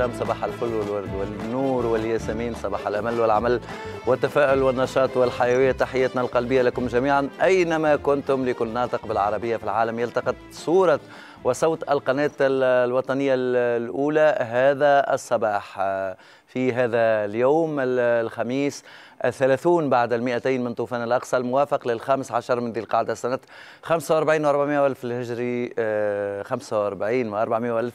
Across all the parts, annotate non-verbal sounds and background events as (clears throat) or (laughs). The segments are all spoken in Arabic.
الكرام صباح الفل والورد والنور والياسمين صباح الأمل والعمل والتفاؤل والنشاط والحيوية تحيتنا القلبية لكم جميعا أينما كنتم لكل ناطق بالعربية في العالم يلتقط صورة وصوت القناة الوطنية الأولى هذا الصباح في هذا اليوم الخميس الثلاثون بعد المئتين من طوفان الأقصى الموافق للخامس عشر من ذي القعدة سنة 45 و400 ألف الهجري 45 و400 ألف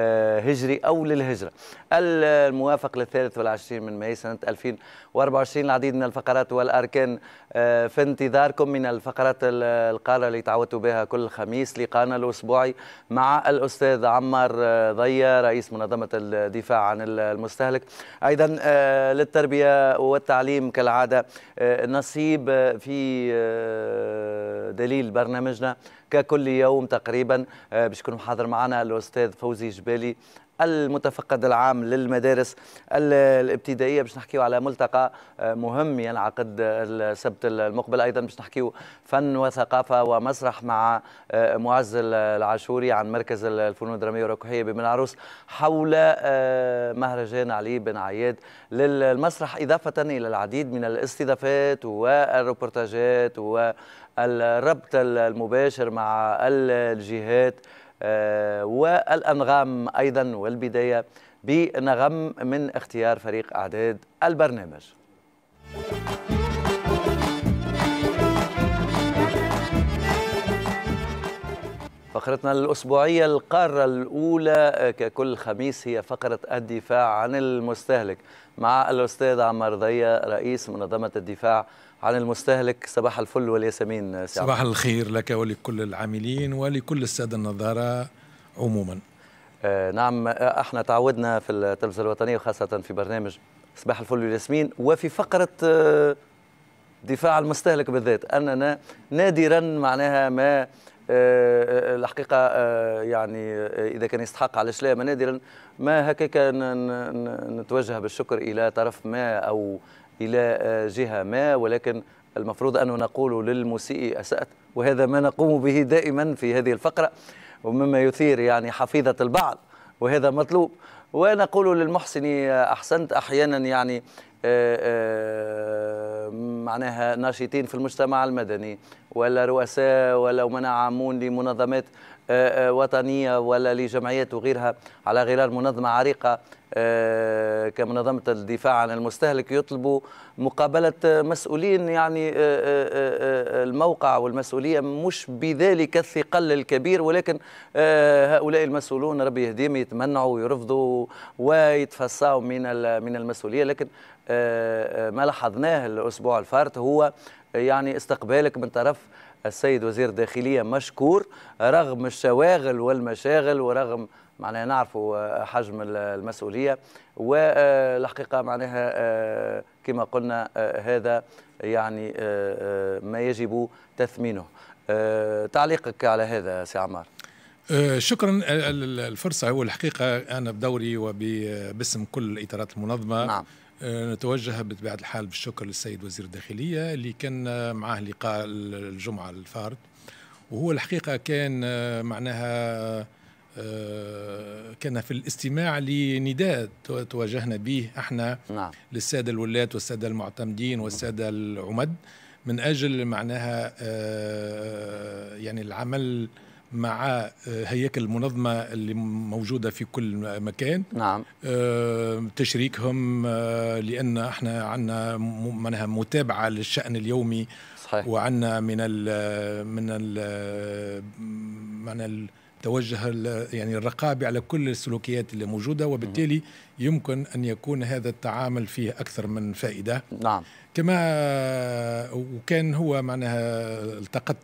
آه، هجري او للهجره الموافق للثالث والعشرين من مايو سنة 2024 العديد من الفقرات والأركان آه، في انتظاركم من الفقرات القارة اللي تعودتوا بها كل خميس لقانا الأسبوعي مع الأستاذ عمار آه، ضيا رئيس منظمة الدفاع عن المستهلك أيضا آه، للتربية والتعليم كالعادة نصيب في دليل برنامجنا ككل يوم تقريبا باش يكون حاضر معنا الأستاذ فوزي جبالي المتفقد العام للمدارس الابتدائيه باش نحكيو على ملتقى آه، مهم ينعقد آه، السبت المقبل ايضا باش نحكيو فن وثقافه ومسرح مع آه، معز العاشوري عن مركز الفنون الدراميه والركوهيه بمنعروس عروس حول مهرجان علي بن عياد للمسرح اضافه الى العديد من الاستضافات والروبورتاجات والربط المباشر مع الجهات آه، والأنغام أيضا والبداية بنغم من اختيار فريق أعداد البرنامج فقرتنا الأسبوعية القارة الأولى آه، ككل خميس هي فقرة الدفاع عن المستهلك مع الأستاذ عمار ضيا رئيس منظمة الدفاع عن المستهلك صباح الفل والياسمين صباح الخير لك ولكل العاملين ولكل الساده النظاره عموما آه نعم آه، احنا تعودنا في التلفزه الوطنيه وخاصه في برنامج صباح الفل والياسمين وفي فقره آه دفاع المستهلك بالذات اننا نادرا معناها ما آه، آه، الحقيقة يعني إذا كان يستحق على شلامة نادرا ما هكاك نتوجه بالشكر إلى طرف ما أو إلى آه، جهة ما ولكن المفروض أن نقول للمسيء أسأت وهذا ما نقوم به دائما في هذه الفقرة ومما يثير يعني حفيظة البعض وهذا مطلوب ونقول للمحسن آه، أحسنت أحيانا يعني آه، معناها ناشطين في المجتمع المدني ولا رؤساء ولا من عامون لمنظمات وطنية ولا لجمعيات وغيرها على غرار منظمة عريقة آه، كمنظمة الدفاع عن المستهلك يطلبوا مقابلة مسؤولين يعني آه، آه، الموقع والمسؤولية مش بذلك الثقل الكبير ولكن هؤلاء المسؤولون ربي يهديهم يتمنعوا ويرفضوا ويتفصاوا من من المسؤولية لكن ما لاحظناه الأسبوع الفارت هو يعني استقبالك من طرف السيد وزير الداخلية مشكور رغم الشواغل والمشاغل ورغم معناها نعرفوا آه، حجم المسؤوليه والحقيقه معناها آه، كما قلنا آه، هذا يعني ما يجب تثمينه تعليقك على هذا سي عمار شكرا الفرصة هو الحقيقة أنا بدوري وباسم كل اطارات المنظمة نعم. نتوجه بطبيعة الحال بالشكر للسيد وزير الداخلية اللي كان معاه لقاء الجمعة الفارت وهو الحقيقة كان معناها آه، كان في الاستماع لنداء تواجهنا به احنا نعم. للساده الولاة والساده المعتمدين والساده العمد من اجل معناها آه، يعني العمل مع آه، هياكل المنظمة اللي موجودة في كل مكان نعم تشريكهم لأن احنا عندنا منها متابعة للشأن اليومي صحيح. وعندنا من ال من ال من الـ توجه يعني الرقابه على كل السلوكيات اللي موجوده وبالتالي يمكن ان يكون هذا التعامل فيه اكثر من فائده نعم كما وكان هو معناها التقط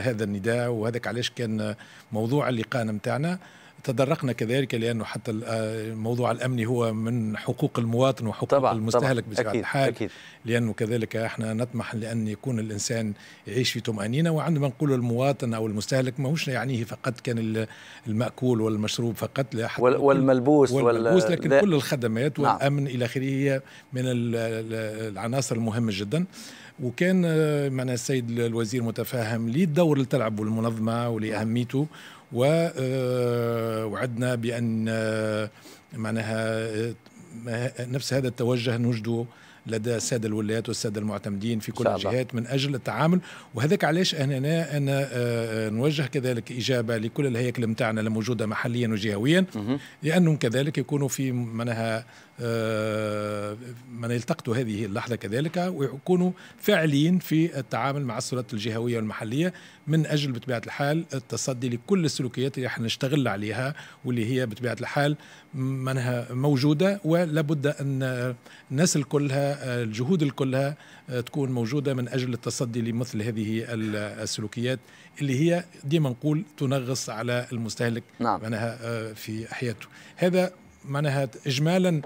هذا النداء وهذاك علاش كان موضوع اللقاء نتاعنا تدرقنا كذلك لانه حتى الموضوع آه، الامني هو من حقوق المواطن وحقوق طبعا المستهلك أكيد الحال أكيد لانه كذلك احنا نطمح لان يكون الانسان يعيش في طمانينه وعندما نقول المواطن او المستهلك ماهوش يعنيه فقط كان الماكول والمشروب فقط لا والملبوس والملبوس لكن كل الخدمات نعم. والامن نعم. الى اخره هي من العناصر المهمه جدا وكان آه، معنا السيد الوزير متفاهم للدور اللي تلعبه المنظمه ولاهميته ووعدنا آه، بأن آه، معناها آه، نفس هذا التوجه نوجده لدى الساده الولايات والساده المعتمدين في كل الجهات من اجل التعامل وهذاك علاش انا انا نوجه كذلك اجابه لكل الهياكل نتاعنا الموجوده محليا وجهويا لانهم كذلك يكونوا في منها آه، من يلتقطوا هذه اللحظة كذلك ويكونوا فاعلين في التعامل مع السلطات الجهوية والمحلية من أجل بطبيعة الحال التصدي لكل السلوكيات اللي احنا نشتغل عليها واللي هي بطبيعة الحال منها موجودة ولابد أن الناس كلها الجهود كلها تكون موجودة من أجل التصدي لمثل هذه السلوكيات اللي هي ديما نقول تنغص على المستهلك نعم. معناها آه، في حياته هذا معناها إجمالا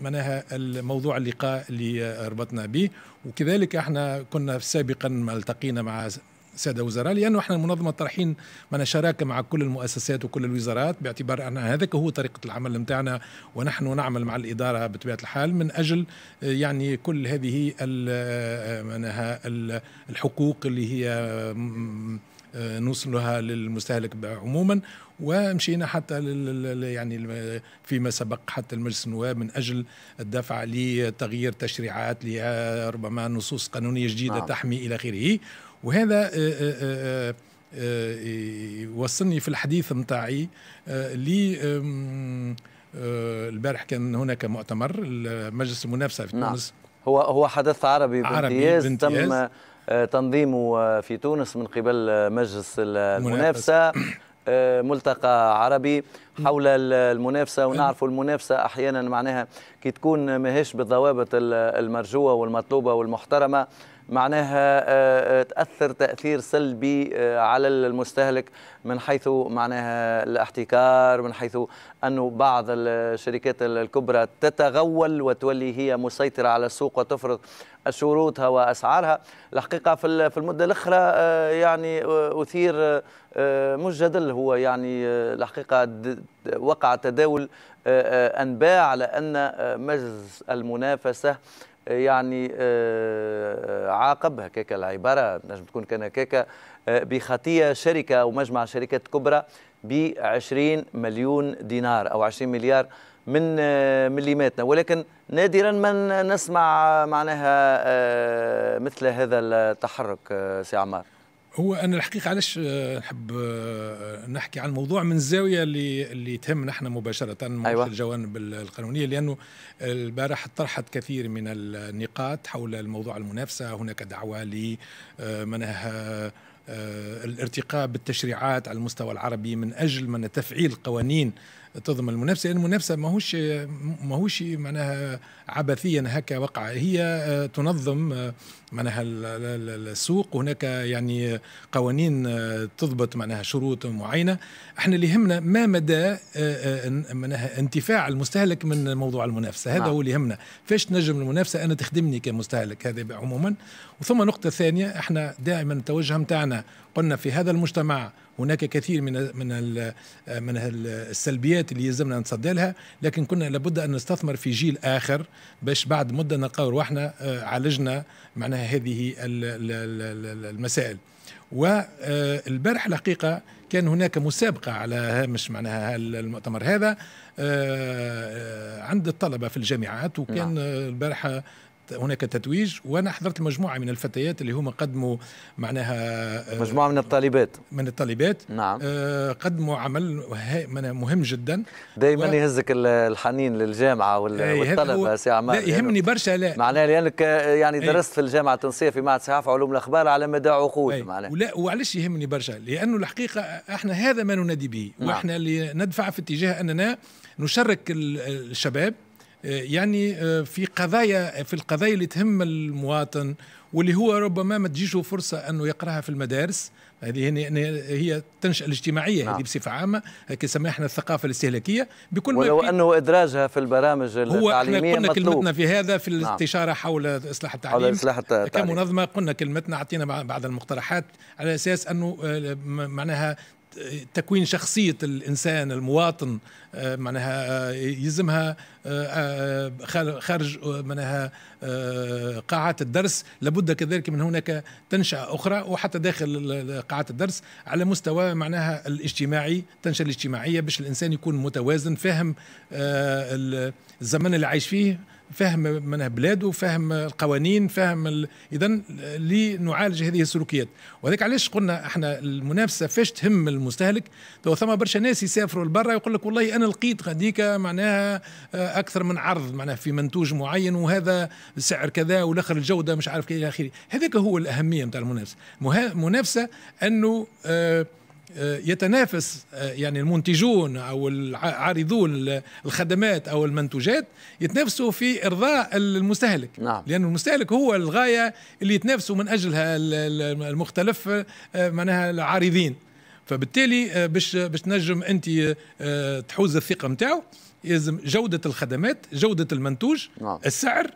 معناها الموضوع اللقاء اللي ربطنا به وكذلك احنا كنا سابقا ما التقينا مع ساده وزراء لانه احنا المنظمه طرحين معنا شراكه مع كل المؤسسات وكل الوزارات باعتبار ان هذاك هو طريقه العمل نتاعنا ونحن نعمل مع الاداره بطبيعه الحال من اجل آه، يعني كل هذه آه، الحقوق اللي هي آه، نوصلها للمستهلك عموما ومشينا حتى يعني فيما سبق حتى المجلس النواب من اجل الدفع لتغيير تشريعات لربما نصوص قانونيه جديده نعم. تحمي الى اخره وهذا آه، آه، آه، وصلني في الحديث نتاعي ل البارح كان هناك مؤتمر مجلس المنافسه في نعم. تونس نعم. هو هو حدث عربي بامتياز تم آه، تنظيمه في تونس من قبل مجلس المنافسة آه، ملتقى عربي حول المنافسه ونعرف المنافسه احيانا معناها كي تكون ماهيش بالضوابط المرجوه والمطلوبه والمحترمه معناها آه، آه، تأثر تأثير سلبي آه، على المستهلك من حيث معناها الاحتكار من حيث أنه بعض الشركات الكبرى تتغول وتولي هي مسيطرة على السوق وتفرض شروطها وأسعارها الحقيقة في المدة الأخرى يعني أثير مش جدل هو يعني الحقيقة وقع تداول أنباء على أن مجلس المنافسة يعني آه، آه، عاقب هكاك العباره نجم تكون كان هكاك آه، بخطيه شركه او مجمع شركات كبرى ب 20 مليون دينار او 20 مليار من مليماتنا ولكن نادرا ما نسمع معناها مثل هذا التحرك سي عمار هو انا الحقيقه علاش آه، نحب آه، نحكي عن الموضوع من الزاويه اللي اللي تهمنا احنا مباشره من أيوة. الجوانب القانونيه لانه البارح طرحت كثير من النقاط حول الموضوع المنافسه هناك دعوه ل آه، الارتقاء بالتشريعات على المستوى العربي من اجل من تفعيل قوانين تضمن المنافسه لان المنافسه ماهوش ماهوش معناها عبثيا هكا وقع هي آه، تنظم آه، معناها السوق هناك يعني قوانين آه، تضبط معناها شروط معينه احنا اللي يهمنا ما مدى معناها انتفاع المستهلك من موضوع المنافسه هذا نعم. هو اللي يهمنا فاش نجم المنافسه انا تخدمني كمستهلك هذا عموما وثم نقطه ثانيه احنا دائما التوجه نتاعنا قلنا في هذا المجتمع هناك كثير من من من السلبيات اللي يلزمنا نتصدى لها لكن كنا لابد ان نستثمر في جيل اخر باش بعد مده نقاور واحنا آه، عالجنا معناها هذه المسائل والبارح الحقيقه كان هناك مسابقة على هامش معناها المؤتمر هذا آه، عند الطلبة في الجامعات وكان نعم. البارحة هناك تتويج وانا حضرت مجموعه من الفتيات اللي هما قدموا معناها آه، مجموعه من الطالبات من الطالبات نعم آه، قدموا عمل مهم جدا دائما و... يهزك الحنين للجامعه إيه، والطلبه سي عمار لا يهمني برشا لا معناها لانك آه، يعني إيه. درست في الجامعه التونسيه في معهد صحافه وعلوم الاخبار على مدى عقود إيه. معناها ولا وعلاش يهمني برشا لانه الحقيقه احنا هذا ما ننادي به نعم. واحنا اللي ندفع في اتجاه اننا نشرك الشباب آه، يعني آه، في قضايا في القضايا اللي تهم المواطن واللي هو ربما ما تجيش فرصه انه يقراها في المدارس هذه هي التنشئه الاجتماعيه نعم. هذه بصفه عامه كي احنا الثقافه الاستهلاكيه بكل ما انه ادراجها في البرامج التعليميه هو قلنا كلمتنا في هذا في نعم. الاستشاره نعم. حول اصلاح التعليم حول اصلاح التعليم كمنظمه قلنا كلمتنا اعطينا بعض المقترحات على اساس انه آه، معناها تكوين شخصية الإنسان المواطن آه، معناها آه، يلزمها آه، خارج معناها قاعات الدرس لابد كذلك من هناك تنشأة أخرى وحتى داخل قاعات الدرس على مستوى معناها الاجتماعي تنشأة الاجتماعية باش الإنسان يكون متوازن فاهم الزمن اللي عايش فيه فهم من بلاده فهم القوانين فهم اذا لنعالج هذه السلوكيات وذلك علاش قلنا احنا المنافسه فاش تهم المستهلك تو ثم برشا ناس يسافروا لبرا يقول لك والله انا لقيت غاديكا معناها آه، اكثر من عرض معناها في منتوج معين وهذا سعر كذا والاخر الجوده مش عارف كذا الى اخره هذاك هو الاهميه نتاع المنافسه المنافسه انه آه آه، يتنافس آه، يعني المنتجون او العارضون الخدمات او المنتوجات يتنافسوا في ارضاء المستهلك نعم. لان المستهلك هو الغايه اللي يتنافسوا من اجلها المختلف آه، معناها العارضين فبالتالي باش باش تنجم انت تحوز الثقه نتاعو لازم جوده الخدمات جوده المنتوج نعم. السعر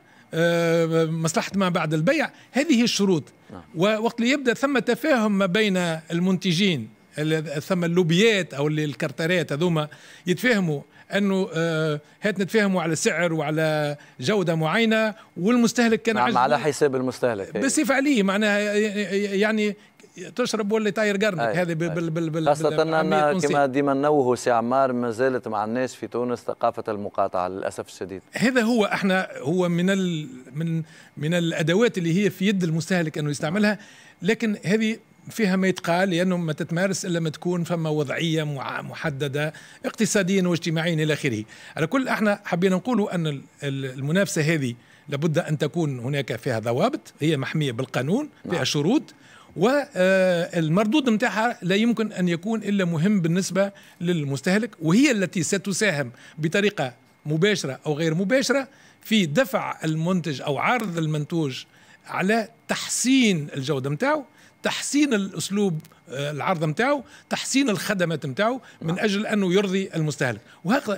مصلحة ما بعد البيع هذه الشروط نعم. ووقت اللي يبدأ ثم تفاهم ما بين المنتجين ثم اللوبيات او الكرترات هذوما يتفاهموا انه آه، هات نتفاهموا على سعر وعلى جوده معينه والمستهلك كان نعم على حساب المستهلك إيه. بصفه عليه معناها يعني تشرب ولا طاير قرنك هذا بال بال بال خاصة أن كما ديما نوهوا سي عمار ما زالت مع الناس في تونس ثقافة المقاطعة للأسف الشديد هذا هو احنا هو من ال من من الأدوات اللي هي في يد المستهلك أنه يستعملها لكن هذه فيها ما يتقال لانه ما تتمارس الا ما تكون فما وضعيه محدده اقتصاديا واجتماعيا الى اخره على كل احنا حبينا نقولوا ان المنافسه هذه لابد ان تكون هناك فيها ضوابط هي محميه بالقانون نعم. فيها شروط والمردود آه، نتاعها لا يمكن ان يكون الا مهم بالنسبه للمستهلك وهي التي ستساهم بطريقه مباشره او غير مباشره في دفع المنتج او عرض المنتوج على تحسين الجوده نتاعو تحسين الاسلوب آه، العرض نتاعو تحسين الخدمات نتاعو من اجل انه يرضي المستهلك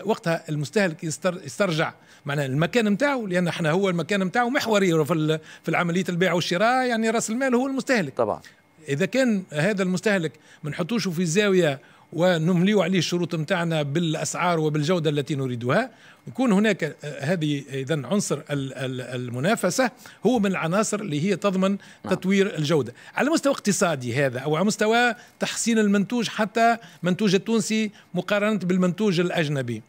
وقتها المستهلك يسترجع معنا المكان نتاعو لان احنا هو المكان نتاعو محوري في في عمليه البيع والشراء يعني راس المال هو المستهلك طبعا اذا كان هذا المستهلك ما نحطوش في زاويه ونمليو عليه الشروط نتاعنا بالاسعار وبالجوده التي نريدها يكون هناك آه، هذه اذا عنصر المنافسه هو من العناصر اللي هي تضمن نعم. تطوير الجوده على مستوى اقتصادي هذا او على مستوى تحسين المنتوج حتى منتوج التونسي مقارنه بالمنتوج الاجنبي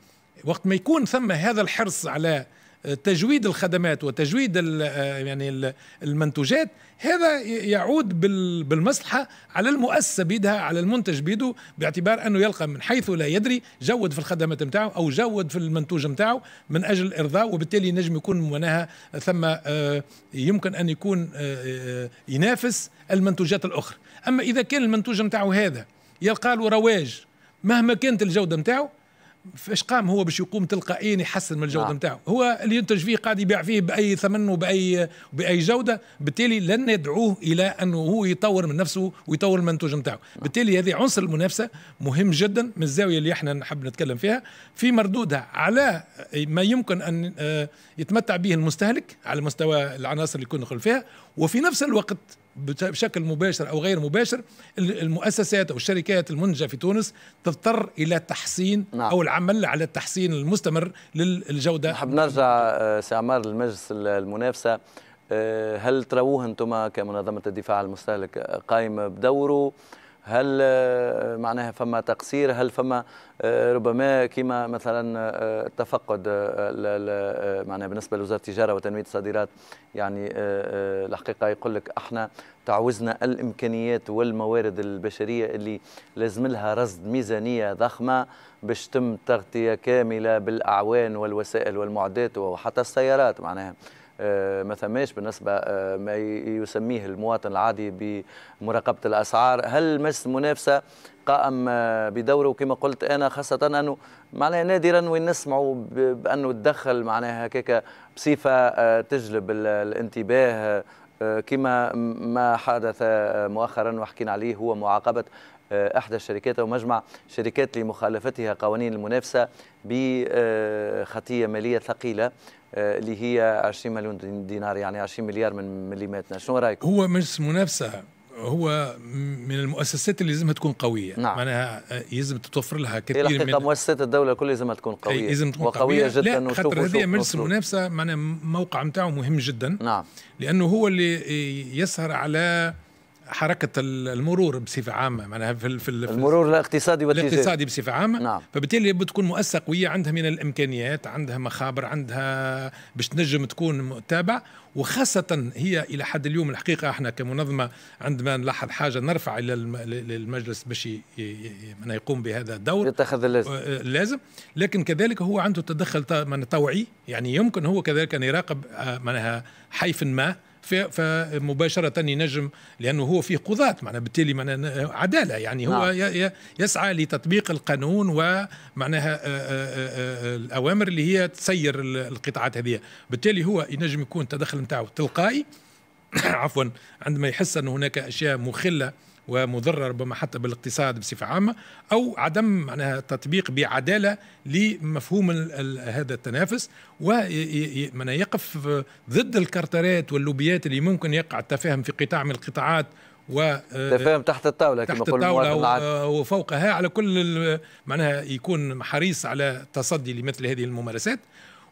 وقت ما يكون ثم هذا الحرص على تجويد الخدمات وتجويد آه، يعني المنتوجات هذا يعود بالمصلحه على المؤسسه بيدها على المنتج بيده باعتبار انه يلقى من حيث لا يدري جود في الخدمات نتاعو او جود في المنتوج نتاعو من اجل ارضاء وبالتالي نجم يكون معناها ثم آه، يمكن ان يكون آه، ينافس المنتوجات الاخرى اما اذا كان المنتوج نتاعو هذا يلقى له رواج مهما كانت الجوده نتاعو فاش قام هو باش يقوم تلقائيا يحسن من الجوده نعم. نتاعو هو اللي ينتج فيه قاعد يبيع فيه باي ثمن وباي باي جوده بالتالي لن يدعوه الى انه هو يطور من نفسه ويطور المنتوج نتاعو بالتالي هذه عنصر المنافسه مهم جدا من الزاويه اللي احنا نحب نتكلم فيها في مردودها على ما يمكن ان آه، يتمتع به المستهلك على مستوى العناصر اللي يكون فيها وفي نفس الوقت بشكل مباشر او غير مباشر المؤسسات او الشركات المنتجه في تونس تضطر الى تحسين نعم. او العمل على التحسين المستمر للجوده نحب نرجع آه، سي عمار لمجلس المنافسه آه، هل تروه انتم كمنظمه الدفاع المستهلك قائمه بدوره هل آه، معناها فما تقصير هل فما آه، ربما كما مثلا آه، تفقد معناها بالنسبه لوزاره التجاره وتنميه الصادرات يعني الحقيقه يقول لك احنا تعوزنا الامكانيات والموارد البشريه اللي لازم لها رصد ميزانيه ضخمه باش تم تغطيه كامله بالاعوان والوسائل والمعدات وحتى السيارات معناها آه، ما ثماش بالنسبه آه، ما يسميه المواطن العادي بمراقبه الاسعار هل مجلس المنافسه قائم آه، بدوره وكما قلت انا خاصه انه معناها نادرا وين نسمعوا بانه تدخل معناها هكاك بصفه تجلب الانتباه كما ما حدث مؤخرا وحكينا عليه هو معاقبه احدى الشركات او مجمع شركات لمخالفتها قوانين المنافسه بخطيه ماليه ثقيله آه، اللي هي 20 مليون دينار يعني 20 مليار من مليماتنا شنو رايك هو مجلس منافسه هو من المؤسسات اللي لازمها تكون قويه نعم. معناها آه، يلزم تتوفر لها كثير إيه من مؤسسات الدوله كلها لازمها تكون قويه لازم تكون وقويه قوية. جدا وشوف خاطر هذه مجلس المنافسه معناها الموقع نتاعو مهم جدا نعم لانه هو اللي يسهر على حركه المرور بصفه عامه معناها في, في المرور الاقتصادي والتجاري الاقتصادي بصفه عامه نعم. فبالتالي بتكون مؤسسه قويه عندها من الامكانيات عندها مخابر عندها باش تنجم تكون متابع وخاصه هي الى حد اليوم الحقيقه احنا كمنظمه عندما نلاحظ حاجه نرفع الى المجلس باش يقوم بهذا الدور يتخذ اللازم أه، أه، لازم لكن كذلك هو عنده تدخل طوعي يعني يمكن هو كذلك ان يراقب أه، معناها حيف ما فمباشره ينجم لانه هو فيه قضاه معناها بالتالي معناها عداله يعني هو نعم. يسعى لتطبيق القانون ومعناها آه، آه، آه، الاوامر اللي هي تسير القطاعات هذه بالتالي هو ينجم يكون التدخل نتاعو تلقائي (coughs) عفوا عندما يحس ان هناك اشياء مخله ومضرة ربما حتى بالاقتصاد بصفة عامة أو عدم معناها تطبيق بعدالة لمفهوم هذا التنافس ويقف ضد الكرترات واللوبيات اللي ممكن يقع التفاهم في قطاع من القطاعات و آه، تفاهم تحت الطاوله تحت الطاوله آه، وفوقها على كل معناها يكون حريص على التصدي لمثل هذه الممارسات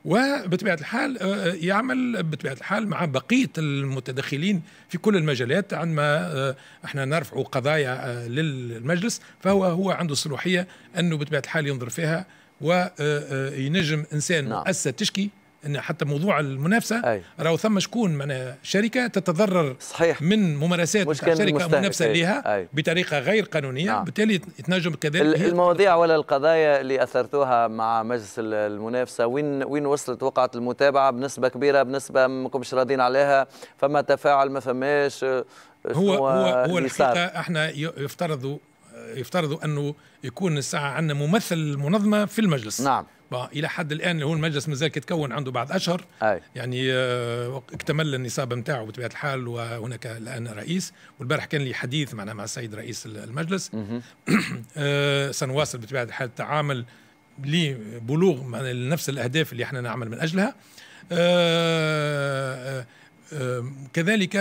وبطبيعه الحال آه، آه، يعمل بطبيعه الحال مع بقيه المتدخلين في كل المجالات عندما آه، احنا نرفع قضايا للمجلس فهو هو عنده صلوحيه انه بطبيعه الحال ينظر فيها وينجم انسان نعم. مؤسسه تشكي ان حتى موضوع المنافسه راهو ثم شكون من شركه تتضرر صحيح. من ممارسات شركه منافسه لها بطريقه غير قانونيه نعم. بالتالي تنجم كذلك المواضيع ولا القضايا اللي اثرتوها مع مجلس المنافسه وين وين وصلت وقعت المتابعه بنسبه كبيره بنسبه ما كنتش راضين عليها فما تفاعل ما فماش آه، هو هو هو الحقيقه احنا يفترض يفترض انه يكون الساعه عندنا ممثل المنظمه في المجلس نعم الى حد الان هو المجلس مازال يتكون عنده بعد اشهر أي. يعني آه، اكتمل النصاب نتاعه بطبيعه الحال وهناك الان رئيس والبارح كان لي حديث معنا مع السيد رئيس المجلس (clears throat) آه، سنواصل بطبيعه الحال التعامل لبلوغ نفس الاهداف اللي احنا نعمل من اجلها آه، كذلك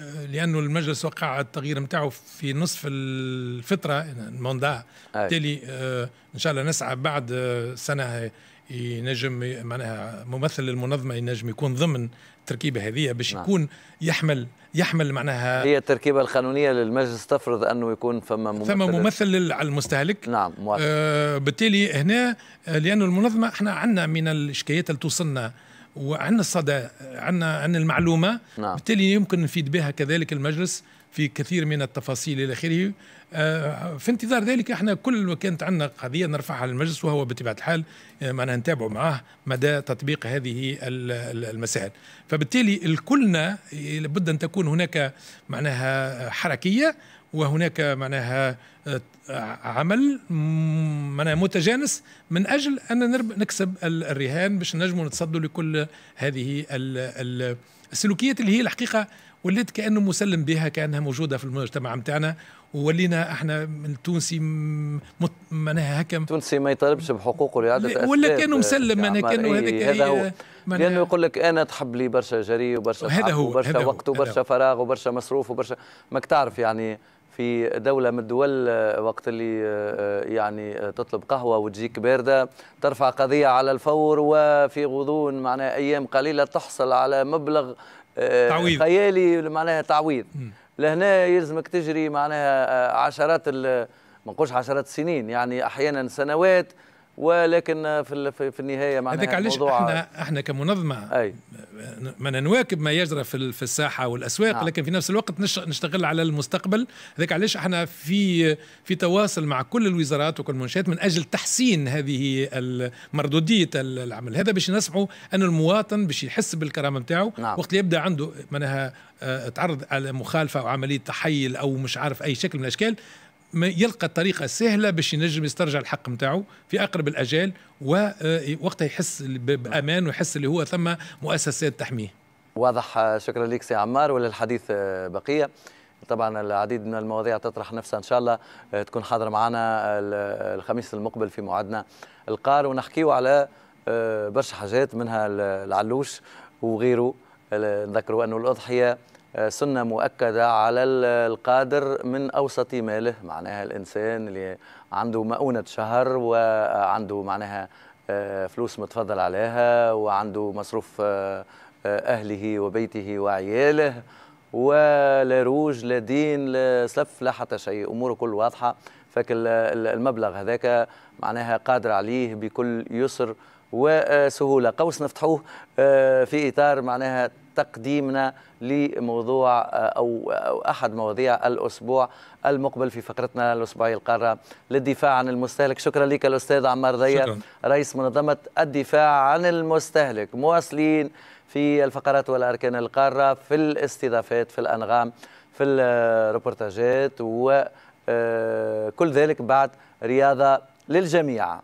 آه، لانه المجلس وقع التغيير نتاعو في نصف الفتره المونداه بالتالي آه، ان شاء الله نسعى بعد آه، سنه ينجم معناها ممثل للمنظمه ينجم يكون ضمن التركيبه هذه باش نعم. يكون يحمل يحمل معناها هي التركيبه القانونيه للمجلس تفرض انه يكون فما ممثل ثم ممثل على المستهلك نعم موافق. آه بالتالي هنا لانه المنظمه احنا عندنا من الشكايات اللي توصلنا وعندنا الصدى عندنا عن المعلومه نعم. بالتالي يمكن نفيد بها كذلك المجلس في كثير من التفاصيل الى اخره آه، في انتظار ذلك احنا كل ما كانت عندنا قضيه نرفعها للمجلس وهو بطبيعه الحال معناها نتابع معاه مدى تطبيق هذه المسائل فبالتالي الكلنا لابد ان تكون هناك معناها حركيه وهناك معناها آه، عمل معناها متجانس من اجل ان نكسب الرهان باش نجموا نتصدوا لكل هذه السلوكيات اللي هي الحقيقه ولات كانه مسلم بها كانها موجوده في المجتمع نتاعنا وولينا احنا التونسي معناها هكا التونسي ما يطالبش بحقوقه لعدة ولا كانه مسلم معناها كانه إيه، هذاك هذا هو لانه يقول لك انا تحب لي برشا جري وبرشا هذا هو وبرشا وقت وبرشا فراغ وبرشا مصروف وبرشا ماك تعرف يعني في دولة من الدول آه، وقت اللي آه، آه، يعني تطلب قهوة وتجيك باردة ترفع قضية على الفور وفي غضون معناها أيام قليلة تحصل على مبلغ تعويض. خيالي معناها تعويض لهنا يلزمك تجري معناها عشرات ما نقولش عشرات السنين يعني أحيانا سنوات ولكن في في النهايه معناها هذاك علاش احنا احنا كمنظمه أي. ما نواكب ما يجرى في في الساحه والاسواق نعم. لكن في نفس الوقت نشتغل على المستقبل هذاك علاش احنا في في تواصل مع كل الوزارات وكل المنشات من اجل تحسين هذه مردوديه العمل هذا باش نسمعوا ان المواطن باش يحس بالكرامه نتاعو نعم. وقت يبدا عنده معناها آه، تعرض على مخالفه او عمليه تحيل او مش عارف اي شكل من الاشكال يلقى طريقه سهله باش ينجم يسترجع الحق نتاعو في اقرب الاجال ووقتها آه، يحس بامان ويحس اللي هو ثم مؤسسات تحميه. واضح آه، شكرا لك سي عمار وللحديث آه، بقيه. طبعا العديد من المواضيع تطرح نفسها ان شاء الله تكون حاضره معنا الخميس المقبل في موعدنا القار ونحكيو على برشا حاجات منها العلوش وغيره نذكروا انه الاضحيه سنة مؤكدة على القادر من أوسط ماله معناها الإنسان اللي عنده مؤونة شهر وعنده معناها آه، فلوس متفضل عليها وعنده مصروف آه، آه، أهله وبيته وعياله ولا روج لا دين لا سلف لا حتى شيء أموره كل واضحة فك المبلغ هذاك معناها قادر عليه بكل يسر وسهوله قوس نفتحوه آه، في اطار معناها تقديمنا لموضوع آه، أو, أحد مواضيع الأسبوع المقبل في فقرتنا الأسبوعية القارة للدفاع عن المستهلك شكرا لك الأستاذ عمار ضيا رئيس منظمة الدفاع عن المستهلك مواصلين في الفقرات والأركان القارة في الاستضافات في الأنغام في الريبورتاجات وكل آه، ذلك بعد رياضة للجميع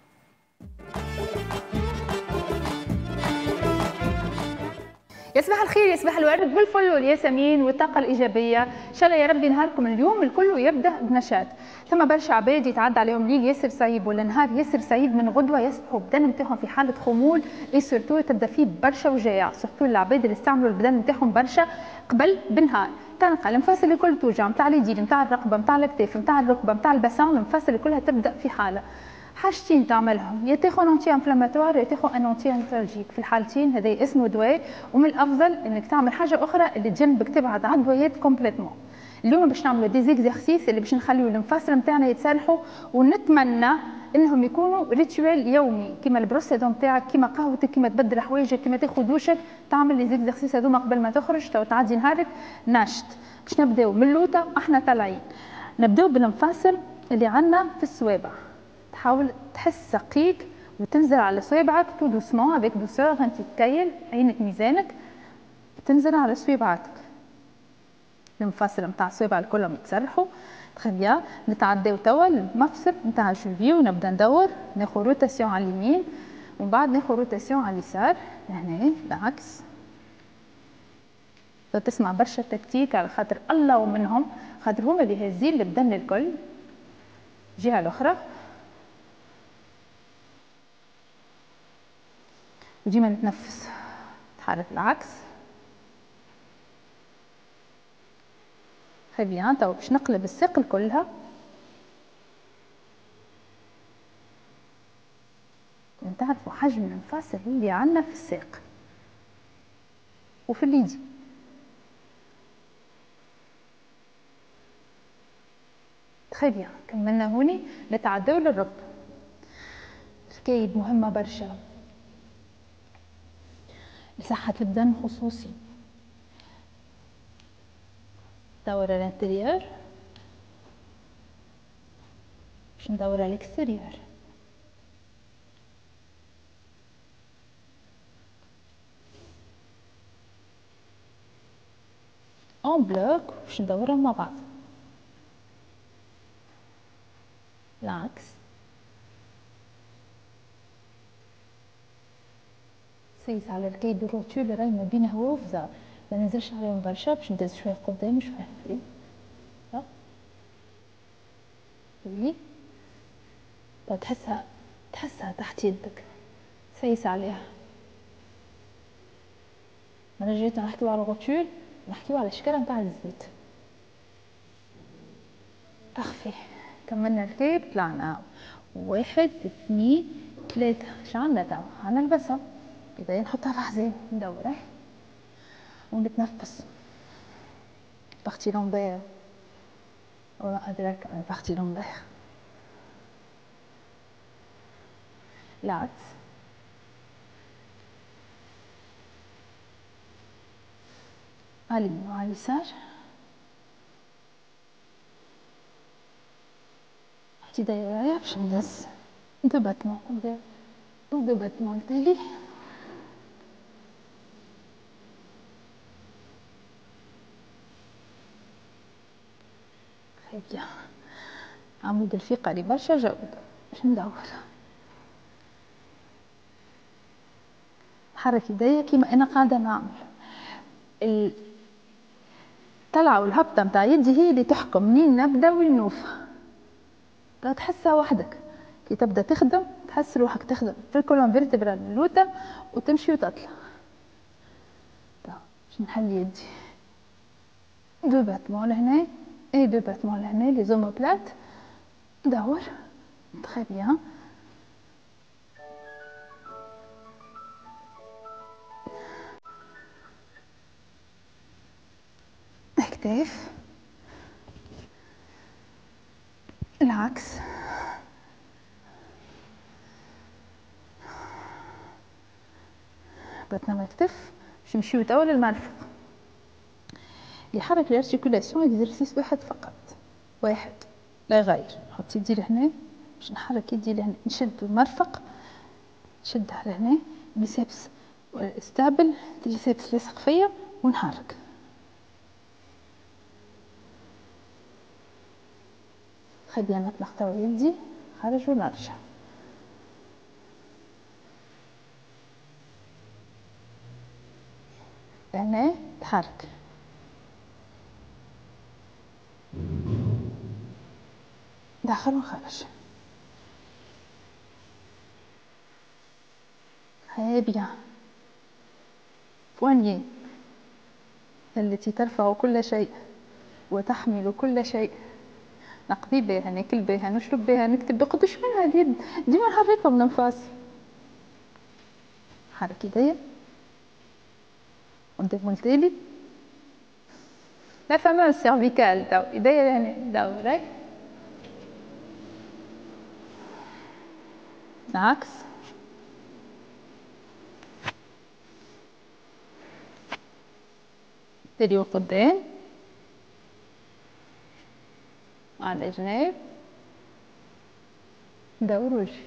يا صباح الخير يا صباح الورد والفل والياسمين والطاقه الايجابيه ان شاء الله يا ربي نهاركم اليوم الكل يبدا بنشاط ثم برشا عباد يتعدى عليهم ليل ياسر صعيب ولا نهار ياسر صعيب من غدوه يصبحوا بدن نتاعهم في حاله خمول اي سورتو تبدا فيه برشا وجايع سورتو العباد اللي استعملوا البدن نتاعهم برشا قبل بالنهار تنقى المفاصل الكل توجع نتاع اليدين نتاع الرقبه نتاع الاكتاف نتاع الركبه نتاع البسام المفاصل كلها تبدا في حاله حاجتين تعملهم يا تاخذ انتي انفلاماتوار يا تاخذ ان انتي انترجيك في الحالتين هذا اسمه دواء ومن الافضل انك تعمل حاجه اخرى اللي تجنبك تبعد عن دويات كومبليتوم اليوم باش نعملوا دي زيكزارسيس اللي باش نخليو المفاصل نتاعنا يتسرحوا ونتمنى انهم يكونوا ريتوال يومي كيما البروس نتاعك كيما قهوتك كيما تبدل حوايجك كيما تاخذ دوشك تعمل لي زيكزارسيس هذوما قبل ما تخرج تو تعدي نهارك ناشط باش نبداو من اللوطه احنا طالعين نبداو بالمفاصل اللي عندنا في السوابع حاول تحس سقيك وتنزل على صيبعك تو دوسمون افيك دوسور انت تكيل عينك ميزانك تنزل على صيبعك المفصل نتاع الصيبع الكل متسرحوا تخي بيان نتعداو توا المفصل نتاع الجوفي ونبدا ندور ناخذ روتاسيون على اليمين ومن بعد ناخذ روتاسيون على اليسار لهنا بالعكس تسمع برشا تكتيك على خاطر الله ومنهم خاطر هما اللي هازين البدن الكل جهه الاخرى وديما نتنفس نتحرك العكس تري بيان توا باش نقلب الثقل كلها تعرفوا حجم الانفاس اللي عندنا في الساق وفي اليدي تري بيان كملنا هوني نتعداو للركبه حكايه مهمه برشا لصحة الدم خصوصي ندور على الانتريور باش ندور على الاكستريور اون بلوك باش ندورهم مع بعض العكس سيس على الكي الروتول اللي راهي ما بين وفزا ما ننزلش عليهم برشا باش ندز شويه قدام شويه فوقي ها وي تحسها تحسها تحت يدك سيس عليها انا جيت نحكيو على الروتول نحكيو على الشكل نتاع الزيت اخفي كملنا الكيب طلعنا واحد اثنين ثلاثة شعلنا توا عنا البصل يبقى نحطها في حزام ندورها ونتنفس بارتي لومبير وما أدراك ما بختي لومبير العكس على مع اليسار حتى دايرة باش ندس دو باتمون تالي هيك عمود الفقري برشا جودة باش ندور نحرك يديا كيما انا قاعدة نعمل طلعة والهبطة متاع يدي هي اللي تحكم منين نبدا وين نوفى تحسها وحدك كي تبدا تخدم تحس روحك تخدم في الكولون فيرتبرال اللوطه وتمشي وتطلع باش طيب، نحل يدي دو باتمون لهنا Et deux battements l'année, les omoplates. D'abord, très bien. Actif. l'axe Maintenant, actif. Je me suis tout à l'heure le mal. يحرك الارتيكولاسيون اكزرسيس واحد فقط واحد لا غير نحط يدي لهنا باش نحرك يدي لهنا نشد المرفق نشد على هنا بيسبس استابل تريسبس لاصق فيا ونحرك انا نطلق توا يدي خرج ونرجع هنا تحرك داخل وخارج هيا bien. فواني التي ترفع كل شيء وتحمل كل شيء نقضي بها ناكل بها نشرب بها نكتب بقدر شمن هذه ديما ديما نحركها بالانفاس حركي يديا ونضيف من التالي لا فمان سيرفيكال تو ايديا يعني دورك ناكس تريو قدام على الجناب دور وجهي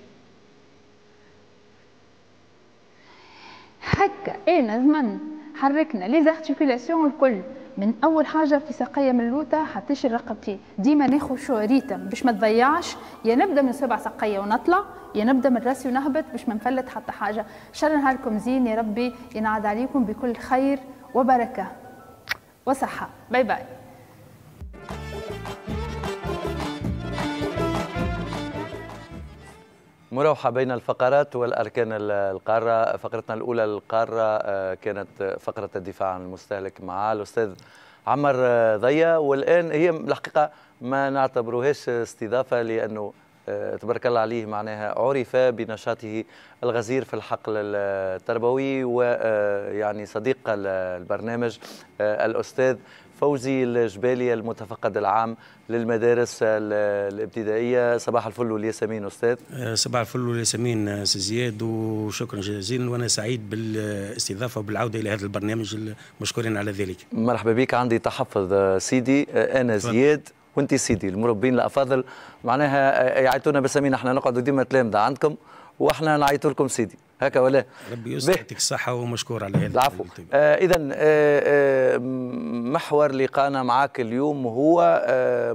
هكا انا زمن حركنا لي زارتيكولاسيون الكل من اول حاجه في ساقيه من اللوته حتشر رقبتي ديما ناخذ شو ريتم باش ما تضيعش يا نبدا من سبع ساقيه ونطلع يا نبدا من راسي ونهبط باش ما نفلت حتى حاجه شر نهاركم زين يا ربي ينعاد عليكم بكل خير وبركه وصحه باي باي مروحة بين الفقرات والأركان القارة فقرتنا الأولى القارة آه، كانت فقرة الدفاع عن المستهلك مع الأستاذ عمر آه، ضيا والآن هي الحقيقة ما نعتبرهاش استضافة لأنه آه، تبارك الله عليه معناها عرف بنشاطه الغزير في الحقل التربوي ويعني صديق البرنامج الأستاذ فوزي الجبالي المتفقد العام للمدارس الابتدائيه صباح الفل والياسمين استاذ آه، صباح الفل والياسمين آه، سي زياد وشكرا جزيلا وانا سعيد بالاستضافه وبالعوده الى هذا البرنامج مشكورين على ذلك مرحبا بك عندي تحفظ آه، سيدي انا زياد وانت سيدي المربين الافاضل معناها يعيطونا بسامين احنا نقعدوا ديما تلامذه عندكم واحنا نعيط لكم سيدي هكا ولا ربي يسعدك الصحة ومشكور على هذا العفو آه، إذا آه، آه، محور لقانا معاك اليوم هو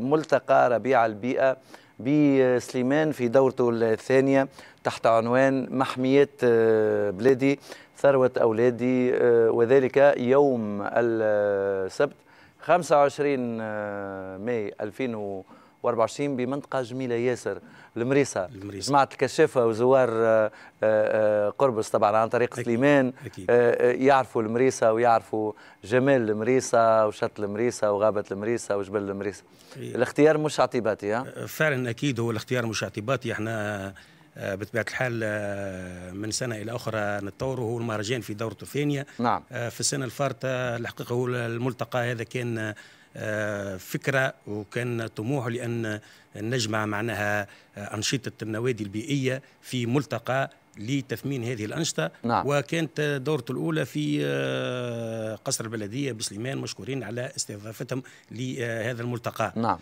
ملتقى ربيع البيئة بسليمان في دورته الثانية تحت عنوان محميات بلادي ثروة أولادي وذلك يوم السبت 25 ماي 2020 و24 بمنطقه جميله ياسر المريصه المريصة. جماعه الكشافه وزوار آه، آه، قربص طبعا عن طريق أكيد. سليمان أكيد. آه، يعرفوا المريصه ويعرفوا جمال المريصه وشط المريصه وغابه المريصه وجبل المريصه أكيد. الاختيار مش اعتباطي ها فعلا اكيد هو الاختيار مش اعتباطي احنا بطبيعه الحال من سنه الى اخرى نتطور هو المهرجان في دورته الثانيه نعم في السنه الفارطه الحقيقه هو الملتقى هذا كان آه، فكرة وكان طموح لأن نجمع معناها آه، أنشطة النوادي البيئية في ملتقى لتثمين هذه الأنشطة نعم. وكانت دورة الأولى في آه، قصر البلدية بسليمان مشكورين على استضافتهم لهذا الملتقى نعم.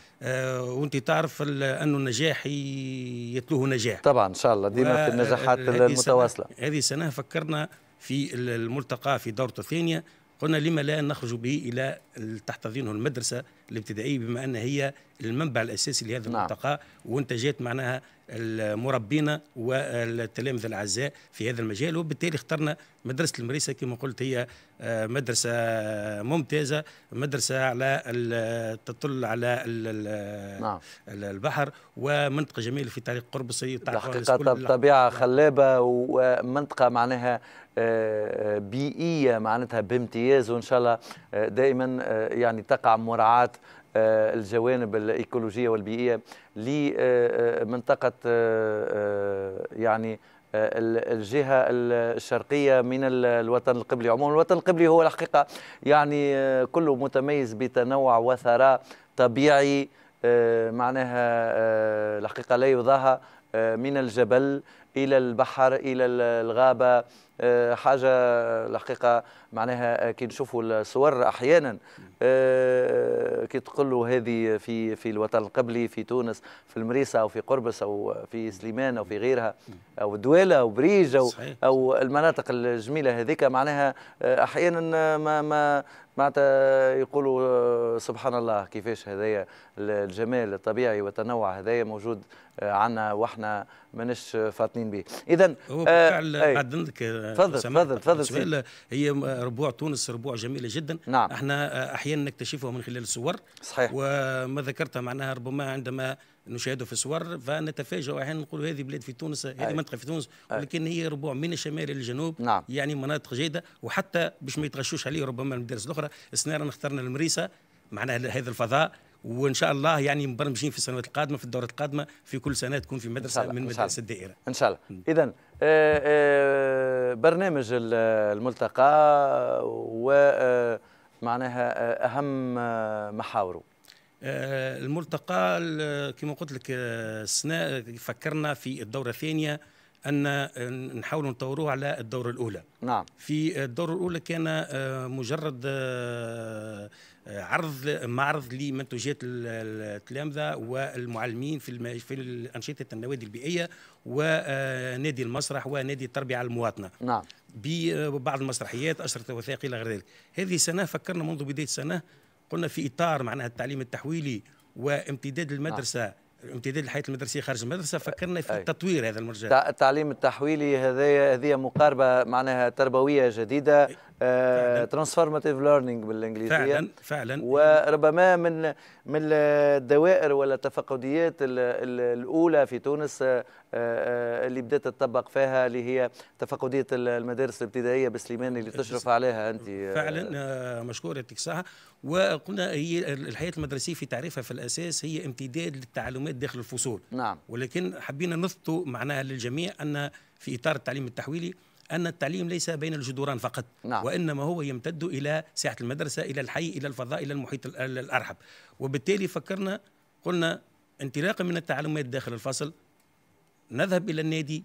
وانت تعرف أنه النجاح يتلوه نجاح طبعا إن شاء الله ديما في النجاحات المتواصلة هذه السنة فكرنا في الملتقى في دورته الثانية قلنا لما لا نخرج به الى تحتضنه المدرسه الابتدائيه بما ان هي المنبع الاساسي لهذا نعم. المنطقه وانتجت معناها المربين والتلامذه الاعزاء في هذا المجال وبالتالي اخترنا مدرسه المريسه كما قلت هي آه، مدرسه ممتازه مدرسه على تطل على نعم. البحر ومنطقه جميله في طريق قربصي حقيقه طبيعه نعم. خلابه ومنطقه معناها بيئيه معناتها بامتياز وان شاء الله آه، دائما آه، يعني تقع مراعاه آه، الجوانب الايكولوجيه والبيئيه لمنطقه يعني الجهه الشرقيه من الوطن القبلي عموما الوطن القبلي هو الحقيقه يعني كله متميز بتنوع وثراء طبيعي معناها الحقيقه لا يضاهى من الجبل الى البحر الى الغابه آه، حاجه الحقيقه معناها كي نشوفوا الصور احيانا آه، كي تقولوا هذه في في الوطن القبلي في تونس في المريسه او في قربص او في سليمان او في غيرها او دويله او بريج او صحيح. او المناطق الجميله هذيك معناها آه، احيانا ما ما معناتها يقولوا سبحان الله كيفاش هذايا الجمال الطبيعي والتنوع هذايا موجود عنا واحنا ماناش فاطنين مواطنين به اذا آه، بالفعل آه بعد اذنك تفضل تفضل تفضل هي ربوع تونس ربوع جميله جدا نعم. احنا آه، احيانا نكتشفها من خلال الصور صحيح وما ذكرتها معناها ربما عندما نشاهده في الصور فنتفاجئ احيانا نقول هذه بلاد في تونس هذه أي. منطقه في تونس ولكن هي ربوع من الشمال الى الجنوب نعم. يعني مناطق جيده وحتى باش ما يتغشوش عليه ربما المدارس الاخرى السنه اخترنا المريسه معناها هذا الفضاء وان شاء الله يعني مبرمجين في السنوات القادمه في الدورات القادمه في كل سنه تكون في مدرسه من مدارس الدائره ان شاء الله اذا آه، آه، برنامج الملتقى و آه، معناها اهم محاوره الملتقى كما قلت لك السنه فكرنا في الدوره الثانيه ان نحاول نطوروه على الدوره الاولى نعم في الدوره الاولى كان مجرد آه، عرض معرض لمنتوجات التلامذه والمعلمين في في الانشطه النوادي البيئيه ونادي المسرح ونادي التربيه على المواطنه. نعم. ببعض المسرحيات اشرطه وثائق الى غير ذلك. هذه السنه فكرنا منذ بدايه السنه قلنا في اطار معناها التعليم التحويلي وامتداد نعم. المدرسه نعم. امتداد الحياه المدرسيه خارج المدرسه فكرنا في أي. تطوير هذا المرجع التعليم التحويلي هذه هذه مقاربه معناها تربويه جديده ترانسفورماتيف آه، ليرنينج بالانجليزيه فعلا فعلا وربما من من الدوائر ولا التفقديات الاولى في تونس آه، آه، اللي بدات تطبق فيها اللي هي تفقديه المدارس الابتدائيه بسليمان اللي تشرف عليها انت فعلا مشكور يعطيك الصحه وقلنا هي الحياه المدرسيه في تعريفها في الاساس هي امتداد للتعلمات داخل الفصول نعم ولكن حبينا نثبتوا معناها للجميع ان في اطار التعليم التحويلي أن التعليم ليس بين الجدران فقط نعم. وإنما هو يمتد إلى ساحة المدرسة إلى الحي إلى الفضاء إلى المحيط الأرحب وبالتالي فكرنا قلنا انطلاقا من التعلمات داخل الفصل نذهب إلى النادي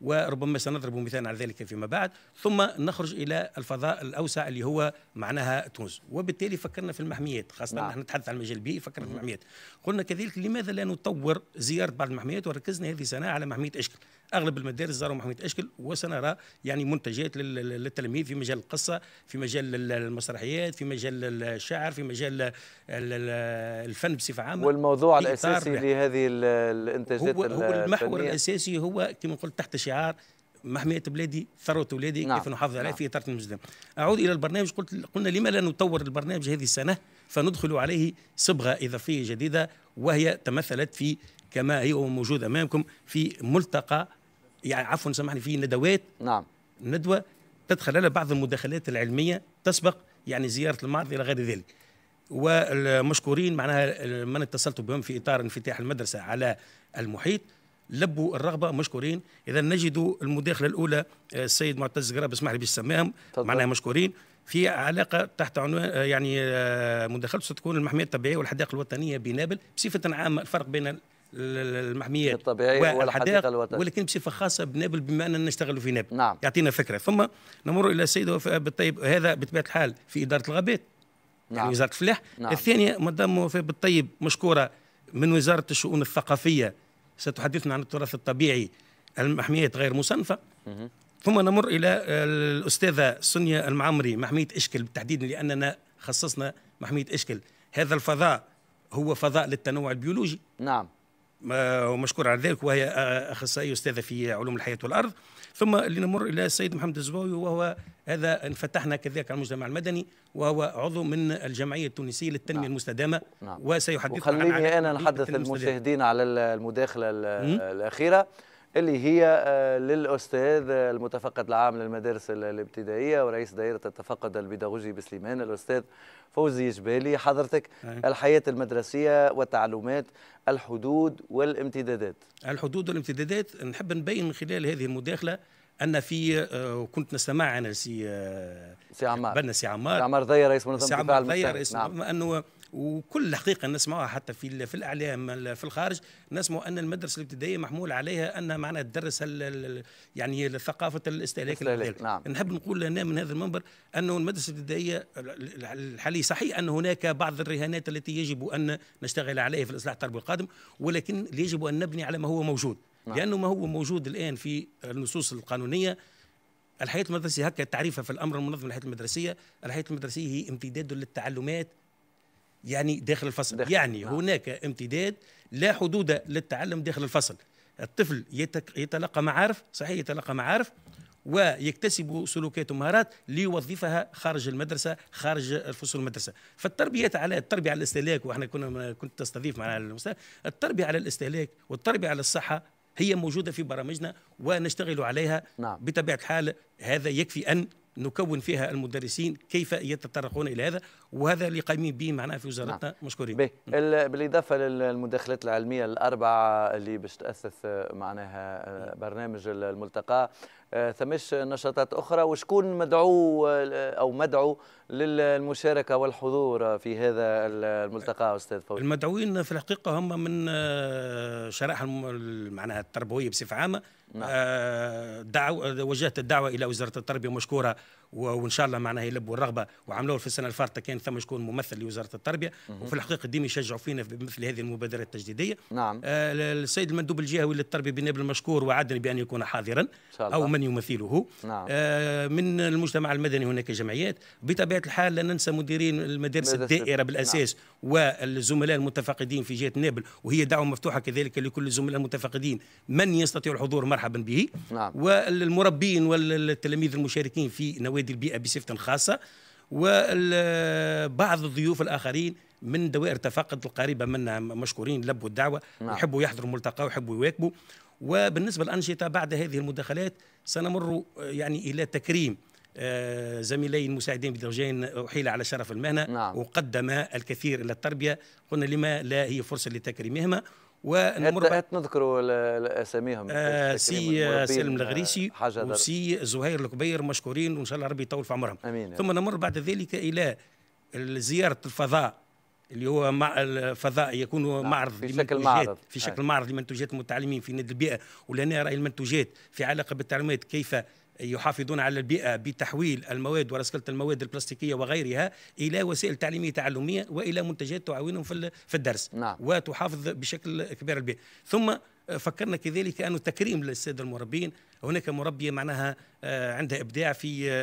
وربما سنضرب مثالا على ذلك فيما بعد ثم نخرج الى الفضاء الاوسع اللي هو معناها تونس وبالتالي فكرنا في المحميات خاصه نعم. نحن نتحدث عن المجال البيئي فكرنا في المحميات قلنا كذلك لماذا لا نطور زياره بعض المحميات وركزنا هذه السنه على محميه اشكل اغلب المدارس زاروا محميه اشكل وسنرى يعني منتجات للتلاميذ في مجال القصه في مجال المسرحيات في مجال الشعر في مجال الفن بصفه عامه والموضوع الاساسي لهذه الانتاجات هو, هو المحور الاساسي هو كما قلت تحت شعار محمية بلادي ثروة أولادي نعم. كيف نحافظ عليها نعم. في إطار المزدم أعود إلى البرنامج قلت قلنا لما لا نطور البرنامج هذه السنة فندخل عليه صبغة إضافية جديدة وهي تمثلت في كما هي موجودة أمامكم في ملتقى يعني عفوا سامحني في ندوات نعم ندوه تدخل لها بعض المداخلات العلميه تسبق يعني زياره المعرض الى غير ذلك والمشكورين معناها من اتصلت بهم في اطار انفتاح المدرسه على المحيط لبوا الرغبه مشكورين اذا نجد المداخله الاولى آه، السيد معتز قراب اسمح لي باش معناها مشكورين في علاقه تحت عنوان آه، يعني آه، مداخلته ستكون المحميه الطبيعيه والحدائق الوطنيه بنابل بصفه عامه الفرق بين المحميات الطبيعيه والحديقه الوطنيه ولكن بصفه خاصه بنابل بما اننا نشتغلوا في نابل نعم. يعطينا فكره ثم نمر الى السيد وفاء بالطيب هذا بطبيعه الحال في اداره الغابات نعم. يعني وزاره الفلاح نعم. الثانيه مدام وفاء بالطيب مشكوره من وزاره الشؤون الثقافيه ستحدثنا عن التراث الطبيعي المحميات غير مصنفه ثم نمر الى الاستاذه سونيا المعمري محميه اشكل بالتحديد لاننا خصصنا محميه اشكل هذا الفضاء هو فضاء للتنوع البيولوجي نعم ومشكور على ذلك وهي اخصائيه استاذه في علوم الحياه والارض ثم لنمر الى السيد محمد الزبوي وهو هذا انفتحنا كذلك على المجتمع المدني وهو عضو من الجمعيه التونسيه للتنميه نعم. المستدامه نعم. وسيحدثنا عن خليني انا نحدث المشاهدين على المداخله الاخيره اللي هي آه، للاستاذ المتفقد العام للمدارس الابتدائيه ورئيس دائره التفقد البيداغوجي بسليمان الاستاذ فوزي جبالي حضرتك أيوة. الحياه المدرسيه والتعلمات الحدود والامتدادات الحدود والامتدادات نحب نبين من خلال هذه المداخله ان في آه، كنت نستمع انا سي آه، سي عمار بنا سي عمار سي عمار ضي رئيس منظمه الدفاع المستقبل نعم. انه وكل حقيقه نسمعها حتى في في الاعلام في الخارج نسمع ان المدرسه الابتدائيه محمول عليها انها معناها تدرس يعني ثقافه الاستهلاك الاستهلاك نعم. نحب نقول لنا من هذا المنبر انه المدرسه الابتدائيه الحاليه صحيح ان هناك بعض الرهانات التي يجب ان نشتغل عليها في الاصلاح التربوي القادم ولكن يجب ان نبني على ما هو موجود نعم. لانه ما هو موجود الان في النصوص القانونيه الحياه المدرسيه هكا تعريفها في الامر المنظم الحياه المدرسيه الحياه المدرسيه هي امتداد للتعلمات يعني داخل الفصل داخل. يعني نعم. هناك امتداد لا حدود للتعلم داخل الفصل الطفل يتلقى معارف صحيح يتلقى معارف ويكتسب سلوكات ومهارات ليوظفها خارج المدرسه خارج الفصول المدرسه فالتربيه على التربيه على الاستهلاك واحنا كنا كنت تستضيف معنا التربيه على الاستهلاك والتربيه على الصحه هي موجوده في برامجنا ونشتغل عليها نعم. بطبيعه الحال هذا يكفي ان نكون فيها المدرسين كيف يتطرقون الى هذا وهذا اللي قايمين به معنا في وزارتنا نعم. مشكورين بالاضافه للمداخلات العلميه الاربعه اللي باش تاسس معناها آه، برنامج الملتقى آه، ثمش نشاطات اخرى وشكون مدعو آه، او مدعو للمشاركه والحضور في هذا الملتقى استاذ فوزي المدعوين في الحقيقه هم من آه، شرائح معناها التربويه بصفه عامه نعم. آه، دعوا وجهت الدعوه الى وزاره التربيه مشكوره وان شاء الله معناها يلبوا الرغبه وعملوا في السنه الفارطه كان ثم شكون ممثل لوزاره التربيه وفي الحقيقه ديما يشجعوا فينا في مثل هذه المبادره التجديديه نعم آه، السيد المندوب الجهوي للتربيه بنابل المشكور وعدني بان يكون حاضرا او من يمثله نعم. من المجتمع المدني هناك جمعيات بطبيعه بطبيعه الحال لا ننسى مديرين المدارس الدائره بالاساس نعم. والزملاء المتفقدين في جهه نابل وهي دعوه مفتوحه كذلك لكل الزملاء المتفقدين من يستطيع الحضور مرحبا به نعم. والمربين والتلاميذ المشاركين في نوادي البيئه بصفه خاصه وبعض الضيوف الاخرين من دوائر تفقد القريبه منا مشكورين لبوا الدعوه نعم. ويحبوا يحضروا ملتقى ويحبوا يواكبوا وبالنسبه للانشطه بعد هذه المداخلات سنمر يعني الى تكريم آه، زميلين مساعدين بدرجين أحيل على شرف المهنة نعم. وقدم الكثير إلى التربية قلنا لما لا هي فرصة لتكريمهما ونمر هات, نذكروا اساميهم آه سي سالم آه، آه، الغريسي وسي زهير الكبير مشكورين وان شاء الله ربي يطول في عمرهم امين ثم نمر بعد ذلك الى زياره الفضاء اللي هو مع الفضاء يكون نعم. معرض في شكل معرض في شكل معرض لمنتوجات المتعلمين في نادي البيئه ولنا راي المنتوجات في علاقه بالتعليمات كيف يحافظون على البيئة بتحويل المواد ورسكلة المواد البلاستيكية وغيرها إلى وسائل تعليمية تعلمية وإلى منتجات تعاونهم في الدرس نعم. وتحافظ بشكل كبير البيئة ثم فكرنا كذلك أنه تكريم للسادة المربين هناك مربية معناها آه، عندها إبداع في آه،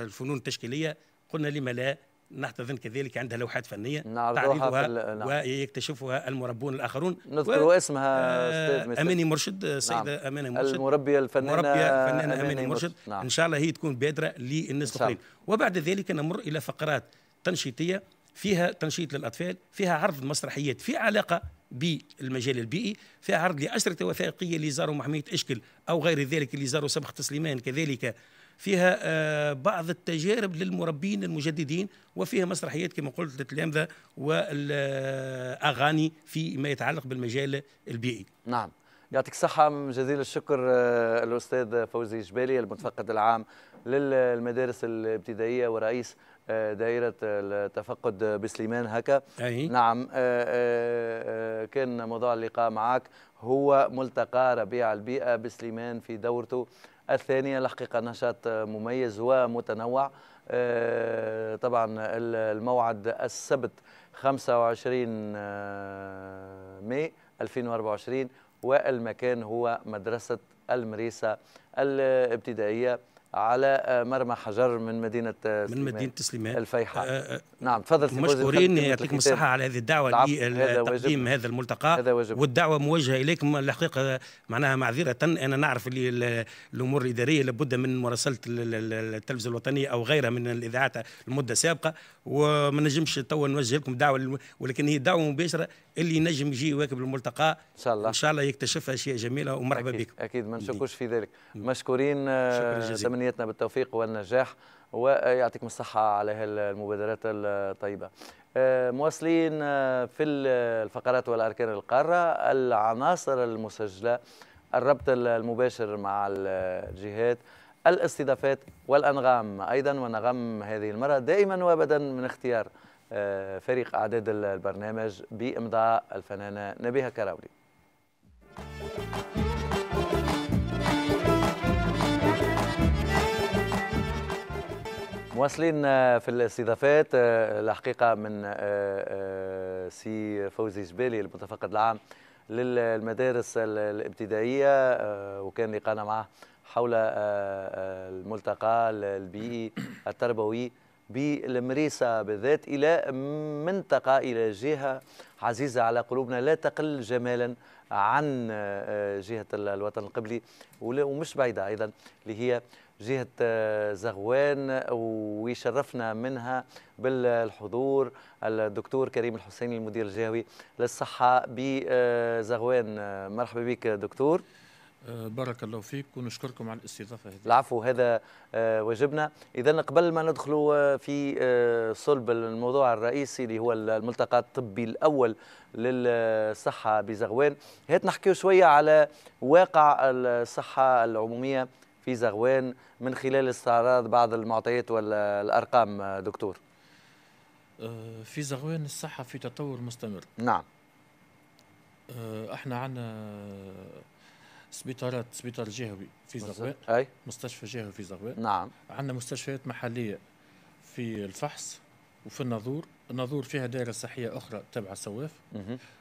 آه، الفنون التشكيلية قلنا لما لا نحتضن كذلك عندها لوحات فنيه تعرضها نعم. ويكتشفها المربون الاخرون نذكر و... اسمها آه، استاذ اماني مرشد السيده آه، نعم. اماني مرشد المربيه الفنانه المربيه الفنانه آه، اماني, أماني مرشد نعم. ان شاء الله هي تكون بادره للناس الاخرين وبعد ذلك نمر الى فقرات تنشيطيه فيها تنشيط للاطفال فيها عرض مسرحيات في علاقه بالمجال البيئي فيها عرض لأسرة وثائقية اللي زاروا محمية إشكل أو غير ذلك اللي زاروا سبق تسليمان كذلك فيها آه، بعض التجارب للمربين المجددين وفيها مسرحيات كما قلت للتلامذه والاغاني في ما يتعلق بالمجال البيئي. نعم. يعطيك الصحة جزيل الشكر آه، الأستاذ فوزي جبالي المتفقد العام للمدارس الابتدائية ورئيس آه، دائرة التفقد بسليمان هكا أي. نعم كان موضوع اللقاء معك هو ملتقى ربيع البيئة بسليمان في دورته الثانية الحقيقة نشاط مميز ومتنوع آه، طبعا الموعد السبت 25 آه، ماي 2024 والمكان هو مدرسة المريسة الابتدائية على آه، مرمى حجر من مدينه آه، سليمان من مدينه سليمان الفيحاء أه, آه، نعم تفضل مشكورين يعطيكم الصحه على هذه الدعوه لتقديم هذا الملتقى هذا واجب. والدعوه موجهه اليكم الحقيقه معناها معذره انا نعرف اللي الامور الاداريه لابد من مراسله التلفزه الوطنيه او غيرها من الاذاعات لمده سابقه وما نجمش توا نوجه لكم دعوه ولكن هي دعوه مباشره اللي نجم يجي يواكب الملتقى ان شاء الله ان شاء الله يكتشف اشياء جميله ومرحبا أكيد بكم اكيد ما نشكوش في ذلك مشكورين تمنياتنا آه، بالتوفيق والنجاح ويعطيكم الصحه على هالمبادرات الطيبه آه، مواصلين آه، في الفقرات والاركان القاره العناصر المسجله الربط المباشر مع الجهات الاستضافات والانغام ايضا ونغم هذه المره دائما وابدا من اختيار آه، فريق اعداد البرنامج بامضاء الفنانه نبيهه كراولي مواصلين آه، في الاستضافات آه، الحقيقه من سي فوزي جبالي المتفقد العام للمدارس الابتدائيه وكان لقانا معه حول الملتقى البيئي التربوي بالمريسة بالذات إلى منطقة إلى جهة عزيزة على قلوبنا لا تقل جمالا عن آه، جهة الوطن القبلي ومش بعيدة أيضا اللي هي جهة آه، زغوان ويشرفنا منها بالحضور الدكتور كريم الحسيني المدير الجهوي للصحة بزغوان آه، مرحبا بك دكتور آه، بارك الله فيك ونشكركم على الاستضافه هذه. العفو هذا آه، واجبنا، اذا قبل ما ندخل آه، في صلب الموضوع الرئيسي اللي هو الملتقى الطبي الاول للصحه بزغوان، هات نحكيو شويه على واقع الصحه العموميه في زغوان من خلال استعراض بعض المعطيات والارقام دكتور. في زغوان الصحه في تطور مستمر. نعم. احنا عندنا سبيطارات سبيطار جهوي في زغواء اي مستشفى جهوي في زغواء نعم عندنا مستشفيات محليه في الفحص وفي الناظور الناظور فيها دائره صحيه اخرى تبع سواف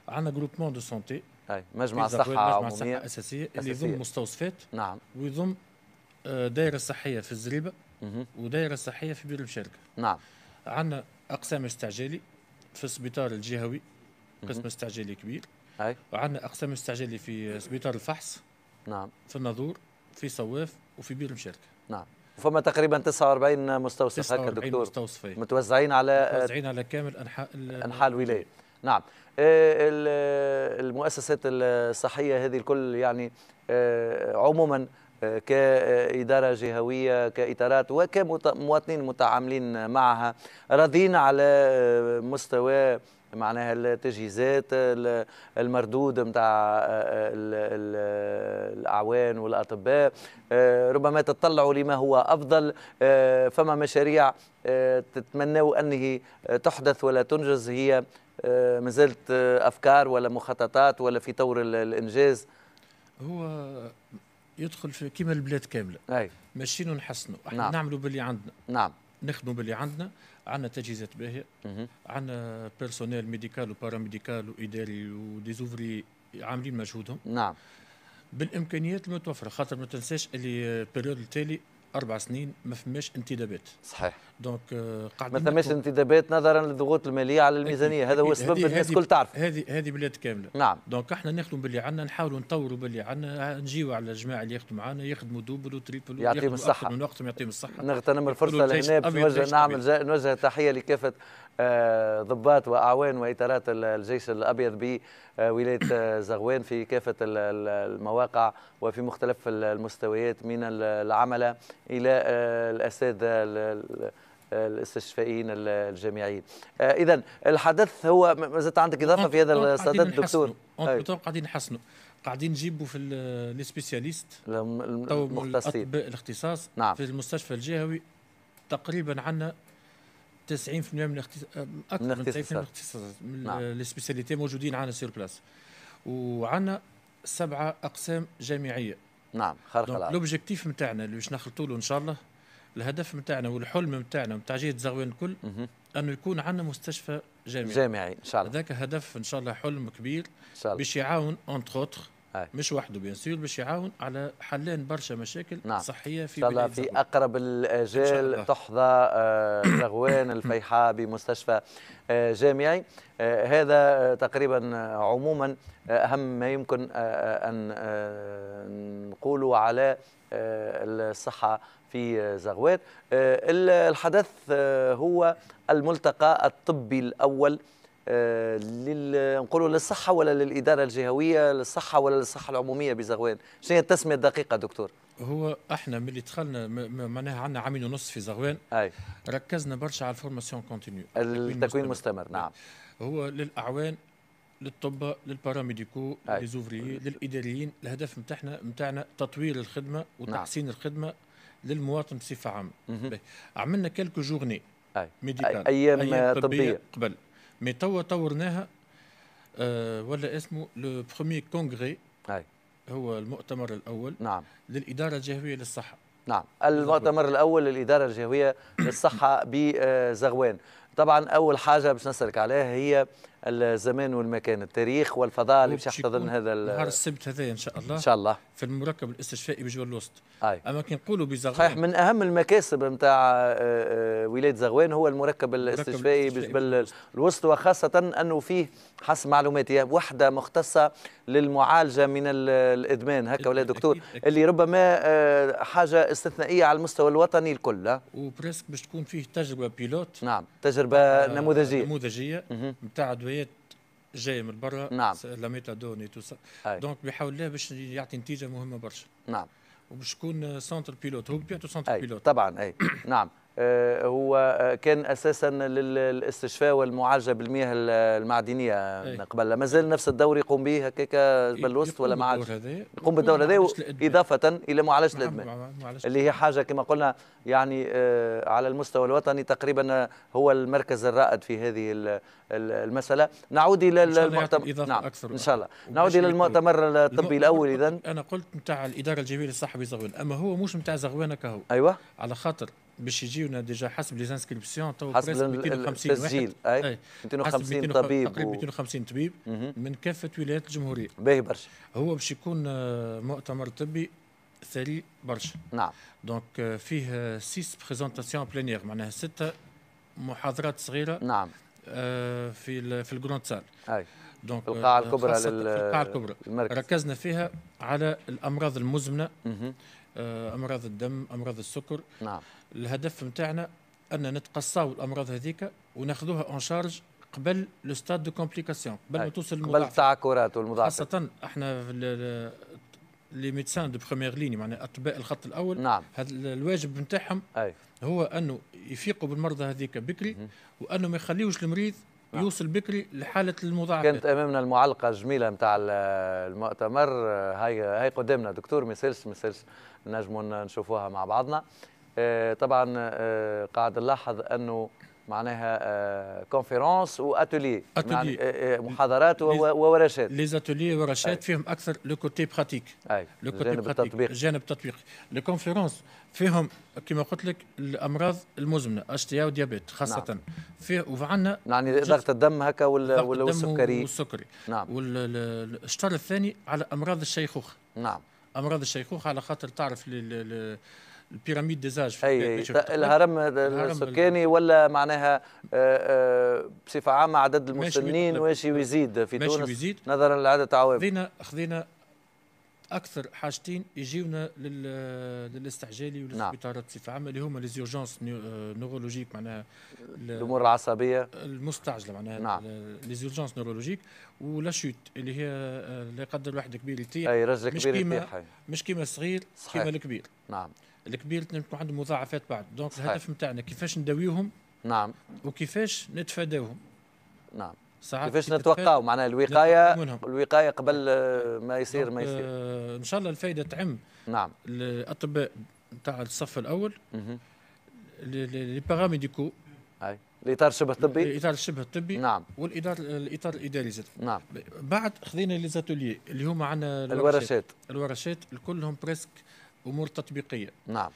عندنا جروبمون دو سونتي اي مجمع صحه مجمع صحه اساسيه اللي يضم مستوصفات نعم ويضم آه، دائره صحيه في الزريبه ودائره صحيه في بير المشاركه نعم عندنا اقسام استعجالي في السبيطار الجهوي قسم استعجالي كبير وعندنا اقسام استعجالي في سبيطار الفحص نعم في الناظور في صواف وفي بير مشاركه نعم فما تقريبا 49 مستوصف هكا دكتور مستوصفين متوزعين على متوزعين على كامل انحاء انحاء الولايه نعم آه، المؤسسات الصحيه هذه الكل يعني آه، عموما آه، كإدارة جهوية كإطارات وكمواطنين متعاملين معها راضين على مستوى معناها التجهيزات المردود نتاع آه، الاعوان والاطباء آه، ربما تطلعوا لما هو افضل آه، فما مشاريع تتمنوا انه تحدث ولا تنجز هي مازالت افكار ولا مخططات ولا في طور الانجاز هو يدخل في كيما البلاد كامله أي. ماشيين ونحسنوا احنا نعم. نعملوا باللي عندنا نعم نخدموا باللي عندنا عندنا تجهيزات باهيه عندنا بيرسونيل ميديكال وباراميديكال واداري وديزوفري عاملين مجهودهم نعم بالامكانيات المتوفره خاطر ما تنساش اللي بيريود التالي اربع سنين ما فماش انتدابات صحيح دونك آه، قاعد ما فماش انتدابات نظرا للضغوط الماليه على الميزانيه هذا هو السبب الناس الكل تعرف هذه هذه بلاد كامله نعم دونك احنا ناخذوا باللي عندنا نحاولوا نطوروا باللي عندنا نجيو على الجماعه اللي يخدموا معنا يخدموا دوبل وتريبل يعطيهم الصحه من وقتهم يعطيهم الصحه نغتنم الفرصه لهنا نوجه نعمل نوجه تحيه لكافه آه، ضباط واعوان واطارات الجيش الابيض بولايه آه، زغوان في كافه المواقع وفي مختلف المستويات من العمل الى آه، الاساتذه الاستشفائيين الجامعيين اذا الحدث هو ما زلت عندك اضافه في هذا الصدد دكتور طيب. دكتور قاعدين نحسنوا قاعدين نجيبوا في لي سبيسياليست المختصين الاختصاص نعم. في المستشفى الجهوي تقريبا عندنا 90% من آه، اكثر من 90% من الاختصاصات من نعم. لي سبيسياليتي موجودين عندنا سير بلاس وعندنا سبعه اقسام جامعيه نعم خارق العاده لوبجيكتيف نتاعنا اللي باش نخلطوا له ان شاء الله الهدف نتاعنا والحلم نتاعنا نتاع جهه زغوان الكل انه يكون عندنا مستشفى جامعي جامعي ان شاء الله هذاك هدف ان شاء الله حلم كبير ان شاء الله باش يعاون اونتر اوتر أي. مش وحده بيان باش يعاون على حلان برشا مشاكل نعم. صحيه في بلاد في اقرب الاجال تحظى آه، (coughs) الغوان الفيحاء بمستشفى آه، جامعي آه، هذا تقريبا عموما اهم ما يمكن ان نقوله على الصحه في زغوات الحدث هو الملتقى الطبي الاول آه، لل... نقولوا للصحه ولا للاداره الجهويه للصحه ولا للصحه العموميه بزغوان شنو هي التسميه الدقيقه دكتور هو احنا ملي دخلنا معناها عندنا عامين ونص في زغوان أي. ركزنا برشا على الفورماسيون كونتينيو التكوين المستمر نعم هو للاعوان للطب للباراميديكو ليزوفريي للاداريين الهدف نتاعنا نتاعنا تطوير الخدمه نعم. وتحسين نعم. الخدمه للمواطن بصفه عامه عملنا كلكو جورني ميديكال ايام طبيه, طبية قبل مي توا طورناها آه ولا اسمه لو بروميي كونغري هو المؤتمر الاول نعم للاداره الجهويه للصحه نعم المؤتمر الاول للاداره الجهويه للصحه بزغوان طبعا اول حاجه باش نسالك عليها هي الزمان والمكان التاريخ والفضاء اللي باش يحتضن هذا نهار السبت هذا ان شاء الله ان شاء الله في المركب الاستشفائي بجبل الوسط أي. اما كي نقولوا بزغوان صحيح من اهم المكاسب نتاع آه، آه، ولايه زغوان هو المركب الاستشفائي بجبل الوسط وخاصه انه فيه حسب معلوماتي وحده مختصه للمعالجه من الادمان هكا ولا دكتور أكيد أكيد. اللي ربما آه، حاجه استثنائيه على المستوى الوطني الكل وبريسك باش تكون فيه تجربه بيلوت نعم تجربه آه نموذجيه نموذجيه نتاع جاي من برا نعم لا ميتادون اي دونك بحول الله باش يعطي نتيجه مهمه برشا نعم وباش يكون سونتر بيلوت هو بيعطي سونتر بيلوت طبعا اي (clears throat) نعم آه، هو آه، كان اساسا للاستشفاء والمعالجه بالمياه المعدنيه إيه. من قبل ما زال نفس الدور يقوم به هكاك جبل الوسط ولا معالج يقوم بالدور هذا اضافه الى معالجه نعم، الادمان اللي هي حاجه كما قلنا يعني آه، على المستوى الوطني تقريبا هو المركز الرائد في هذه المساله نعود الى المؤتمر نعم أكثر ان شاء الله نعود الى المؤتمر الطبي الاول اذا انا قلت نتاع الاداره الجميله الصحي بزغوان اما هو مش نتاع زغوان كهو ايوه على خاطر باش يجيونا ديجا حسب لي زانسكريبسيون تو حسب 250 التسجيل اي, أي. 250 طبيب تقريبا 250 طبيب من كافه ولايات الجمهوريه باهي برشا هو باش يكون آه، مؤتمر طبي ثري برشا نعم دونك euh, فيه 6 بريزونتاسيون بلينير معناها سته محاضرات صغيره نعم آه، في في الجروند سال أي. دونك آه، القاعة الكبرى لل... القاعة الكبرى المركز. ركزنا فيها على الأمراض المزمنة آه، أمراض الدم أمراض السكر نعم الهدف نتاعنا أن نتقصاو الأمراض هذيك وناخذوها أون شارج قبل لو ستاد دو كومبليكاسيون قبل ما توصل قبل التعكرات والمضاعفات خاصة احنا لي ميدسان دو بروميير ليني معناها اطباء الخط الاول نعم هذا الواجب نتاعهم هو انه يفيقوا بالمرضى هذيك بكري وانه ما يخليوش المريض نعم. يوصل بكري لحاله المضاعفات كانت امامنا المعلقه الجميله نتاع المؤتمر هاي هاي قدامنا دكتور ما يسالش ما يسالش نجموا نشوفوها مع بعضنا آه، طبعا آه، قاعد نلاحظ انه معناها كونفيرونس آه، واتولي يعني آه، آه، محاضرات وورشات لي زاتولي ورشات فيهم اكثر لو كوتي براتيك لو كوتي براتيك الجانب لو كونفرنس فيهم كما قلت لك الامراض المزمنه اشتياء وديابيت خاصه نعم. فيه وعندنا يعني ضغط الدم هكا وال... والسكري والسكري نعم والشطر الثاني على امراض الشيخوخه نعم امراض الشيخوخه على خاطر تعرف البيراميد ديزاج في الهرم السكاني ولا معناها آه، آه، بصفه عامه عدد المسنين ماشي ويزيد في ماشي تونس ويزيد. نظرا لعدد عوامل خذينا خذينا اكثر حاجتين يجيونا للاستعجالي نعم. وللسبيطارات نعم. بصفه عامه اللي هما ليزيرجونس نورولوجيك آه، معناها الامور العصبيه المستعجله معناها نعم. ليزيرجونس نورولوجيك ولا شوت اللي هي لا قدر واحد كبير يطيح اي رجل كبير يطيح مش كيما الصغير كيما الكبير نعم الكبير تكون عندهم مضاعفات بعد دونك الهدف نتاعنا كيفاش نداويوهم نعم وكيفاش نتفاداوهم نعم ساعات كيفاش نتوقعوا معناها الوقايه الوقايه قبل ما يصير ما يصير آه، ان شاء الله الفائده تعم نعم الاطباء نتاع الصف الاول لي باراميديكو اي الاطار الشبه الطبي الاطار الشبه الطبي نعم والاطار الاطار الاداري زاد نعم بعد خذينا لي زاتولي اللي هما عندنا الورشات الورشات كلهم بريسك امور تطبيقيه نعم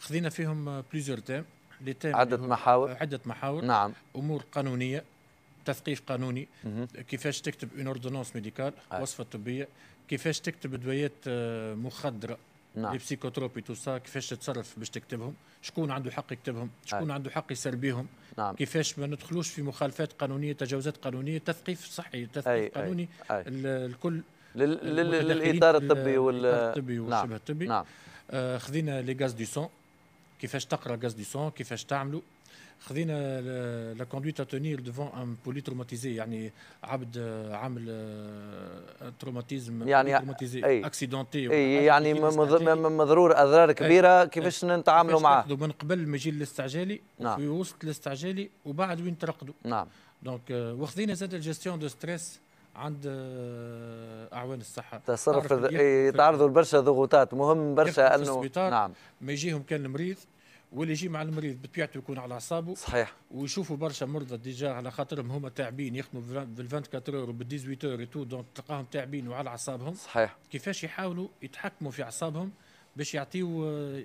خذينا فيهم بليزيور تيم عدة محاور عدة محاور نعم أمور قانونية تثقيف قانوني كيفاش تكتب اون اوردونونس ميديكال وصفة طبية كيفاش تكتب دويات آه، مخدرة نعم تو سا كيفاش تتصرف باش تكتبهم شكون عنده حق يكتبهم آه. شكون عنده حق يسربيهم نعم. كيفاش ما ندخلوش في مخالفات قانونيه تجاوزات قانونيه تثقيف صحي تثقيف أي قانوني أي. الكل للاطار الطبي وال الطبي نعم، والشبه الطبي نعم. آه، خذينا لي غاز دو سون كيفاش تقرا غاز دو سون كيفاش تعملوا خذينا لا كوندويت ا تونير ديفون ان بولي تروماتيزي يعني عبد عامل تروماتيزم آه، يعني تروماتيزي أي اكسيدونتي اي يعني مضرور اضرار كبيره كيفاش نتعاملوا معاه من قبل ما يجي الاستعجالي نعم. في وسط الاستعجالي وبعد وين ترقدوا نعم دونك euh، وخذينا زاد الجستيون دو ستريس عند آه، اعوان الصحه تصرف يتعرضوا إيه، لبرشا ضغوطات مهم برشا انه نعم ما يجيهم كان المريض واللي يجي مع المريض بطبيعته يكون على اعصابه صحيح ويشوفوا برشا مرضى ديجا على خاطرهم هما تعبين يخدموا بال 24 اور وبال 18 اور تو دونك تلقاهم تعبين وعلى اعصابهم صحيح كيفاش يحاولوا يتحكموا في اعصابهم باش يعطيوا آه،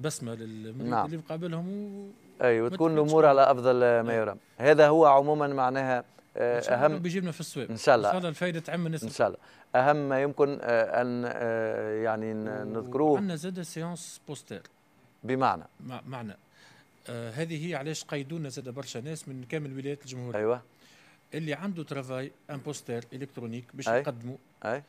بسمه للمريض نعم. اللي مقابلهم و... اي أيوة وتكون الامور على افضل ما يرام نعم. هذا هو عموما معناها اهم بيجيبنا في السويق ان شاء الله ان شاء الله الفائده تعم نسال ان شاء الله اهم ما يمكن آه، ان آه، يعني نذكروه عندنا زاد سيونس بوستير بمعنى معنى آه هذه هي علاش قيدونا زاد برشا ناس من كامل ولايات الجمهوريه ايوه اللي عنده ترافاي ان بوستير الكترونيك باش يقدموا أي.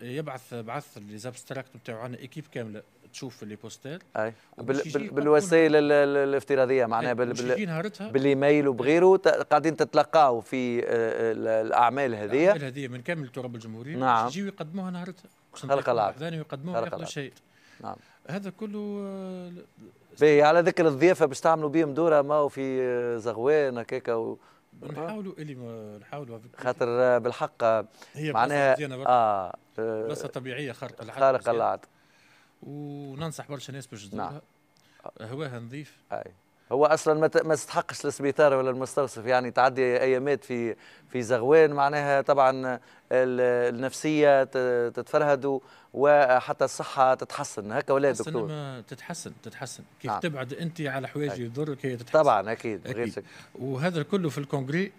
يبعث بعث ليزابستراكت نتاعو عندنا ايكيب كامله تشوف اللي بوستات اي بال بال بالوسائل الافتراضيه معناها بال إيه، بال بالايميل وبغيره قاعدين تتلقاو في آه، الاعمال هذه الاعمال هذه من كامل تراب الجمهوريه نعم يجيو يقدموها نهارتها خلق العقل يقدموها ياخذوا شيء نعم هذا كله باهي على ذكر الضيافه باش تعملوا بهم دوره ما في آه، زغوان هكاك و... نحاولوا اللي نحاولوا خاطر آه، بالحق هي معناها اه بلاصه طبيعيه خارقه العاده خارقه العاده وننصح برشا ناس باش تزورها نعم. هواها نظيف اي هو اصلا ما تستحقش السبيطار ولا المستوصف يعني تعدي ايامات في في زغوان معناها طبعا النفسيه تتفرهد وحتى الصحه تتحسن هكا ولا دكتور ما تتحسن تتحسن كيف نعم. تبعد انت على حوايج يضرك هي تتحسن طبعا اكيد, أكيد. وهذا كله في الكونغري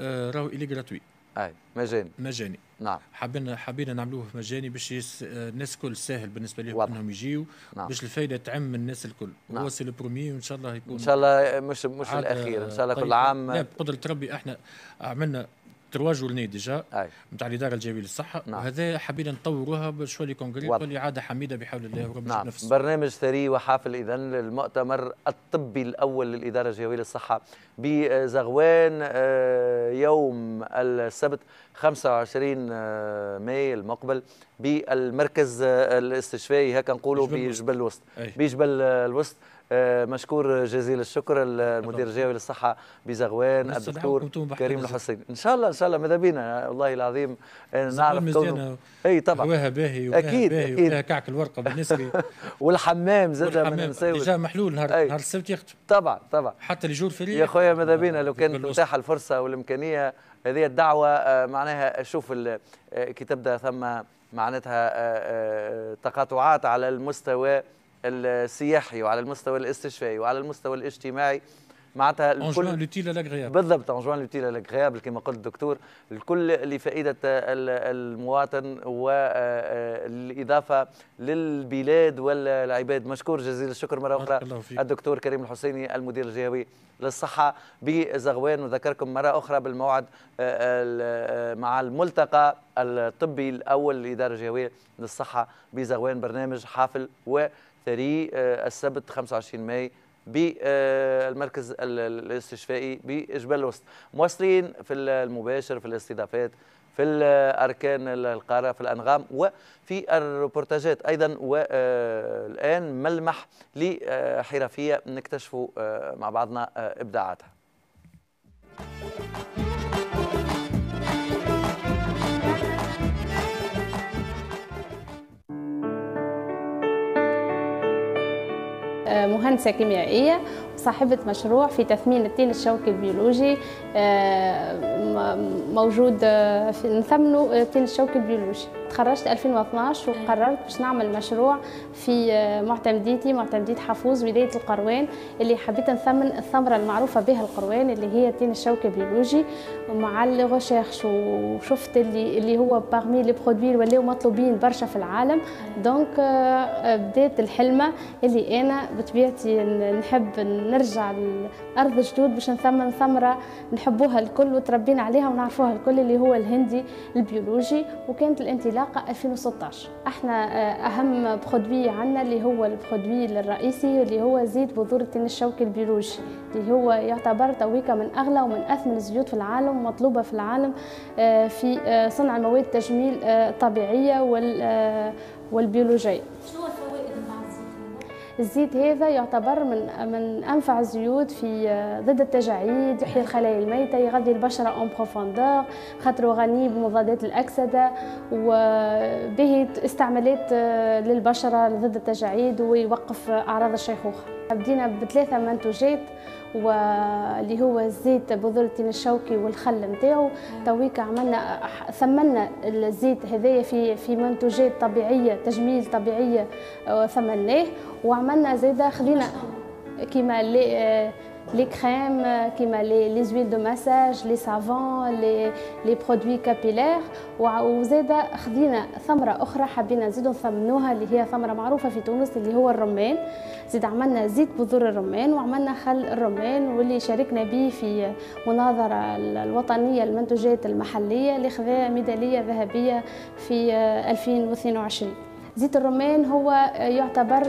آه، راهو الي جراتوي اي مجاني مجاني نعم حابين حابين نعملوه مجاني باش الناس الكل ساهل بالنسبه لهم انهم يجيو نعم. باش الفايده تعم الناس الكل نعم. هو سي لو برومي وان شاء الله يكون ان شاء الله مش مش الاخير ان شاء الله كل عام لا بقدره ربي احنا عملنا تروا جورني ديجا نتاع الاداره الجويه للصحه نعم. وهذا حبينا نطوروها باش تولي كونغري تولي عاده حميده بحول الله ورب نعم. نفسه برنامج ثري وحافل اذا للمؤتمر الطبي الاول للاداره الجويه للصحه بزغوان آه، يوم السبت 25 آه، ماي المقبل بالمركز آه، الاستشفائي هكا نقولوا بجبل الوسط بجبل الوسط آه، مشكور جزيل الشكر المدير الجوي للصحه بزغوان الدكتور كريم الحسين ان شاء الله ان شاء الله ماذا بينا والله العظيم آه، نعرف كونه اي طبعا هواها باهي اكيد باهي اكيد كعك الورقه بالنسبه (laughs) والحمام زاد ما ديجا محلول نهار نهار السبت يخدم طبعا طبعا حتى اللي جور فريق يا خويا ماذا بينا لو كانت متاحه الفرصه والامكانيه هذه الدعوه آه، معناها شوف كي تبدا ثم معناتها تقاطعات على المستوى السياحي وعلى المستوى الاستشفائي وعلى المستوى الاجتماعي معناتها الكل بالضبط انجوان لوتيل لاغرياب كما قلت الدكتور الكل لفائده المواطن والاضافه آه، آه، للبلاد والعباد مشكور جزيل الشكر مره اخرى الدكتور كريم الحسيني المدير الجهوي للصحه بزغوان وذكركم مره اخرى بالموعد آه، مع الملتقى الطبي الاول للاداره الجهويه للصحه بزغوان برنامج حافل و ثري آه، السبت 25 ماي بالمركز آه، الاستشفائي بجبل الوسط مواصلين في المباشر في الاستضافات في الاركان القاره في الانغام وفي الروبورتاجات ايضا والان ملمح لحرفيه نكتشفوا آه، مع بعضنا ابداعاتها مهندسة كيميائية صاحبة مشروع في تثمين التين الشوكي البيولوجي آه، موجود آه، في نثمنه التين آه، الشوكي البيولوجي تخرجت 2012 وقررت باش نعمل مشروع في معتمديتي معتمدية حفوز ولاية القروان اللي حبيت نثمن الثمرة المعروفة بها القروان اللي هي التين الشوكي البيولوجي مع الغوشيرش وشفت اللي اللي هو باغمي لي برودوي اللي ولاو مطلوبين برشا في العالم دونك بدات الحلمة اللي أنا بطبيعتي نحب نرجع لأرض جدود باش نثمن ثمرة نحبوها الكل وتربينا عليها ونعرفوها الكل اللي هو الهندي البيولوجي وكانت الانطلاقة 2016 احنا آه، أهم برودوي عندنا اللي هو البرودوي الرئيسي اللي هو زيت بذور التين الشوكي البيولوجي اللي هو يعتبر تويكا من أغلى ومن أثمن الزيوت في العالم مطلوبة في العالم آه، في آه، صنع مواد تجميل طبيعية والبيولوجية الزيت هذا يعتبر من من انفع الزيوت في آه، ضد التجاعيد يحيي الخلايا الميته يغذي البشره اون بروفوندور خاطر غني بمضادات الاكسده وبه استعمالات آه، للبشره ضد التجاعيد ويوقف اعراض الشيخوخه بدينا بثلاثه منتوجات واللي هو الزيت بذرتين الشوكي والخل نتاعو نعم. تويك عملنا ثمنا الزيت هذايا في في منتوجات طبيعيه تجميل طبيعيه آه، ثمناه وعملنا زيدا خلينا كيما les crèmes, euh, les, les huiles de massage, les savons, les, les produits capillaires وزاد خدينا ثمرة أخرى حبينا نزيدو نثمنوها اللي هي ثمرة معروفة في تونس اللي هو الرمان زيد عملنا زيت بذور الرمان وعملنا خل الرمان واللي شاركنا به في مناظرة الوطنية المنتجات المحلية اللي خذا ميدالية ذهبية في 2022 آه، زيت الرمان هو يعتبر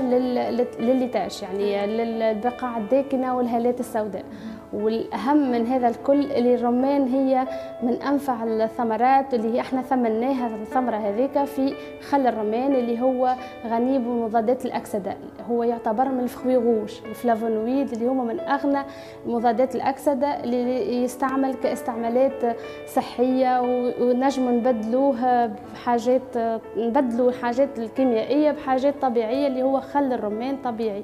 للليتاش يعني للبقع الداكنه والهالات السوداء والاهم من هذا الكل اللي الرمان هي من انفع الثمرات اللي احنا ثمناها الثمره هذيك في خل الرمان اللي هو غني بمضادات الاكسده هو يعتبر من الفخويغوش الفلافونويد اللي هما من اغنى مضادات الاكسده اللي يستعمل كاستعمالات صحيه ونجم نبدلوه بحاجات نبدلو الحاجات الكيميائيه بحاجات طبيعيه اللي هو خل الرمان طبيعي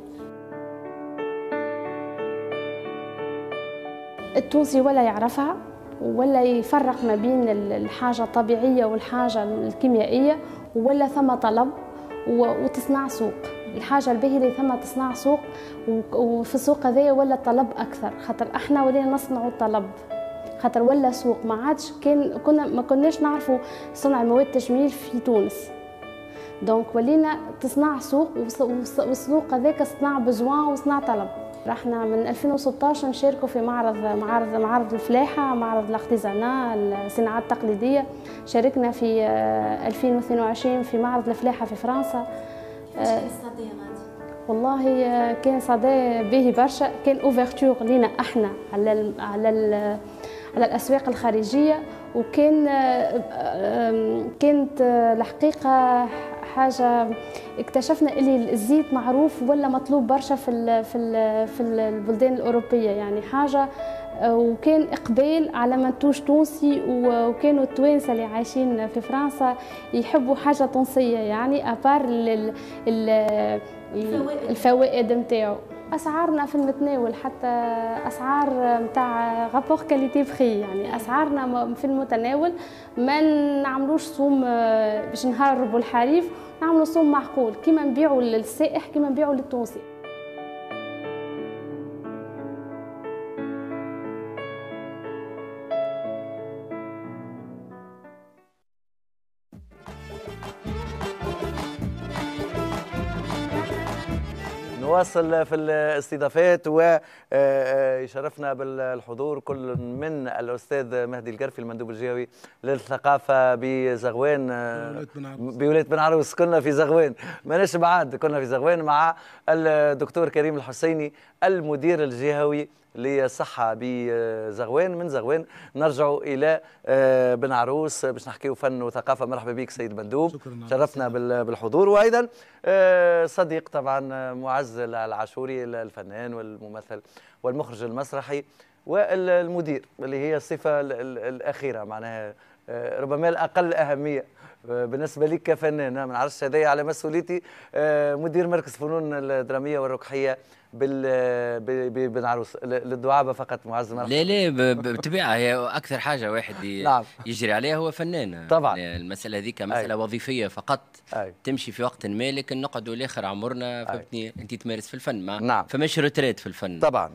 التونسي ولا يعرفها ولا يفرق ما بين الحاجه الطبيعيه والحاجه الكيميائيه ولا ثم طلب وتصنع سوق الحاجه الباهيه اللي ثم تصنع سوق وفي السوق هذايا ولا الطلب اكثر خاطر احنا ولينا نصنع الطلب خاطر ولا سوق ما عادش كان كنا ما كناش نعرفوا صنع مواد التجميل في تونس دونك ولينا تصنع سوق والسوق هذاك صنع بزوان وصنع طلب رحنا من 2016 نشاركوا في معرض معرض معرض الفلاحة معرض الاختزانة الصناعات التقليدية شاركنا في 2022 آه، في معرض الفلاحة في فرنسا آه، والله آه، كان صدى به برشا كان اوفرتور لينا احنا على الـ على الـ على الاسواق الخارجيه وكان كانت الحقيقه حاجه اكتشفنا اللي الزيت معروف ولا مطلوب برشا في الـ في الـ في البلدان الاوروبيه يعني حاجه آه، وكان اقبال على منتوج تونسي وكانوا التوانسه اللي عايشين في فرنسا يحبوا حاجه تونسيه يعني ابار الفوائد نتاعو اسعارنا في المتناول حتى اسعار نتاع غابور كاليتي بخي يعني نعم. اسعارنا في المتناول ما نعملوش صوم آه، باش نهربوا الحريف نعملوا سوم معقول كيما نبيعوا للسائح كيما نبيعوا للتونسي نواصل في الاستضافات ويشرفنا آه، آه، بالحضور كل من الاستاذ مهدي القرفي المندوب الجهوي للثقافه بزغوان آه، بولايه بن عروس كنا في زغوان ماناش بعاد كنا في زغوان مع الدكتور كريم الحسيني المدير الجهوي لصحة بزغوان من زغوان نرجع إلى آه، بن عروس باش نحكيو فن وثقافة مرحبا بك سيد مندوب شرفنا بالحضور وأيضا آه، صديق طبعا معز العاشوري الفنان والممثل والمخرج المسرحي والمدير اللي هي الصفة الأخيرة معناها آه، ربما الأقل أهمية بالنسبة لك كفنان ما نعرفش هذايا على مسؤوليتي مدير مركز فنون الدرامية والركحية بال بالعروس للدعابه فقط مرحبا لا لا بطبيعه هي اكثر حاجه واحد نعم. يجري عليها هو فنان طبعا يعني المساله هذيك مساله أي. وظيفيه فقط أي. تمشي في وقت ما لكن نقعدوا لاخر عمرنا فهمتني انت تمارس في الفن ما نعم. فماش روتريت في الفن طبعا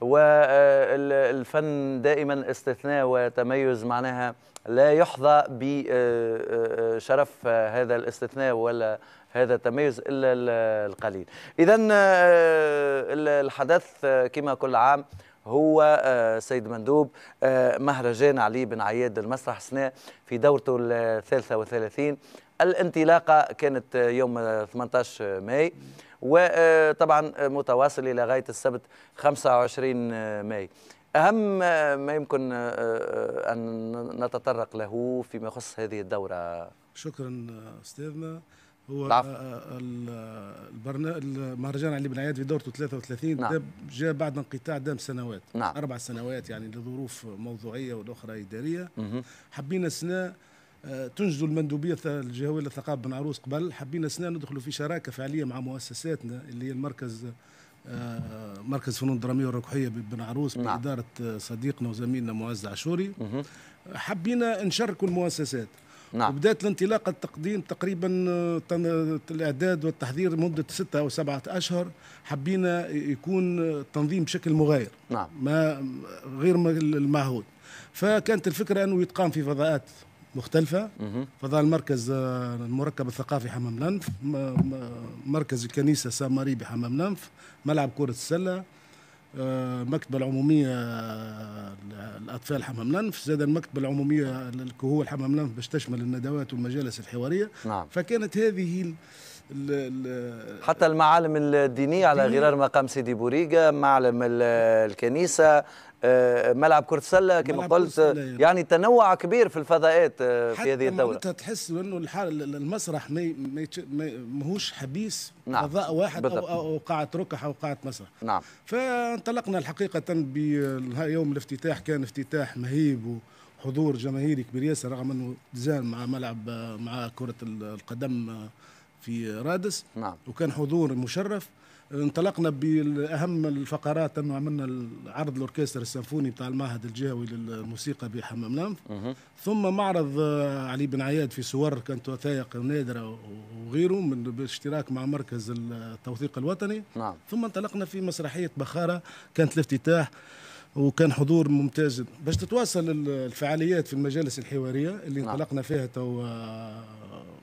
والفن آه، دائما استثناء وتميز معناها لا يحظى بشرف آه، آه، هذا الاستثناء ولا هذا التميز الا القليل اذا آه، الحدث آه، كما كل عام هو آه، سيد مندوب مهرجان علي بن عياد المسرح سنة في دورته الثالثة وثلاثين الانطلاقة كانت يوم 18 ماي وطبعا متواصل إلى غاية السبت 25 ماي أهم ما يمكن أن نتطرق له فيما يخص هذه الدورة شكرا أستاذنا هو آه، آه، البرنامج المهرجان علي بن عياد في دورته 33 نعم. جاء بعد انقطاع دام سنوات نعم. اربع سنوات يعني لظروف موضوعيه والاخرى اداريه حبينا سنه آه، تنجزوا المندوبيه الجهويه للثقافه بن عروس قبل حبينا سنه ندخلوا في شراكه فعليه مع مؤسساتنا اللي هي المركز مركز فنون دراميه والركحيه بن عروس نعم. باداره صديقنا وزميلنا معز عاشوري حبينا نشركوا المؤسسات نعم. وبدات الانطلاقه التقديم تقريبا آه، الاعداد والتحضير مده ستة او سبعة اشهر حبينا يكون التنظيم آه، بشكل مغاير نعم. ما غير المعهود فكانت الفكره انه يتقام في فضاءات مختلفة فضاء المركز آه، المركب الثقافي حمام لنف مركز الكنيسة سان ماري بحمام لنف ملعب كرة السلة المكتبة آه، العمومية آه، الأطفال حمام لنف زاد المكتبة العمومية الكهول حمام لنف باش تشمل الندوات والمجالس الحوارية نعم. فكانت هذه حتى المعالم الدينية على غرار مقام سيدي بوريقة معلم الكنيسة آه، ملعب كرة سلة كما قلت يعني. يعني تنوع كبير في الفضاءات آه، في هذه الدوله حتى تحس انه الحال المسرح ما ماهوش حبيس نعم. فضاء واحد بالضبط. او قاعة ركح او قاعة مسرح نعم فانطلقنا الحقيقة بيوم الافتتاح كان افتتاح مهيب و حضور جماهيري كبير ياسر رغم انه زال مع ملعب مع كره القدم آه، في رادس نعم. وكان حضور مشرف انطلقنا باهم الفقرات انه عملنا عرض الاوركسترا السيمفوني بتاع المعهد الجهوي للموسيقى بحمام لام ثم معرض علي بن عياد في صور كانت وثائق نادره وغيره من بالاشتراك مع مركز التوثيق الوطني نعم. ثم انطلقنا في مسرحيه بخاره كانت الافتتاح وكان حضور ممتاز باش تتواصل الفعاليات في المجالس الحواريه اللي نعم. انطلقنا فيها تو آه،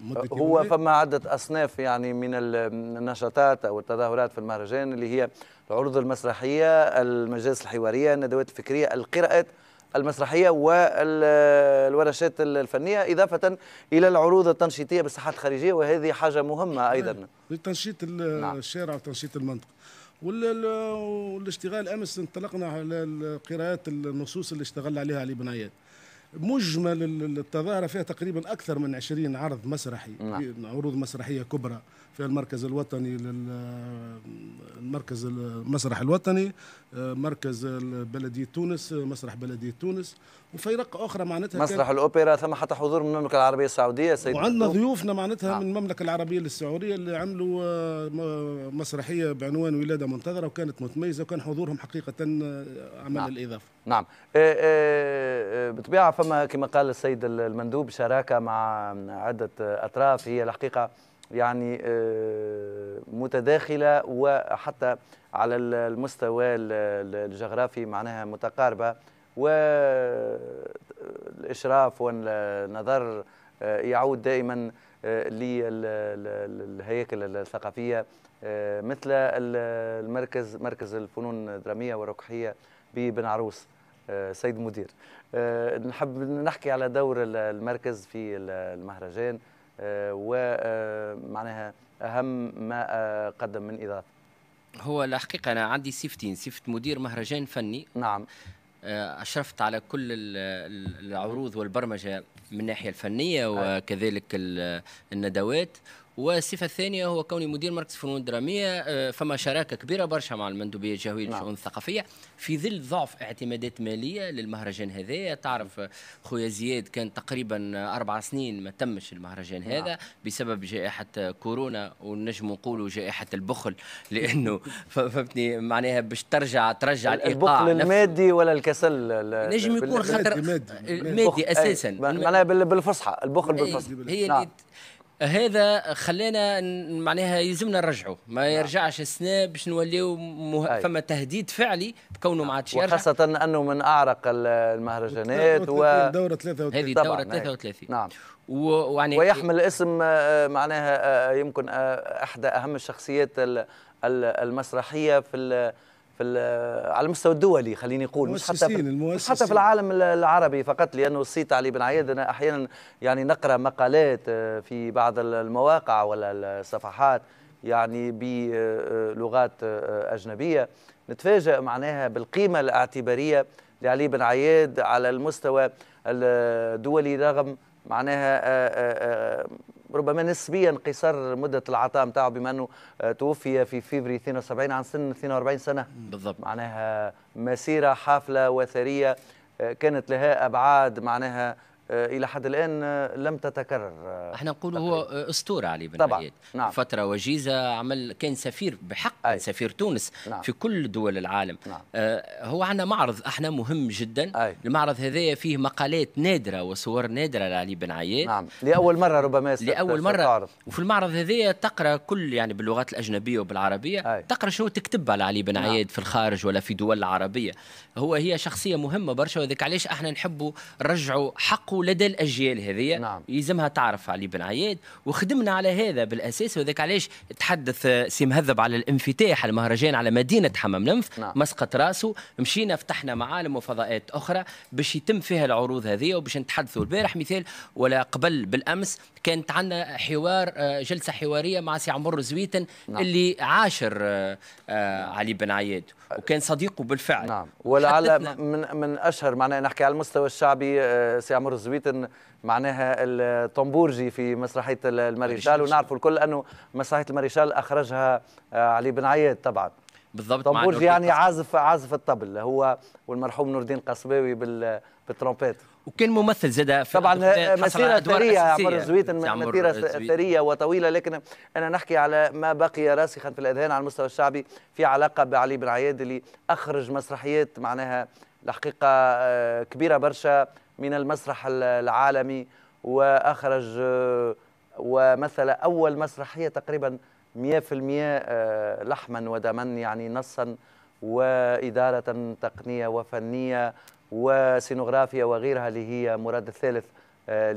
مدة هو فما عدة أصناف يعني من النشاطات أو التظاهرات في المهرجان اللي هي العروض المسرحية المجالس الحوارية الندوات الفكرية القراءات المسرحيه والورشات الفنيه اضافه الى العروض التنشيطيه بالساحات الخارجيه وهذه حاجه مهمه نعم. ايضا لتنشيط نعم. الشارع وتنشيط المنطقه والاشتغال امس انطلقنا على قراءات النصوص اللي اشتغل عليها علي بن عياد مجمل التظاهره فيها تقريبا اكثر من 20 عرض مسرحي نعم. عروض مسرحيه كبرى في المركز الوطني المركز المسرح الوطني مركز بلديه تونس مسرح بلديه تونس وفرق اخرى معناتها مسرح الاوبرا ثم حتى حضور من المملكه العربيه السعوديه سيد وعندنا ضيوفنا معناتها نعم. من المملكه العربيه السعوديه اللي عملوا آه، مسرحيه بعنوان ولاده منتظره وكانت متميزه وكان حضورهم حقيقه آه، عمل نعم. الاضافه نعم آه، بطبيعه فما كما قال السيد المندوب شراكه مع عده اطراف هي الحقيقه يعني آه، متداخله وحتى على المستوى الجغرافي معناها متقاربه والاشراف آه، والنظر آه، يعود دائما للهياكل الثقافيه مثل المركز مركز الفنون الدراميه والركحيه ببن عروس سيد مدير نحب نحكي على دور المركز في المهرجان آه، ومعناها آه، اهم ما آه، قدم من اضافه هو الحقيقه انا عندي سيفتين سيفت مدير مهرجان فني نعم اشرفت على كل العروض والبرمجه من الناحيه الفنيه وكذلك الندوات والصفه الثانيه هو كوني مدير مركز فنون الدراميه آه، فما شراكه كبيره برشا مع المندوبيه نعم. الجهويه للشؤون الثقافيه في ظل ضعف اعتمادات ماليه للمهرجان هذايا تعرف خويا زياد كان تقريبا اربع سنين ما تمش المهرجان هذا نعم. بسبب جائحه كورونا ونجم نقولوا جائحه البخل لانه (laughs) فهمتني معناها باش ترجع ترجع الايقاع البخل المادي ولا الكسل نجم يكون خاطر مادي, مادي, مادي اساسا معناها بالفصحى البخل بالفصحى هي نعم. هذا خلينا معناها يلزمنا نرجعوا ما نعم. يرجعش السنة باش نوليو مه... فما تهديد فعلي بكونه ما عادش يرجع وخاصة أنه من أعرق المهرجانات و الدورة 33 هذه الدورة 33 نعم و... وعني ويحمل اسم آه، معناها آه، يمكن آه، إحدى أهم الشخصيات المسرحية في في على المستوى الدولي خليني نقول مش حتى في مش حتى في العالم العربي فقط لانه الصيت علي بن عياد انا احيانا يعني نقرا مقالات آه، في بعض المواقع ولا الصفحات يعني بلغات آه، آه، اجنبيه نتفاجئ معناها بالقيمه الاعتباريه لعلي بن عياد على المستوى الدولي رغم معناها ربما نسبيا قصر مده العطاء نتاعو بما انه آه، توفي في فيفري 72 عن سن 42 سنه بالضبط معناها مسيره حافله وثريه آه، كانت لها ابعاد معناها آه، الى حد الان آه، لم تتكرر آه، احنا نقول هو اسطوره علي بن طبعا عيد نعم. فتره وجيزه عمل كان سفير بحق أي. سفير تونس نعم. في كل دول العالم نعم. هو عندنا معرض احنا مهم جدا أي. المعرض هذا فيه مقالات نادره وصور نادره لعلي بن عياد نعم لاول مره ربما لاول مره تعرض. وفي المعرض هذا تقرا كل يعني باللغات الاجنبيه وبالعربيه أي. تقرا شنو تكتب على علي بن نعم. عياد في الخارج ولا في دول العربيه هو هي شخصيه مهمه برشا وذاك علاش احنا نحبوا نرجعوا حقه لدى الاجيال هذه نعم. يلزمها تعرف علي بن عياد وخدمنا على هذا بالاساس وذاك علاش تحدث سي مهذب على الانفتاح المهرجان على مدينه حمام لنف نعم. مسقط راسه مشينا فتحنا معالم وفضاءات اخرى باش يتم فيها العروض هذه وباش نتحدثوا البارح مثال ولا قبل بالامس كانت عندنا حوار آه، جلسه حواريه مع سي عمر زويتن نعم. اللي عاشر آه، آه، علي بن عياد وكان صديقه بالفعل نعم ولعل من من اشهر معناه نحكي على المستوى الشعبي سي عمر زويتن جويتن معناها الطنبورجي في مسرحيه الماريشال ونعرفوا الكل انه مسرحيه الماريشال اخرجها آه، علي بن عياد طبعا بالضبط طنبورجي يعني عازف عازف الطبل هو والمرحوم نور الدين قصباوي بال بالترومبيت وكان ممثل زاد طبعا آه، مسيره ثريه عمر زويت مسيره ثريه وطويله لكن انا نحكي على ما بقي راسخا في الاذهان على المستوى الشعبي في علاقه بعلي بن عياد اللي اخرج مسرحيات معناها الحقيقه آه، كبيره برشا من المسرح العالمي وأخرج آه، ومثل أول مسرحية تقريبا 100% آه، لحما ودما يعني نصا وإدارة تقنية وفنية وسينوغرافيا وغيرها اللي هي مراد الثالث آه،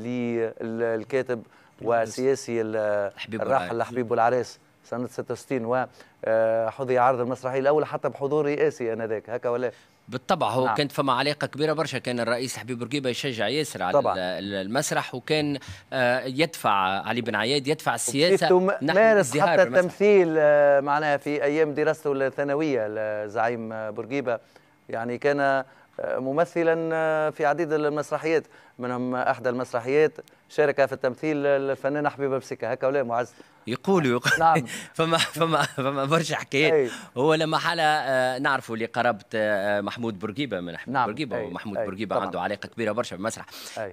للكاتب وسياسي الراحل الحبيب العريس سنة 66 وحظي عرض المسرحية الأول حتى بحضور رئاسي أنذاك هكا ولا بالطبع هو نعم. كانت فما علاقة كبيرة برشا كان الرئيس حبيب بورقيبة يشجع ياسر على طبعا. المسرح وكان آه، يدفع علي بن عياد يدفع السياسة مارس حتى التمثيل آه، معناها في أيام دراسته الثانوية لزعيم آه، بورقيبة يعني كان ممثلا في عديد المسرحيات منهم احدى المسرحيات شارك في التمثيل الفنان حبيبه بسكه هكا ولا إيه معز يقولوا يقول نعم (laughs) فما فما فما برشا حكايات هو لما حالة آه، نعرفوا اللي قربت آه، محمود برقيبه من حبيب نعم. برقيبه ومحمود أي. برقيبه طبعا. عنده علاقه كبيره برشا بالمسرح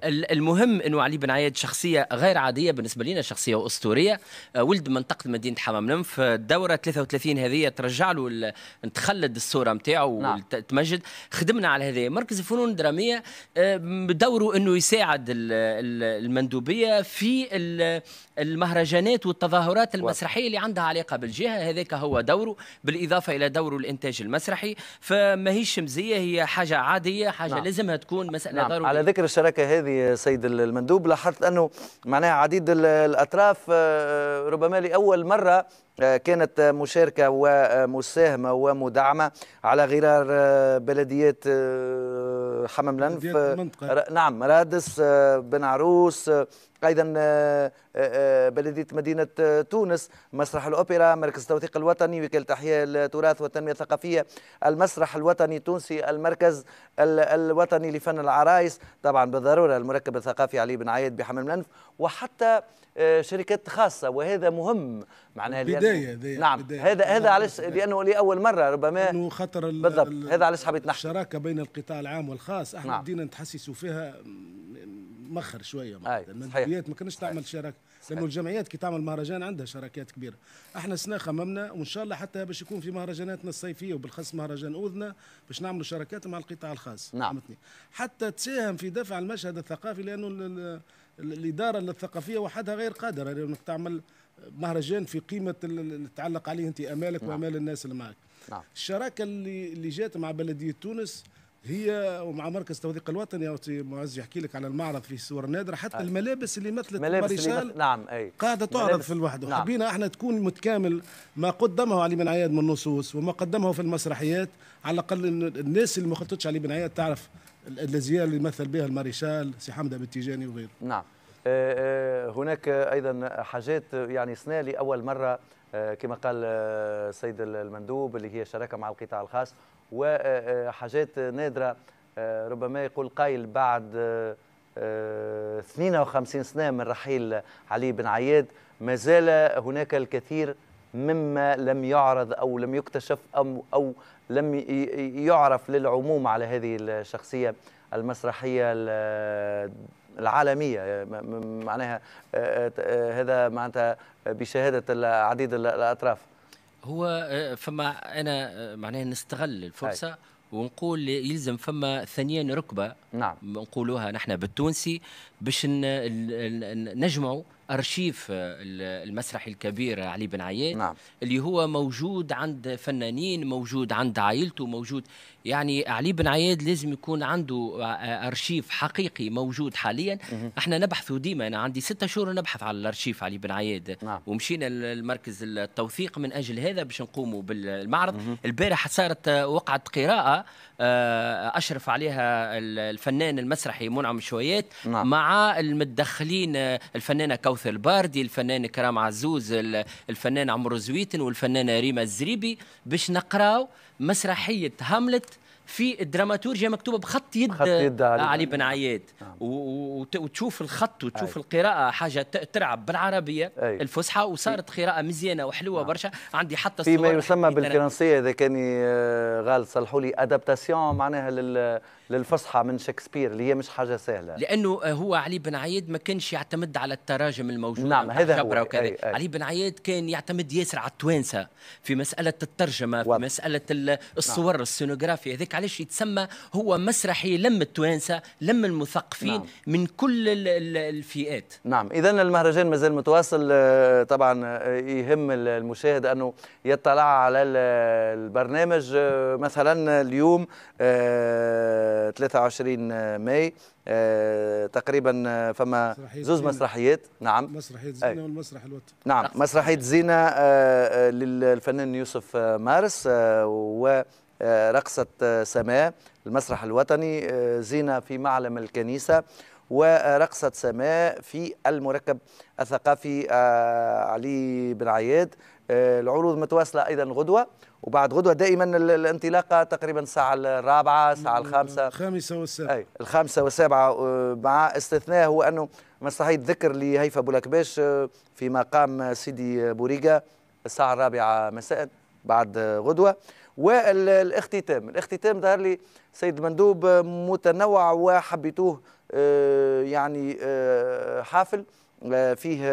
المهم انه علي بن عياد شخصيه غير عاديه بالنسبه لنا شخصيه اسطوريه آه، ولد منطقه مدينه حمام نمف الدوره 33 هذه ترجع له تخلد الصوره نتاعو نعم. تمجد خدمنا على هذه مركز الفنون الدراميه بدوره انه انه يساعد المندوبيه في المهرجانات والتظاهرات المسرحيه اللي عندها علاقه بالجهه هذاك هو دوره بالاضافه الى دوره الانتاج المسرحي فما هي الشمزيه هي حاجه عاديه حاجه نعم. لازمها تكون مساله نعم. ضروريه على ذكر الشراكه هذه سيد المندوب لاحظت انه معناها عديد الاطراف آه، ربما لاول مره كانت مشاركة ومساهمة ومدعمة على غرار آه، بلديات آه، حمام لنف نعم رادس آه، بن عروس ايضا آه، آه، آه، بلديه مدينه تونس مسرح الاوبرا مركز التوثيق الوطني وكاله احياء التراث والتنميه الثقافيه المسرح الوطني التونسي المركز الوطني لفن العرايس طبعا بالضروره المركب الثقافي علي بن عايد بحمل الانف وحتى شركات خاصه وهذا مهم معناها بدايه لأن... نعم بداية. هذا هذا نعم. علاش لانه لاول مره ربما انه خطر بالضبط هذا علاش حبيت نحكي الشراكه بين القطاع العام والخاص احنا نعم. بدينا نتحسسوا فيها مخر شويه معناتها المندوبيات ما كانتش تعمل شراكه لانه الجمعيات كي تعمل مهرجان عندها شراكات كبيره احنا سنا خممنا وان شاء الله حتى باش يكون في مهرجاناتنا الصيفيه وبالخص مهرجان اذنا باش نعملوا شراكات مع القطاع الخاص نعم. حتى تساهم في دفع المشهد الثقافي لانه الاداره الثقافيه وحدها غير قادره يعني انك تعمل مهرجان في قيمه اللي تعلق عليه انت امالك نعم. وامال الناس اللي معك نعم. الشراكه اللي اللي جات مع بلديه تونس هي ومع مركز التوثيق الوطني يا سي معز يحكي لك على المعرض في صور نادره حتى أي. آه. الملابس اللي مثلت ماريشال مثل... نعم اي قاعده تعرض في الوحده نعم. حبينا احنا تكون متكامل ما قدمه علي بن عياد من نصوص وما قدمه في المسرحيات على الاقل الناس اللي ما خطتش علي بن عياد تعرف الازياء اللي مثل بها الماريشال سي حمده بالتيجاني وغيره نعم آه، آه، هناك ايضا حاجات يعني سنالي اول مره آه، كما قال السيد آه، المندوب اللي هي شراكه مع القطاع الخاص وحاجات آه، نادره ربما يقول قايل بعد 52 سنه من رحيل علي بن عياد ما زال هناك الكثير مما لم يعرض او لم يكتشف او او لم يعرف للعموم على هذه الشخصيه المسرحيه العالميه آه، معناها آه، آه، هذا معناتها بشهاده العديد الاطراف هو فما انا معناها نستغل الفرصه هاي. ونقول يلزم فما ثانيا ركبه نعم نقولوها نحن بالتونسي باش نجمعوا ارشيف المسرحي الكبير علي بن عياد نعم. اللي هو موجود عند فنانين موجود عند عائلته موجود يعني علي بن عياد لازم يكون عنده آه، آه، ارشيف حقيقي موجود حاليا احنا نبحث ديما انا عندي ستة شهور نبحث على الارشيف علي بن عياد نعم. ومشينا لمركز التوثيق من اجل هذا باش نقوموا بالمعرض البارح صارت آه، وقعت قراءه اشرف عليها الفنان المسرحي منعم شويات نعم. مع المتدخلين الفنانه كوثر الباردي الفنان كرام عزوز الفنان عمرو زويتن والفنانه ريما الزريبي باش نقراو مسرحيه هاملت في الدراماتورجيا مكتوبه بخط يد, خط يد علي, علي بن عياد نعم. وتشوف الخط وتشوف أي. القراءه حاجه ترعب بالعربيه أي. الفصحى وصارت قراءه مزيانه وحلوه نعم. برشا عندي حتى فيما يسمى بالفرنسيه اذا كان آه، غال صلحوا لي ادابتاسيون معناها لل للفصحى من شكسبير اللي هي مش حاجه سهله لانه آه، هو علي بن عياد ما كانش يعتمد على التراجم الموجوده نعم هذا هو وكذا. أي أي. علي بن عياد كان يعتمد ياسر على التوانسه في مساله الترجمه في مساله نعم. الصور نعم. السينوغرافيا هذاك علاش يتسمى هو مسرحي لم التوانسه لم المثقفين نعم. من كل الفئات نعم اذا المهرجان مازال متواصل آه، طبعا آه، يهم المشاهد انه يطلع على البرنامج مثلا اليوم آه 23 ماي آه، تقريبا آه، فما زوز مسرحيات نعم مسرحيه زينه والمسرح الوطني نعم مسرحيه زينه آه، للفنان يوسف مارس ورقصه سماء المسرح الوطني زينة في معلم الكنيسة ورقصة سماء في المركب الثقافي علي بن عياد العروض متواصلة أيضا غدوة وبعد غدوه دائما الانطلاقه تقريبا الساعه الرابعه الساعه الخامسه الخامسه والسابعه اي الخامسه والسابعه مع استثناء هو انه مستحيل ذكر لهيفا بولاكباش آه، في مقام سيدي بوريقه الساعه الرابعه مساء بعد غدوه والاختتام الاختتام ظهر لي سيد مندوب متنوع وحبيتوه آه، يعني آه، حافل فيه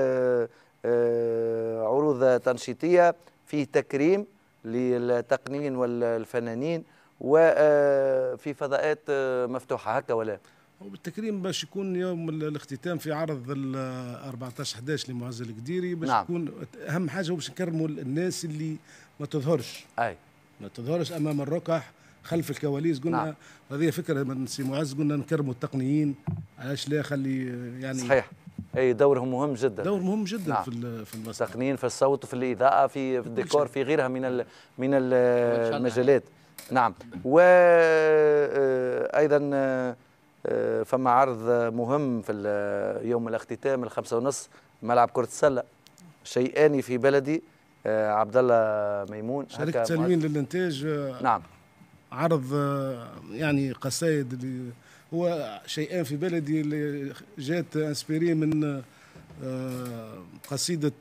عروض تنشيطيه فيه تكريم للتقنين والفنانين وفي آه، فضاءات آه، مفتوحه هكا ولا وبالتكريم باش يكون يوم الاختتام في عرض 14 11 لمعز القديري باش نعم. يكون اهم حاجه باش نكرموا الناس اللي ما تظهرش اي ما تظهرش امام الركح خلف الكواليس قلنا نعم. هذه فكره من سي معز قلنا نكرموا التقنيين علاش لا خلي يعني صحيح اي دورهم مهم جدا دور مهم جدا نعم. في في المسرح التقنيين في الصوت في الاضاءه في, في الديكور في غيرها من من المجالات نعم و آه، ايضا آه، فما عرض مهم في يوم الاختتام الخمسة ونص ملعب كرة السلة شيئان في بلدي آه، عبد الله ميمون شركة تلوين للإنتاج نعم عرض يعني قصائد اللي هو شيئان في بلدي اللي جات انسبيري من آه، قصيده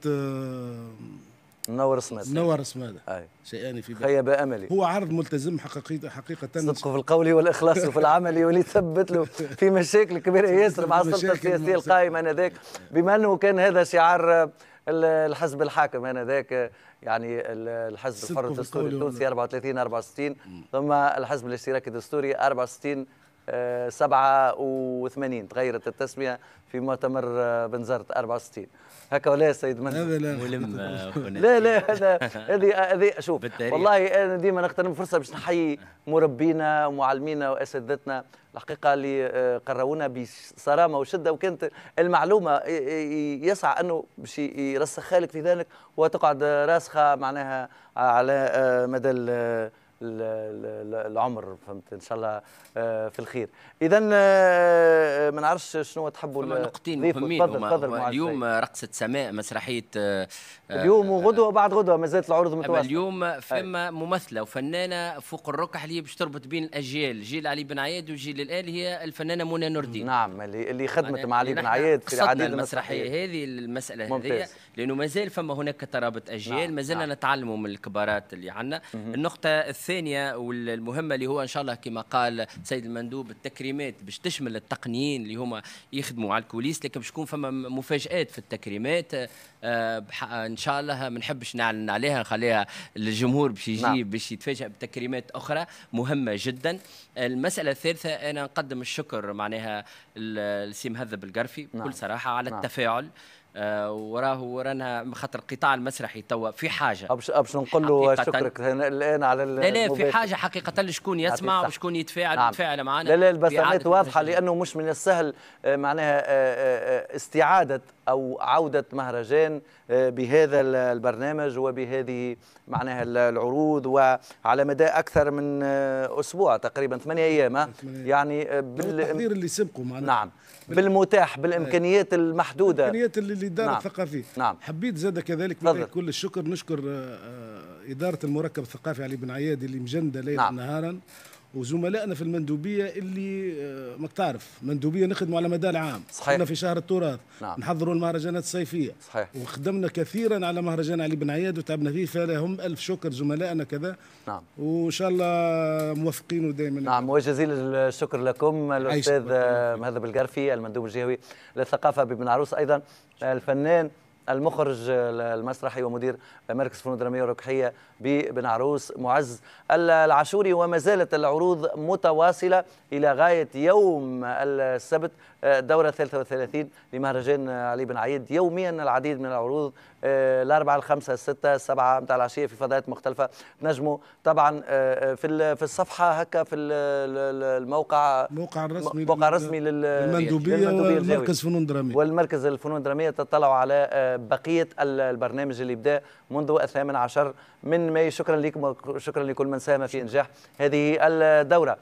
نور سماده نور سماده شيئان في بلدي خيب املي هو عرض ملتزم حقيقه حقيقه صدق في القول والاخلاص وفي العمل واللي ثبت له في مشاكل كبيره ياسر مع السلطه السياسيه القائمه انذاك بما انه كان هذا شعار آه، الحزب الحاكم انذاك آه، يعني الحزب الحر الدستوري التونسي 34 64 ثم الحزب الاشتراكي الدستوري 64 87 تغيرت التسميه في مؤتمر آه، بنزرت 64 هكا ولا يا سيد من لا لا لا آه، هذا هذه هذه شوف والله انا ديما نغتنم فرصه باش نحيي مربينا ومعلمينا واساتذتنا الحقيقه اللي آه، قرونا بصرامه وشده وكانت المعلومه يسعى انه باش يرسخها لك في ذلك وتقعد راسخه معناها على مدى العمر فهمت ان شاء الله آه، في الخير اذا آه، آه، ما نعرفش شنو تحبوا نقطتين مهمين اليوم رقصه سماء مسرحيه اليوم وغدوه وبعد غدوه ما زالت العروض متواصله اليوم فما ممثله وفنانه فوق الركح اللي باش تربط بين الاجيال جيل علي بن عياد وجيل الال هي الفنانه منى نور الدين نعم اللي خدمت مع علي بن عياد في العديد المسرحيه هذه المساله هذه لانه مازال فما هناك ترابط اجيال نعم. مازلنا نعم. نتعلموا من الكبارات اللي عندنا النقطه الثانيه والمهمه اللي هو ان شاء الله كما قال سيد المندوب التكريمات باش تشمل التقنيين اللي هما يخدموا على الكوليس لكن باش يكون فما مفاجات في التكريمات آه ان شاء الله ما نحبش نعلن عليها نخليها للجمهور باش يجي نعم. باش يتفاجئ بتكريمات اخرى مهمه جدا المساله الثالثه انا نقدم الشكر معناها السي مهذب القرفي نعم. بكل صراحه على نعم. التفاعل آه، وراه ورانا خاطر القطاع المسرحي توا في حاجه باش أبش نقول له شكرك الان على لا لا في حاجه حقيقه شكون يسمع وشكون يتفاعل نعم. يتفاعل معنا لا لا البصمات واضحه لانه مش من السهل آه، معناها آه، استعاده أو عودة مهرجان آه، بهذا البرنامج وبهذه معناها العروض وعلى مدى أكثر من آه، أسبوع تقريبا ثمانية آه، أيام يعني, يعني بالتقدير اللي سبقوا معنا نعم بالمتاح بالامكانيات المحدوده الامكانيات اللي الاداره نعم. الثقافيه نعم. حبيت زاد كذلك كل الشكر نشكر اداره المركب الثقافي علي بن عياد اللي مجنده ليلا نعم. نهارا وزملائنا في المندوبيه اللي آه، ماك تعرف مندوبيه نخدموا على مدى العام صحيح كنا في شهر التراث نعم. نحضروا المهرجانات الصيفيه صحيح وخدمنا كثيرا على مهرجان علي بن عياد وتعبنا فيه فلهم الف شكر زملائنا كذا نعم وان شاء الله موفقين ودائما نعم وجزيل الشكر لكم الاستاذ مهذب القرفي المندوب الجهوي للثقافه ببن عروس ايضا الفنان المخرج آه، المسرحي ومدير مركز فنون دراميه وركحيه ببن عروس معز العاشوري وما زالت العروض متواصله الى غايه يوم السبت دورة 33 لمهرجان علي بن عيد يوميا العديد من العروض آه، الأربعة الخمسة الستة السبعة متاع العشية في فضاءات مختلفة تنجموا طبعا آه، آه، في في الصفحة هكا في الموقع الموقع الرسمي الموقع الرسمي للمندوبية, للمندوبية والمركز فنون درامية والمركز الفنون الدرامية تطلعوا على بقية البرنامج اللي بدأ منذ الثامن عشر من ماي شكرا لكم وشكرا لكل من ساهم في إنجاح هذه الدورة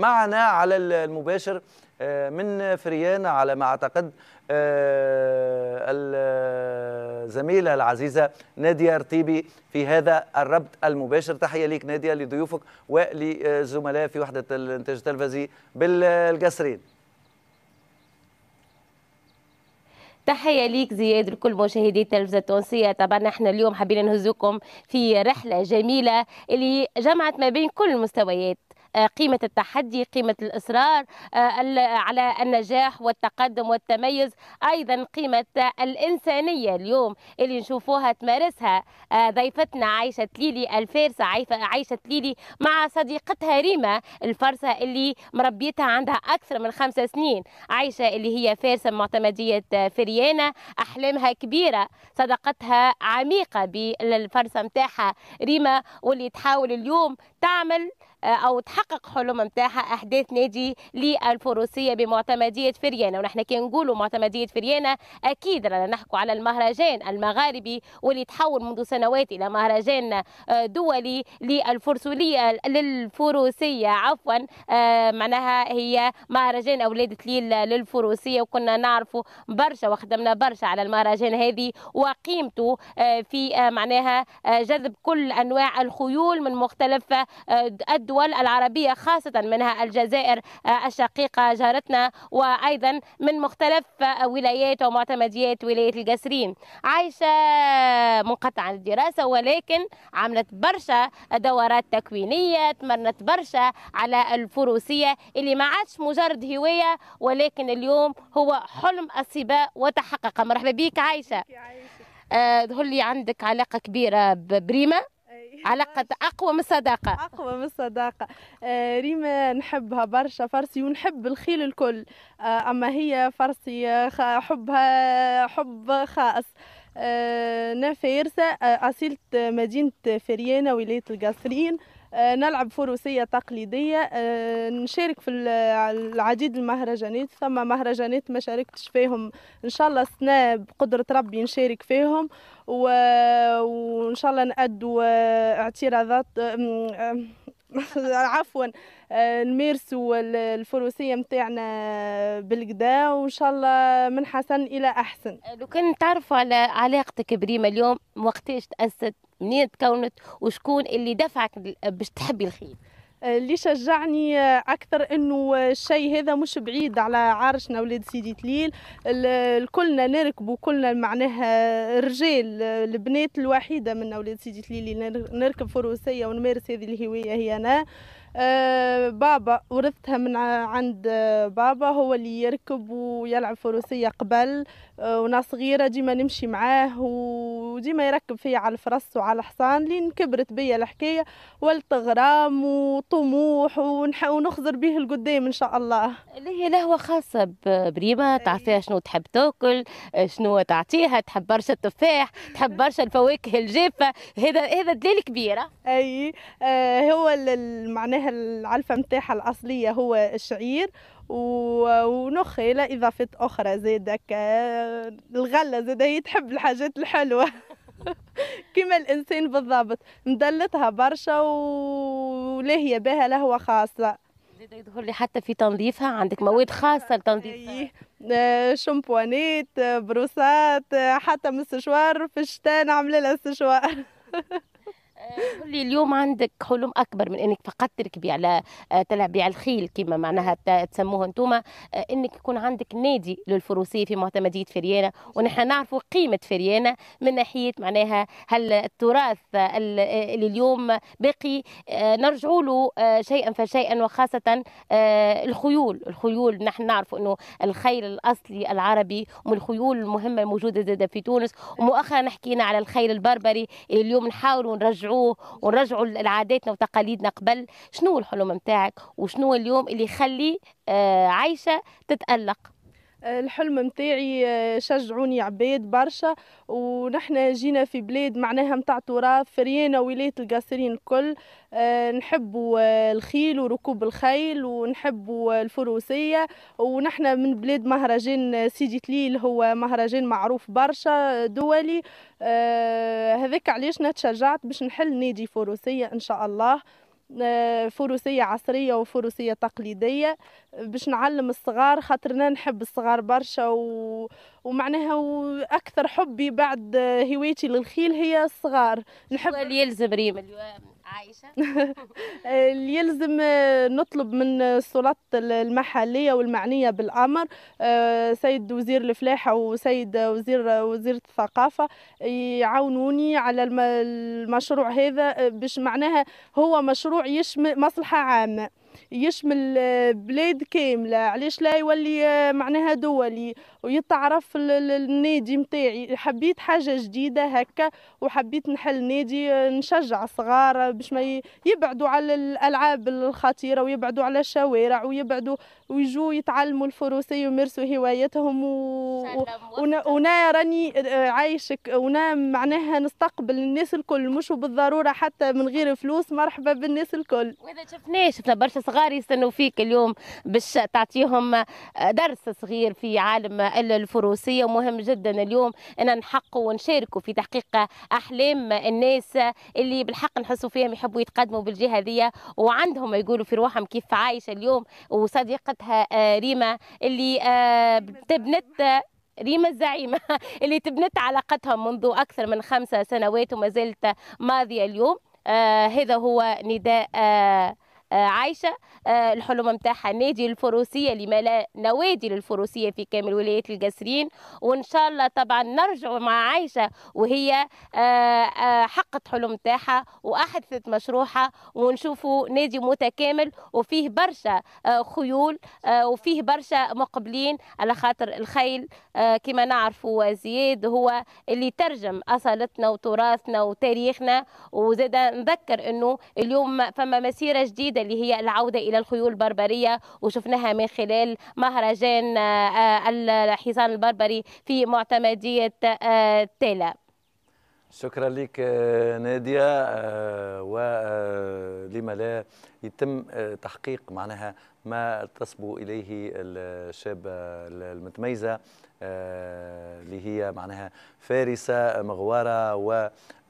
معنا على المباشر آه، من فريان على ما اعتقد آه، الزميله آه، العزيزه ناديه رتيبي في هذا الربط المباشر تحيه ليك ناديه لضيوفك ولزملاء في وحده الانتاج التلفزي بالقصرين تحية ليك زياد لكل مشاهدي التلفزة التونسية طبعا احنا اليوم حابين نهزوكم في رحلة جميلة اللي جمعت ما بين كل المستويات قيمة التحدي قيمة الإصرار آه، على النجاح والتقدم والتميز أيضا قيمة الإنسانية اليوم اللي نشوفوها تمارسها آه، ضيفتنا عايشة ليلي الفارسة عايشة ليلي مع صديقتها ريما الفرسة اللي مربيتها عندها أكثر من خمسة سنين عايشة اللي هي فارسة معتمدية فريانة أحلامها كبيرة صداقتها عميقة بالفرسة متاعها ريما واللي تحاول اليوم تعمل او تحقق حلم نتاعها احداث نادي للفروسيه بمعتمديه فريانه ونحن كي نقولوا معتمديه فريانه اكيد رانا نحكوا على المهرجان المغاربي واللي تحول منذ سنوات الى مهرجان آه، دولي للفرسوليه للفروسيه عفوا آه، معناها هي مهرجان اولاد تليل للفروسيه وكنا نعرفوا برشا وخدمنا برشا على المهرجان هذه وقيمته آه، في معناها جذب كل انواع الخيول من مختلف الدول العربية خاصة منها الجزائر آه، الشقيقة جارتنا وأيضا من مختلف ولايات ومعتمديات ولاية القاسرين عايشة منقطعة عن الدراسة ولكن عملت برشا دورات تكوينية تمرنت برشا على الفروسية اللي ما عادش مجرد هواية ولكن اليوم هو حلم الصباء وتحقق مرحبا بك عايشة آه، ظهر لي عندك علاقة كبيرة بريمة علاقة أقوى من الصداقة أقوى من الصداقة آه ريما نحبها برشا فرسي ونحب الخيل الكل آه أما هي فرسي آه، حبها حب خاص آه نافيرسة آه، أصيلة مدينة فريانة ولاية القصرين آه، نلعب فروسية تقليدية آه، نشارك في العديد المهرجانات ثم مهرجانات ما شاركتش فيهم إن شاء الله السنة بقدرة ربي نشارك فيهم و... وإن شاء الله نأدوا آه، اعتراضات (laughs) عفوا نمارسوا الفروسيه نتاعنا بالقدا وان شاء الله من حسن الى احسن لو كان تعرفوا على علاقتك بريما اليوم وقتاش تاسست منين تكونت وشكون اللي دفعك باش تحبي الخير اللي شجعني اكثر انه الشيء هذا مش بعيد على عرشنا ولاد سيدي تليل كلنا نركبوا كلنا معناها الرجال البنات الوحيده من اولاد سيدي تليل اللي نركب فروسيه ونمارس هذه الهوايه هي انا آه، بابا ورثتها من عند آه، بابا هو اللي يركب ويلعب فروسية قبل آه، وانا صغيره ديما نمشي معاه وديما يركب فيا على الفرس وعلى الحصان لين كبرت بيا الحكايه ولت غرام وطموح ونخزر به لقدام ان شاء الله اللي هي لهوه خاصه بريمه إيه. تعرفيها شنو تحب تاكل آه، شنو تعطيها تحب برشا التفاح تحب (laughs) برشا الفواكه الجافه هذا هذا دليل كبيره اي آه هو معناها العلفه نتاعها الاصليه هو الشعير ونخيلة إضافة اضافات اخرى زادك الغله زاد هي تحب الحاجات الحلوه (laughs) كما الانسان بالضبط مدلتها برشا ولا هي باها لهوه خاصه زاد يدخل لي حتى في تنظيفها عندك مواد خاصه لتنظيفها آه، شامبوانيت بروسات آه، حتى مسشوار في الشتاء نعمل لها استشوار (laughs) لي اليوم عندك حلم اكبر من انك فقط تركبي على آه، تلعبي على الخيل كما معناها تسموه انتم آه، انك يكون عندك نادي للفروسيه في معتمديه فريانة ونحن نعرفوا قيمه فريانة من ناحيه معناها هل التراث آه، اللي اليوم باقي نرجعوا له شيئا فشيئا وخاصه الخيول الخيول نحن نعرفوا انه الخيل الاصلي العربي ومن الخيول المهمه الموجوده زاده في تونس ومؤخرا حكينا على الخيل البربري اللي اليوم نحاولوا نرجعوا نعملوه ونرجعوا لعاداتنا وتقاليدنا قبل شنو الحلم نتاعك وشنو اليوم اللي يخلي آه، عايشه تتالق الحلم متاعي آه، شجعوني عباد برشا ونحن جينا في بلاد معناها متاع تراب فريانة ولاية القاصرين الكل آه، نحبوا آه، الخيل وركوب الخيل ونحبوا الفروسية ونحن من بلاد مهرجان سيدي تليل هو مهرجان معروف برشا دولي هذاك علاش نتشجعت باش نحل نادي فروسية إن شاء الله آه، فروسيه عصريه وفروسيه تقليديه باش نعلم الصغار خاطرنا نحب الصغار برشا و... ومعناها واكثر حبي بعد هوايتي للخيل هي الصغار نحب يلزم ريم عايشة (laughs) يلزم آه، نطلب من السلطات المحلية والمعنية بالأمر آه، سيد وزير الفلاحة وسيد وزير وزير الثقافة يعاونوني على المشروع هذا آه، باش معناها هو مشروع يشمل مصلحة عامة يشمل آه، بلاد كاملة علاش لا يولي آه، معناها دولي ويتعرف النادي متاعي حبيت حاجة جديدة هكا وحبيت نحل نادي آه، نشجع الصغار باش ما يبعدوا على الألعاب الخطيرة ويبعدوا على الشوارع ويبعدوا ويجوا يتعلموا الفروسية ويمارسوا هوايتهم و... ونا, ونا راني عايشك ونا معناها نستقبل الناس الكل مش بالضرورة حتى من غير فلوس مرحبا بالناس الكل وإذا شفناش شفنا برشا صغار يستنوا فيك اليوم باش تعطيهم آه، درس صغير في عالم الفروسيه مهم جدا اليوم ان نحقوا ونشاركوا في تحقيق احلام الناس اللي بالحق نحسوا فيهم يحبوا يتقدموا بالجهه هذيا وعندهم يقولوا في روحهم كيف عايشه اليوم وصديقتها آه، ريما اللي آه، تبنت ريما الزعيمة (laughs) اللي تبنت علاقتهم منذ أكثر من خمسة سنوات وما زالت ماضية اليوم آه هذا هو نداء آه عايشه آه، الحلم متاعها نادي الفروسيه لما لا نوادي للفروسيه في كامل ولايات الجسرين وان شاء الله طبعا نرجع مع عايشه وهي آه، آه، حققت حلم تاعها واحدثت مشروعها ونشوفوا نادي متكامل وفيه برشا خيول وفيه برشا مقبلين على خاطر الخيل كما نعرفوا زياد هو اللي ترجم اصالتنا وتراثنا وتاريخنا وزاد نذكر انه اليوم فما مسيره جديده الجديده اللي هي العودة إلى الخيول البربرية وشفناها من خلال مهرجان آه، آه، الحصان البربري في معتمدية آه، تيلا شكرا لك نادية ولما لا يتم تحقيق معناها ما تصبو إليه الشابة المتميزة اللي هي معناها فارسة مغوارة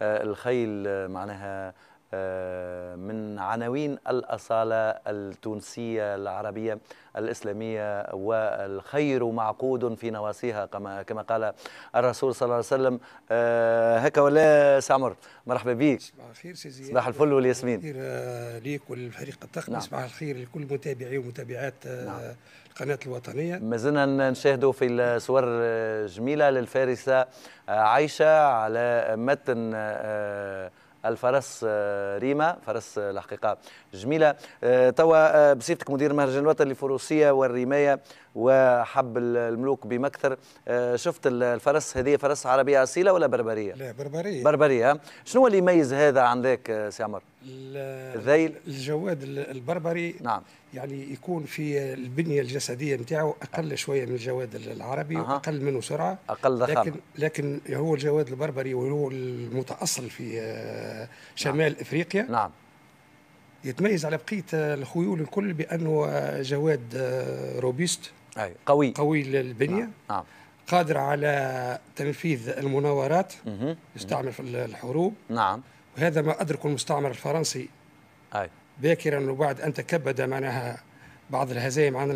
والخيل معناها آه، من عناوين الأصالة التونسية العربية الإسلامية والخير معقود في نواصيها كما كما قال الرسول صلى الله عليه وسلم آه، هكا ولا سامر مرحبا بك صباح الخير سي زياد صباح الفل والياسمين آه، ليك وللفريق التقني نعم. صباح الخير لكل متابعي ومتابعات نعم. القناة الوطنية ما زلنا نشاهدوا في الصور جميلة للفارسة عايشة على متن الفرس آه، ريما فرس الحقيقة آه، جميله آه، توا آه، بصفتك مدير مهرجان الوطني للفروسيه والرمايه وحب الملوك بمكثر آه، شفت الفرس هذه فرس عربيه اصيله ولا بربريه؟ لا بربريه بربريه شنو اللي يميز هذا عن ذاك سي عمر؟ الذيل الجواد البربري نعم يعني يكون في البنيه الجسديه نتاعو اقل شويه من الجواد العربي أه. أقل منه سرعه اقل ضخامه لكن لكن هو الجواد البربري وهو المتاصل في شمال نعم. افريقيا نعم يتميز على بقيه الخيول الكل بانه جواد آه، روبيست أي قوي قوي للبنيه نعم. نعم. قادر على تنفيذ المناورات مه. يستعمل في الحروب نعم وهذا ما ادركه المستعمر الفرنسي أي. باكرا وبعد ان تكبد معناها بعض الهزايم عن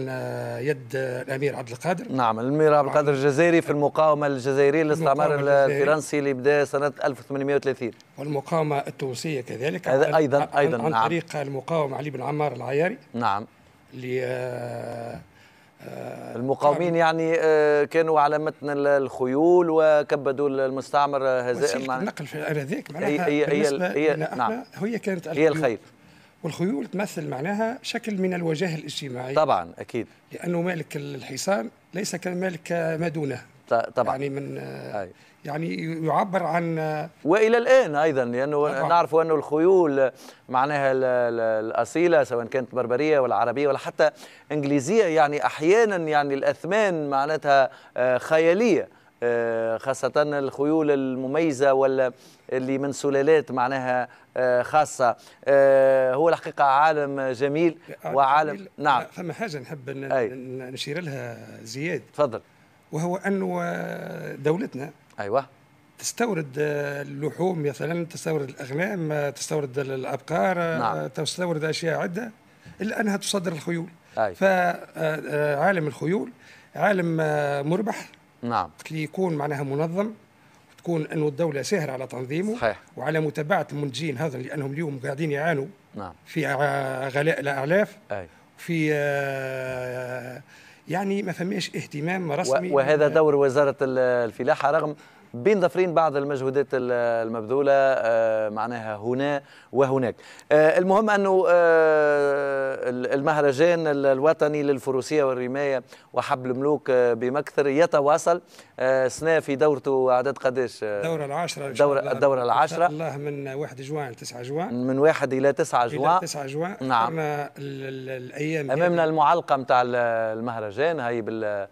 يد الامير عبد القادر نعم الامير عبد القادر الجزائري في المقاومه الجزائريه للاستعمار الفرنسي اللي بدا سنه 1830 والمقاومه التونسيه كذلك ايضا ايضا عن, عن نعم. طريق المقاوم علي بن عمار العياري نعم اللي آه، آه، المقاومين يعني آه، كانوا على متن الخيول وكبدوا المستعمر هزائم وسيله النقل في ذاك معناها هي هي هي, هي نعم هي كانت هي الخير والخيول تمثل معناها شكل من الوجاه الاجتماعي طبعا اكيد لانه مالك الحصان ليس كمالك ما دونه طبعا يعني من هاي. يعني يعبر عن والى الان ايضا لانه يعني نعرف انه الخيول معناها الاصيله سواء كانت بربريه ولا عربيه ولا حتى انجليزيه يعني احيانا يعني الاثمان معناتها آه، خياليه آه، خاصة الخيول المميزة ولا اللي من سلالات معناها آه، خاصه آه، هو الحقيقه عالم جميل آه، وعالم نعم فما حاجه نحب نشير لها زياد تفضل وهو انه دولتنا ايوه تستورد اللحوم مثلا تستورد الاغنام تستورد الابقار نعم. تستورد اشياء عده الا انها تصدر الخيول أي. فعالم الخيول عالم مربح نعم كي يكون معناها منظم تكون انه الدوله ساهره على تنظيمه صحيح. وعلى متابعه المنتجين هذا لانهم اليوم قاعدين يعانوا نعم. في غلاء الاعلاف أي. في آه، يعني ما فماش اهتمام رسمي وهذا دور وزاره الفلاحه رغم بين ظفرين بعض المجهودات المبذولة آه، معناها هنا وهناك آه، المهم أنه آه، المهرجان الوطني للفروسية والرماية وحبل الملوك بمكثر يتواصل سنة في دورته عدد قداش الدورة العاشرة الدورة, الدورة العاشرة الله من واحد جوان تسعة جوان من واحد إلى تسعة جوان إلى تسعة جوان نعم الأيام أمامنا المعلقة نتاع المهرجان هي بال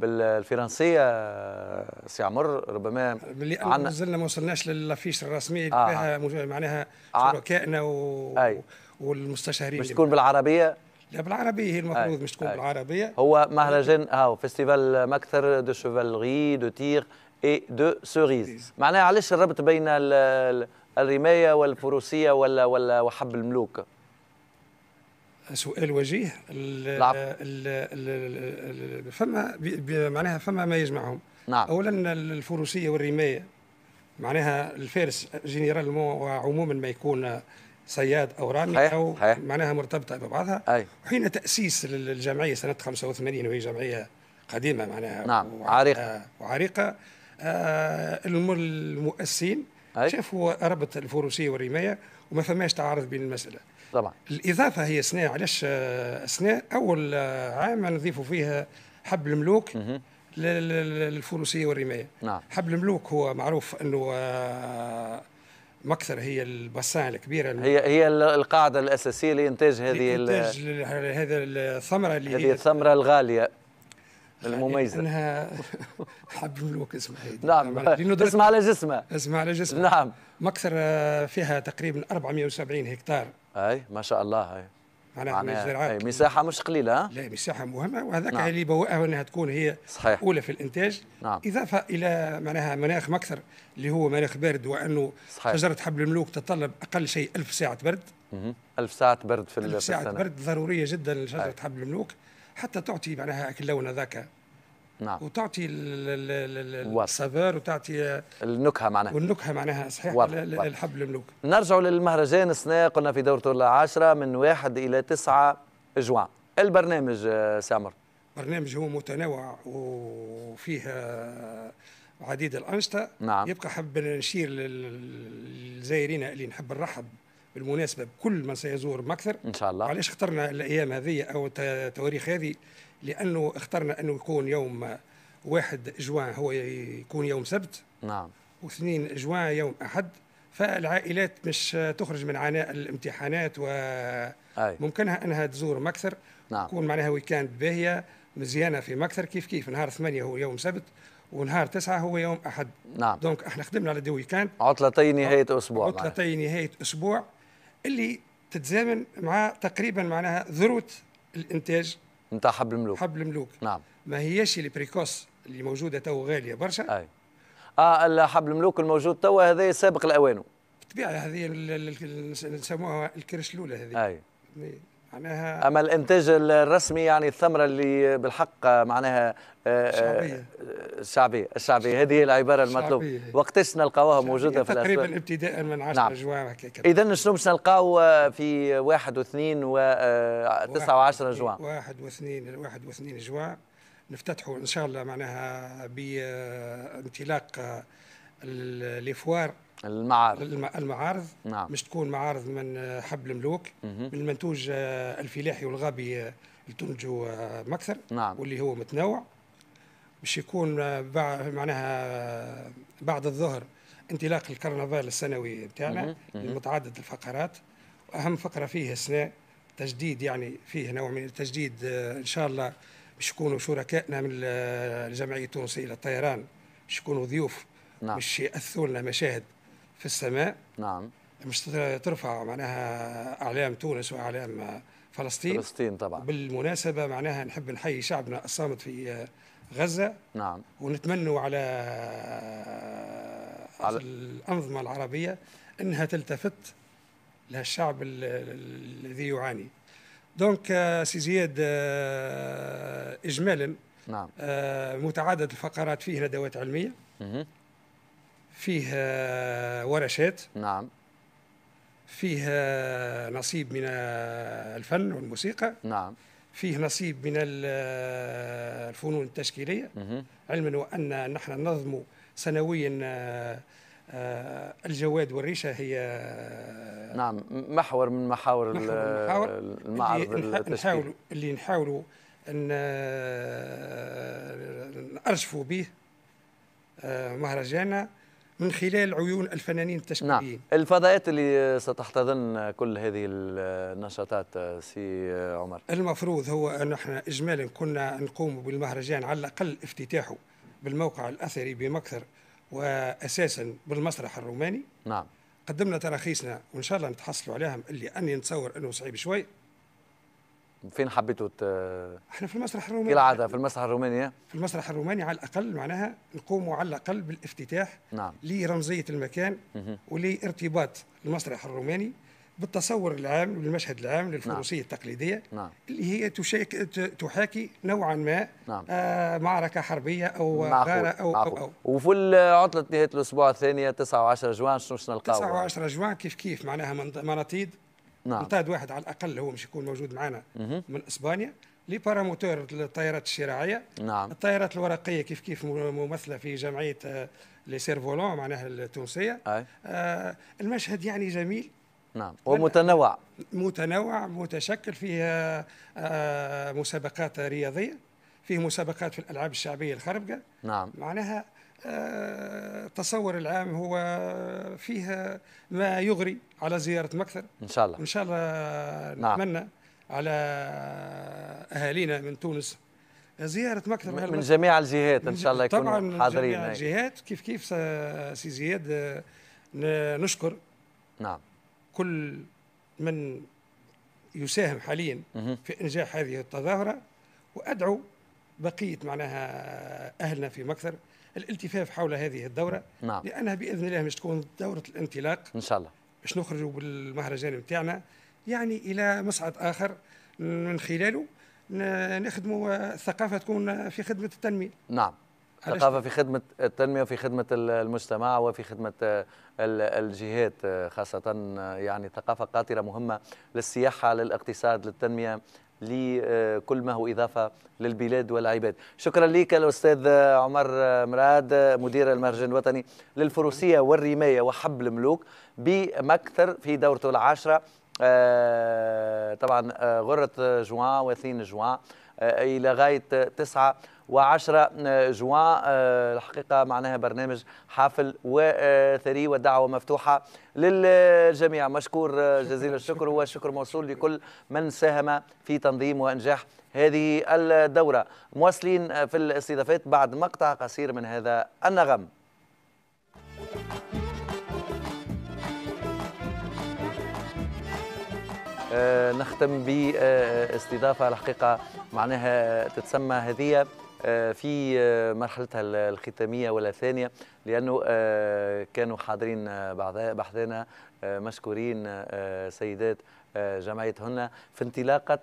بالفرنسيه آه، سي عمر ربما عن... مازلنا ما وصلناش للافيش الرسميه آه. معناها آه. شركائنا و... آه. والمستشارين مش تكون بالعربيه لا بالعربيه هي المفروض مش تكون بالعربيه هو مهرجان هاو فيستيفال مكثر دو شوفالغي دو تيغ اي دو سوريز معناها علاش الربط بين الرمايه والفروسيه ولا ولا وحب الملوك سؤال وجيه نعم. فما معناها فما ما يجمعهم نعم. اولا الفروسيه والرمايه معناها الفارس جنرال وعموما ما يكون صياد او رامي حيح. او حيح. معناها مرتبطه ببعضها أي. وحين تاسيس الجمعيه سنه 85 وهي جمعيه قديمه معناها نعم وعريقه وعريقه آه المؤسسين شافوا ربط الفروسيه والرمايه وما فماش تعارض بين المساله طبعا الاضافه هي سناء علاش سناء آه، اول آه، عام نضيفوا فيها حب الملوك للفروسيه والرمايه نعم. حب الملوك هو معروف انه آه، مكثر هي البسان الكبيره هي هي القاعده الاساسيه لانتاج هذه لانتاج هذا الثمره اللي هذه الثمره الغاليه يعني المميزه يعني انها حاب نقولك اسمها نعم اسمها على جسمها اسمها على جسمها نعم مكثر آه، فيها تقريبا 470 هكتار اي ما شاء الله اي معناها مساحة مش قليلة لا مساحة مهمة وهذاك نعم. اللي بوأها أنها تكون هي صحيح. أولى في الإنتاج نعم. إضافة إلى معناها مناخ مكثر اللي هو مناخ برد وأنه صحيح. شجرة حبل الملوك تتطلب أقل شيء ألف ساعة برد ألف ساعة برد في ألف ساعة برد ضرورية جدا لشجرة حبل الملوك حتى تعطي معناها اللون هذاك نعم وتعطي السافور وتعطي النكهه معناها والنكهه معناها صحيح واضح. الحب الملوك نرجع للمهرجان السنه قلنا في دورته العاشره من واحد الى تسعة جوان البرنامج آه، سامر برنامج هو متنوع وفيه آه، عديد الانشطه نعم يبقى حب نشير للزائرين اللي نحب نرحب بالمناسبه بكل من سيزور مكثر ان شاء الله علاش اخترنا الايام هذه او التواريخ هذه لانه اخترنا انه يكون يوم واحد جوان هو يكون يوم سبت نعم واثنين جوان يوم احد فالعائلات مش تخرج من عناء الامتحانات و ممكنها انها تزور مكثر نعم تكون معناها ويكاند باهيه مزيانه في مكثر كيف كيف نهار ثمانية هو يوم سبت ونهار تسعة هو يوم احد نعم دونك احنا خدمنا على دي ويكاند عطلتي نهايه اسبوع عطلتي نهايه اسبوع اللي تتزامن مع تقريبا معناها ذروه الانتاج نتاع حب الملوك حب الملوك نعم ما هيش البريكوس بريكوس اللي موجوده تو غاليه برشا اي اه حبل الملوك الموجود تو هذا سابق الاوانه بالطبيعه هذه نسموها الكرش الاولى هذه اي إيه. معناها اما الانتاج الرسمي يعني الثمره اللي بالحق معناها الشعبيه آه، آه، الشعبيه الشعبيه هذه هي العباره المطلوبه وقتاش نلقاوها موجوده في الاسواق تقريبا ابتداء من 10 نعم. جوان هكاك اذا شنو باش نلقاو آه، في واحد واثنين و 9 و10 جوان واحد واثنين واحد واثنين جوان نفتتحوا ان شاء الله معناها بانطلاق فوار المعارض المعارض نعم. مش تكون معارض من حبل الملوك من المنتوج آه، الفلاحي والغابي التونجو آه، آه، مكثر نعم. واللي هو متنوع باش يكون معناها بعد الظهر انطلاق الكرنفال السنوي بتاعنا متعدد الفقرات واهم فقره فيه السنة تجديد يعني فيه نوع من التجديد ان شاء الله باش يكونوا شركائنا من الجمعيه التونسيه للطيران باش يكونوا ضيوف نعم. باش ياثروا لنا مشاهد في السماء نعم مش ترفع معناها اعلام تونس واعلام فلسطين فلسطين طبعا بالمناسبه معناها نحب نحيي شعبنا الصامت في غزه نعم ونتمنوا على, على الانظمه العربيه انها تلتفت للشعب الذي يعاني دونك آه، سي زياد آه، اجمالا نعم آه، متعدد الفقرات فيه ندوات علميه مه. فيه آه، ورشات نعم فيه آه، نصيب من آه، الفن والموسيقى نعم فيه نصيب من الفنون التشكيليه مه. علما وان نحن ننظم سنويا الجواد والريشه هي نعم محور من محاور, محاور المعرض اللي نحاولوا اللي نحاولوا ان نارشفوا به مهرجاننا من خلال عيون الفنانين التشكيليين نعم. الفضاءات اللي ستحتضن كل هذه النشاطات آه، سي آه، عمر المفروض هو أن احنا إجمالا كنا نقوم بالمهرجان على الأقل افتتاحه بالموقع الأثري بمكثر وأساسا بالمسرح الروماني نعم قدمنا تراخيصنا وإن شاء الله نتحصلوا عليهم اللي أني نتصور أنه صعيب شوي فين حبيتوا ت... احنا في المسرح الروماني العاده في المسرح الروماني في المسرح الروماني على الاقل معناها نقوموا على الاقل بالافتتاح نعم لرمزيه المكان ولارتباط المسرح الروماني بالتصور العام والمشهد العام نعم. للفروسيه نعم. التقليديه نعم. اللي هي تشاك... تحاكي نوعا ما نعم. آه معركه حربيه او غاره او او او وفي عطله نهايه الاسبوع الثانيه 9 و10 جوان شنو نلقاو 9 و10 جوان كيف كيف معناها مناطيد نعم نطاد واحد على الاقل هو مش يكون موجود معنا من اسبانيا لي باراموتور الطائرات الشراعيه نعم الطائرات الورقيه كيف كيف ممثله في جمعيه آه، لي سيرفولون معناها التونسيه آه المشهد يعني جميل نعم ومتنوع متنوع متشكل فيه آه،, آه مسابقات رياضيه فيه مسابقات في الالعاب الشعبيه الخربقه نعم معناها آه، التصور العام هو فيها ما يغري على زيارة مكثر إن شاء الله إن شاء الله نعم. نتمنى نعم. على أهالينا من تونس زيارة مكثر من, من جميع الجهات إن شاء الله يكونوا طبعا حاضرين طبعا الجهات كيف كيف سي زياد نشكر نعم كل من يساهم حاليا في إنجاح هذه التظاهرة وأدعو بقية معناها أهلنا في مكثر الالتفاف حول هذه الدوره نعم. لانها باذن الله مش تكون دوره الانطلاق ان شاء الله باش نخرجوا بالمهرجان نتاعنا يعني الى مصعد اخر من خلاله نخدموا الثقافه تكون في خدمه التنميه نعم ثقافه في خدمه التنميه وفي خدمه المجتمع وفي خدمه آه، الجهات آه، خاصه آه، يعني ثقافه قاطره مهمه للسياحه للاقتصاد للتنميه لكل ما هو إضافة للبلاد والعباد شكرا لك الأستاذ عمر مراد مدير المهرجان الوطني للفروسية والرماية وحب الملوك بمكثر في دورته العاشرة آه، طبعا آه، غرة جوان وثين جوان آه، إلى 9 و10 آه، جوان آه، الحقيقه معناها برنامج حافل وثري والدعوه مفتوحه للجميع مشكور جزيل الشكر والشكر موصول لكل من ساهم في تنظيم وانجاح هذه الدوره مواصلين في الاستضافات بعد مقطع قصير من هذا النغم آه، نختم باستضافه الحقيقه معناها تتسمى هذه آه، في آه، مرحلتها الختاميه ولا الثانيه لانه كانوا حاضرين بحثنا مشكورين سيدات جمعيتهن في انطلاقه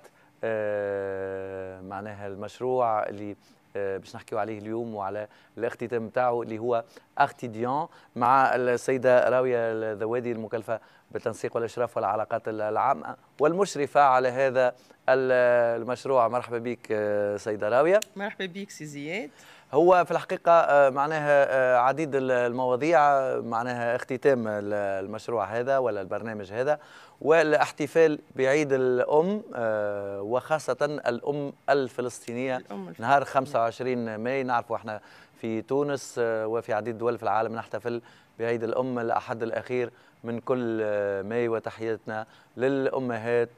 معناها المشروع اللي آه، باش نحكيو عليه اليوم وعلى الاختتام تاعو اللي هو اختيديان مع السيده راويه الذوادي المكلفه بالتنسيق والاشراف والعلاقات العامه والمشرفه على هذا المشروع مرحبا بك آه، سيده راويه مرحبا بك سي زياد هو في الحقيقة آه، معناها آه، عديد المواضيع آه، معناها اختتام المشروع هذا ولا البرنامج هذا والاحتفال بعيد الأم وخاصة الأم الفلسطينية نهار 25 ماي نعرفوا احنا في تونس وفي عديد دول في العالم نحتفل بعيد الأم الأحد الأخير من كل ماي وتحياتنا للأمهات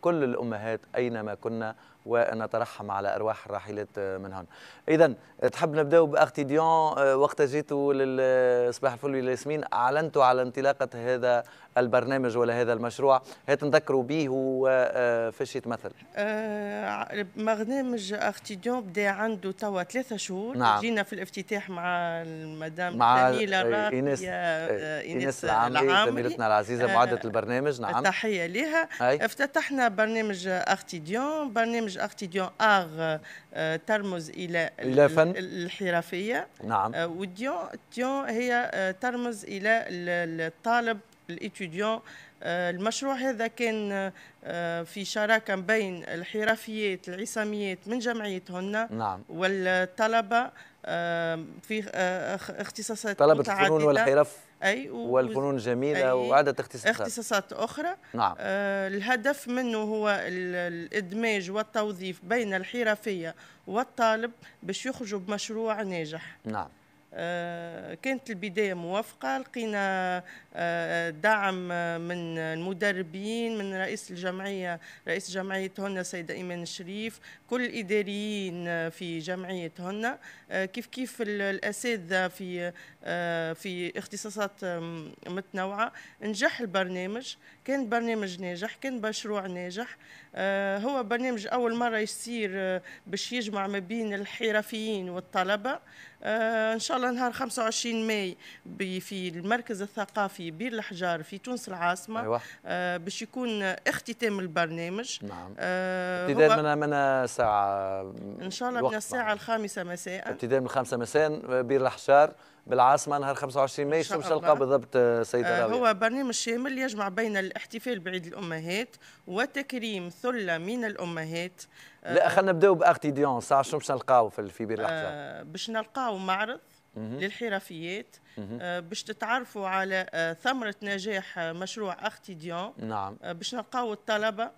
كل الأمهات أينما كنا ونترحم على أرواح الراحلات آه، منهن إذا تحب نبداو بأختي ديون آه، وقت جيتوا للصباح الفل ياسمين أعلنتوا على انطلاقة هذا البرنامج ولا هذا المشروع هات نذكروا به وفاش يتمثل آه برنامج اختيديون بدا عنده توا ثلاثة شهور نعم. جينا في الافتتاح مع المدام مع جميلة إنس آه إنس العامري زميلتنا العزيزة آه معدة البرنامج نعم تحية لها افتتحنا برنامج اختيديون برنامج اختيديون اغ آه، ترمز الى الى فن الحرفيه نعم آه، وديون هي آه، ترمز الى الطالب الاتيديون آه، المشروع هذا كان آه، في شراكه بين الحرفيات العصاميات من جمعيتهن نعم. والطلبه آه، في اختصاصات طلبه الفنون والحرف اي والفنون الجميله وعده اختصاصات اختصاصات اخرى نعم آه الهدف منه هو الادماج والتوظيف بين الحرفيه والطالب باش يخرجوا بمشروع ناجح نعم آه، كانت البدايه موافقه لقينا آه، دعم من المدربين من رئيس الجمعيه رئيس جمعيه هنا سيده ايمان الشريف كل الاداريين في جمعيه هنا آه، كيف كيف الاساتذه في في اختصاصات متنوعه نجح البرنامج كان برنامج ناجح كان مشروع ناجح آه، هو برنامج أول مرة يصير آه، باش يجمع ما بين الحرفيين والطلبة آه، إن شاء الله نهار 25 ماي في المركز الثقافي بير الحجار في تونس العاصمة أيوة. باش يكون اختتام البرنامج نعم ابتداء من من الساعة إن شاء الله من الساعة الخامسة مساء ابتداء من الخامسة مساء بير الحجار بالعاصمه نهار 25 مايو شنو باش تلقى بالضبط سيده آه, آه، هو برنامج شامل يجمع بين الاحتفال بعيد الامهات وتكريم ثله من الامهات آه لا خلينا نبداو باختيديون ساعه شنو باش نلقاو في في بير الاحزاب آه باش نلقاو معرض للحرفيات آه، باش تتعرفوا على آه، ثمره نجاح مشروع اختيديون نعم باش نلقاو الطلبه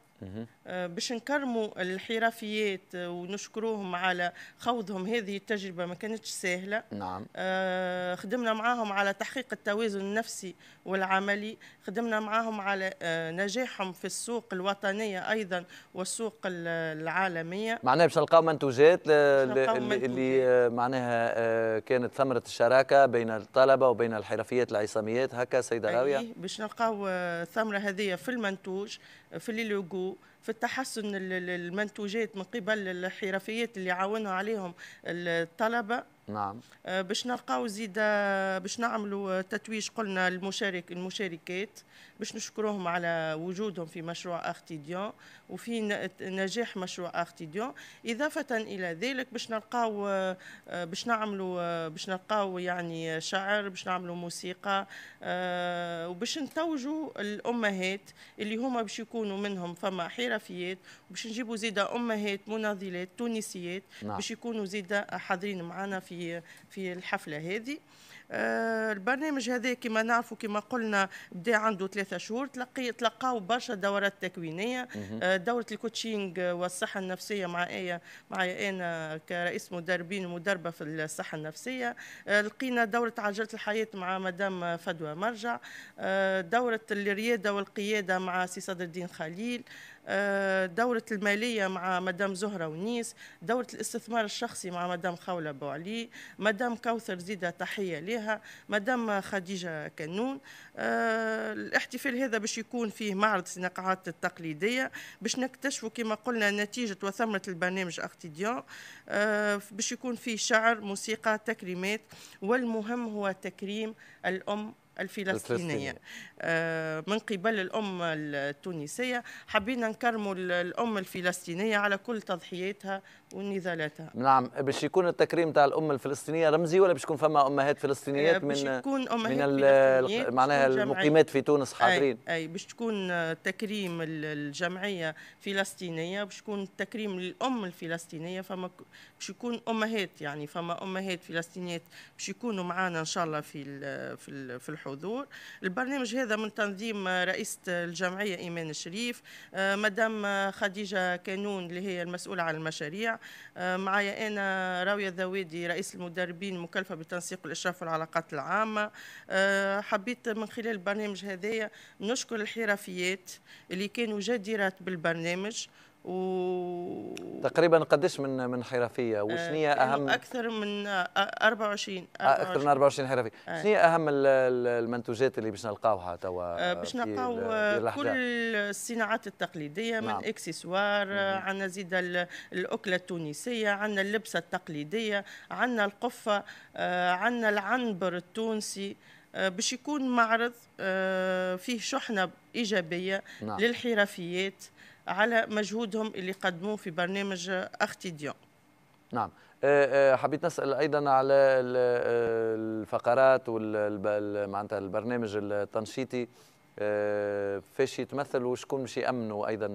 باش نكرموا الحرفيات ونشكروهم على خوضهم هذه التجربة ما كانتش سهلة نعم آه، خدمنا معاهم على تحقيق التوازن النفسي والعملي خدمنا معاهم على آه، نجاحهم في السوق الوطنية أيضا والسوق العالمية معناها باش نلقاو منتوجات اللي معناها آه، كانت ثمرة الشراكة بين الطلبة وبين الحرفيات العصاميات هكا سيدة راوية باش نلقاو الثمرة هذه في المنتوج في اللوجو في التحسن المنتوجات من قبل الحرفيات اللي عاونوا عليهم الطلبه نعم آه، باش نلقاو زيد آه، باش نعملوا تتويج قلنا المشارك المشاركات باش نشكرهم على وجودهم في مشروع اختيديون وفي نجاح مشروع اختيديون اضافه الى ذلك باش نلقاو آه، باش نعملوا آه، باش نلقاو يعني شعر باش نعملوا موسيقى آه، وباش نتوجوا الامهات اللي هما باش يكونوا منهم فما حرفيات وباش نجيبوا زيدا امهات مناضلات تونسيات نعم. باش يكونوا زيدا حاضرين معنا في في الحفله هذه آه، البرنامج هذا كما نعرفوا كما قلنا بدا عنده ثلاثة شهور تلقي تلقاو برشا دورات تكوينية آه، دورة الكوتشينج والصحة النفسية مع معايا أنا كرئيس مدربين ومدربة في الصحة النفسية آه، لقينا دورة عجلة الحياة مع مدام فدوى مرجع دورة الريادة والقيادة مع سي صدر الدين خليل آه، دورة المالية مع مدام زهرة ونيس دورة الاستثمار الشخصي مع مدام خولة بوعلي مدام كوثر زيدة تحية لها مدام خديجة كنون آه، الاحتفال هذا باش يكون فيه معرض النقاعات التقليدية باش نكتشفوا كما قلنا نتيجة وثمرة البرنامج اختيديون آه، باش يكون فيه شعر موسيقى تكريمات والمهم هو تكريم الأم الفلسطينية آه، من قبل الأم التونسية حبينا نكرموا الأم الفلسطينية على كل تضحياتها ونضالاتها نعم باش يكون التكريم تاع الأم الفلسطينية رمزي ولا باش يكون فما أمهات فلسطينيات آه، من يكون أمهات من معناها المقيمات في تونس حاضرين أي, أي باش تكون تكريم الجمعية فلسطينية باش يكون تكريم للأم الفلسطينية فما باش يكون أمهات يعني فما أمهات فلسطينيات باش يكونوا معنا إن شاء الله في في الحضور البرنامج هذا هذا من تنظيم رئيسة الجمعية إيمان الشريف آه، مدام خديجة كانون اللي هي المسؤولة على المشاريع آه، معايا أنا راوية ذويدي رئيس المدربين مكلفة بتنسيق الإشراف والعلاقات العامة آه، حبيت من خلال البرنامج هذايا نشكر الحرفيات اللي كانوا جديرات بالبرنامج و تقريبا قديش من من حرفيه آه، وشنو يعني اهم اكثر من 24 24 آه، اكثر من 24 حرفيه آه. شنو اهم المنتوجات اللي باش نلقاوها توا آه، باش نلقاو كل الصناعات التقليديه نعم. من اكسسوار عندنا زيد الاكله التونسيه عندنا اللبسه التقليديه عندنا القفه عندنا العنبر التونسي باش يكون معرض فيه شحنه ايجابيه نعم. للحرفيات على مجهودهم اللي قدموه في برنامج أختي ديون نعم آه، آه، حبيت نسال ايضا على آه، الفقرات معناتها البرنامج التنشيطي فاش يتمثل وشكون باش يامنوا ايضا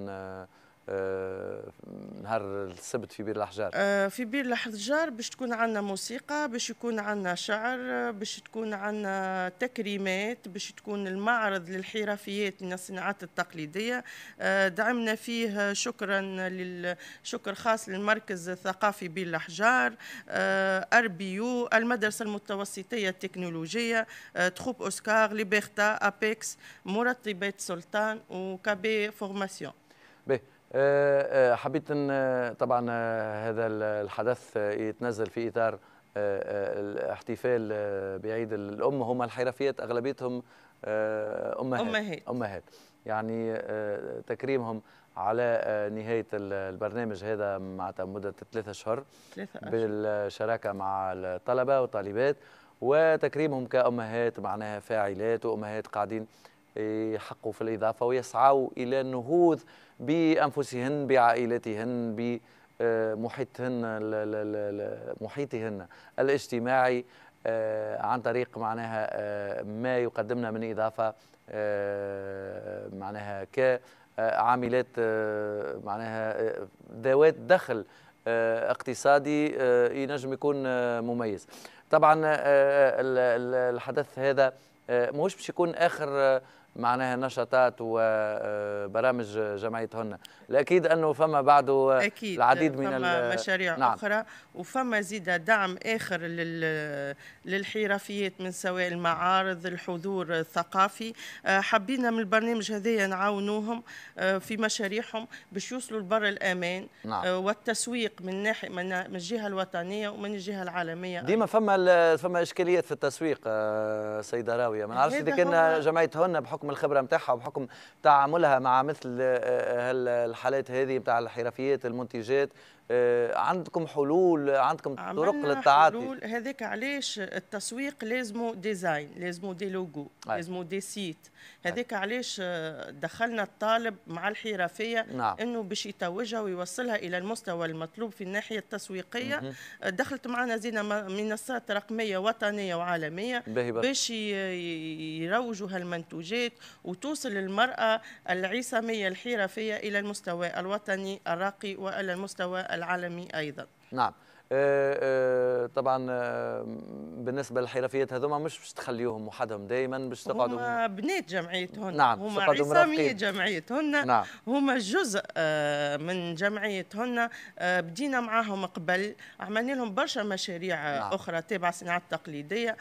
نهار السبت في بير الأحجار آه، في بير الأحجار باش تكون عندنا موسيقى باش يكون عندنا شعر باش تكون عندنا تكريمات باش تكون المعرض للحرفيات من الصناعات التقليدية آه، دعمنا فيه شكرا لل... شكر خاص للمركز الثقافي بير الأحجار آه، ار بي يو المدرسة المتوسطية التكنولوجية تخوب أوسكار ليبرتا أبيكس مرتبات سلطان وكابي فورماسيون آه، آه، حبيت ان آه، طبعا هذا الحدث يتنزل في اطار الاحتفال بعيد الام هم الحرفيات اغلبيتهم امهات امهات, أمهات. يعني تكريمهم على نهايه البرنامج هذا معناتها مده ثلاثة اشهر بالشراكه مع الطلبه والطالبات وتكريمهم كامهات معناها فاعلات وامهات قاعدين يحقوا في الإضافة ويسعوا إلى النهوض بأنفسهن بعائلتهن بمحيطهن محيطهن الاجتماعي آه، عن طريق معناها آه، ما يقدمنا من إضافة آه، معناها كعاملات معناها ذوات دخل اقتصادي ينجم يكون مميز طبعا الحدث هذا مش باش يكون اخر معناها نشاطات وبرامج آه، جمعيتهن الأكيد أنه فما بعده أكيد العديد من فما مشاريع نعم. أخرى وفما زيد دعم آخر للحرفيات من سواء المعارض الحضور الثقافي آه، حبينا من البرنامج هذايا نعاونوهم آه، في مشاريعهم باش يوصلوا لبر الأمان نعم. آه، والتسويق من ناحية من الجهة الوطنية ومن الجهة العالمية ديما فما فما إشكاليات في التسويق سيدة راوية ما نعرفش إذا كان جمعيتهن بحكم الخبرة نتاعها وبحكم تعاملها مع مثل هال الحالات هذه بتاع الحرفيات المنتجات آه، عندكم حلول عندكم طرق للتعاطي حلول هذاك علاش التسويق لازمو ديزاين لازمو دي لوجو لازمو دي سيت هذاك علاش آه، دخلنا الطالب مع الحرفيه نعم. انه باش يتوجها ويوصلها الى المستوى المطلوب في الناحيه التسويقيه مه. آه، دخلت معنا زينا منصات رقميه وطنيه وعالميه باش يروجوا هالمنتوجات وتوصل المراه العصاميه الحرفيه الى المستوى الوطني الراقي والى المستوى العالمي أيضا نعم آه، آه، طبعا آه، بالنسبه للحرفيات هذوما مش باش تخليوهم وحدهم دائما باش تقعدوا هما بنات جمعيتهن نعم هما عصاميه جمعيتهن نعم. هما جزء من جمعيتهن بدينا معاهم قبل عملنا لهم برشا مشاريع نعم. اخرى تابعه صناعه تقليديه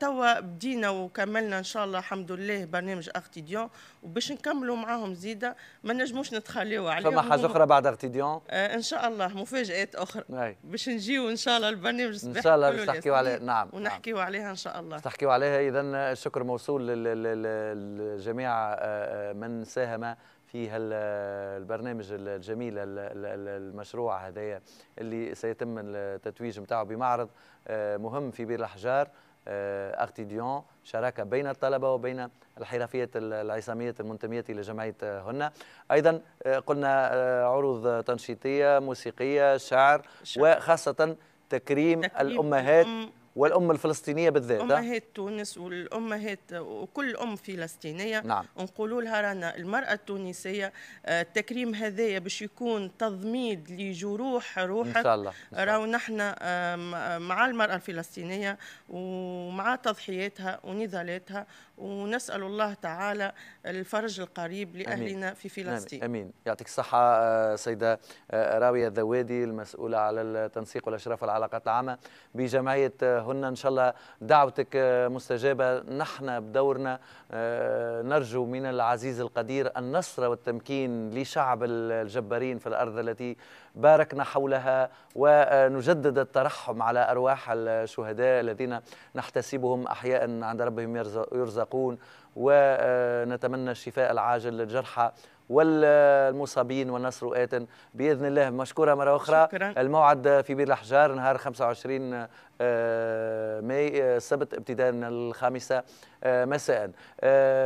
توا بدينا وكملنا ان شاء الله الحمد لله برنامج اغتيديون وباش نكملوا معاهم زيده ما نجموش نتخليو عليهم فما حاجه اخرى بعد اغتيديون ان شاء الله مفاجات اخرى باش نجيو ان شاء الله البرنامج ان شاء الله باش تحكيو عليها نعم،, نعم ونحكيو نعم. عليها ان شاء الله تحكيو عليها اذا الشكر موصول للجميع آه، آه، من ساهم في البرنامج الجميل المشروع هذايا اللي سيتم التتويج نتاعو بمعرض آه، مهم في بير الاحجار آه، اختيديون شراكة بين الطلبة وبين الحرفية العصامية المنتمية لجمعية آه، هنا أيضا آه، قلنا عروض تنشيطية موسيقية شعر وخاصة تكريم, تكريم الأمهات والأم الفلسطينية بالذات أمهات تونس والأمهات وكل أم فلسطينية نعم. نقولوا لها رانا المرأة التونسية آه، التكريم هذايا باش يكون تضميد لجروح روحك إن شاء الله, الله. راهو نحن آه، مع المرأة الفلسطينية ومع تضحياتها ونضالاتها ونسال الله تعالى الفرج القريب لاهلنا في فلسطين امين يعطيك الصحه آه، سيده آه، راويه الذوادي المسؤوله على التنسيق والاشراف والعلاقات العامه بجمعيه آه، هن ان شاء الله دعوتك مستجابه نحن بدورنا نرجو من العزيز القدير النصر والتمكين لشعب الجبارين في الارض التي باركنا حولها ونجدد الترحم على أرواح الشهداء الذين نحتسبهم أحياء عند ربهم يرزقون ونتمنى الشفاء العاجل للجرحى والمصابين والناس رؤاة بإذن الله مشكورة مرة أخرى شكرا. الموعد في بير الأحجار نهار 25 آه، ماي آه، السبت ابتداء من الخامسة آه، مساء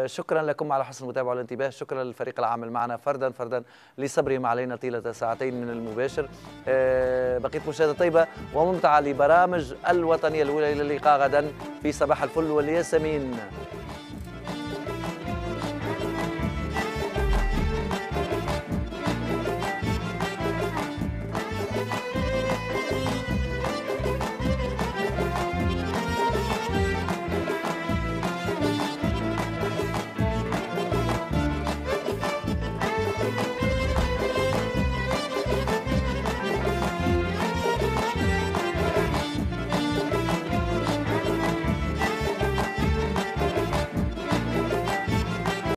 شكرا لكم على حسن المتابعة والانتباه شكرا للفريق العامل معنا فردا فردا لصبرهم علينا طيلة ساعتين من المباشر بقيت مشاهدة طيبة وممتعة لبرامج الوطنية الأولى إلى اللقاء غدا في صباح الفل والياسمين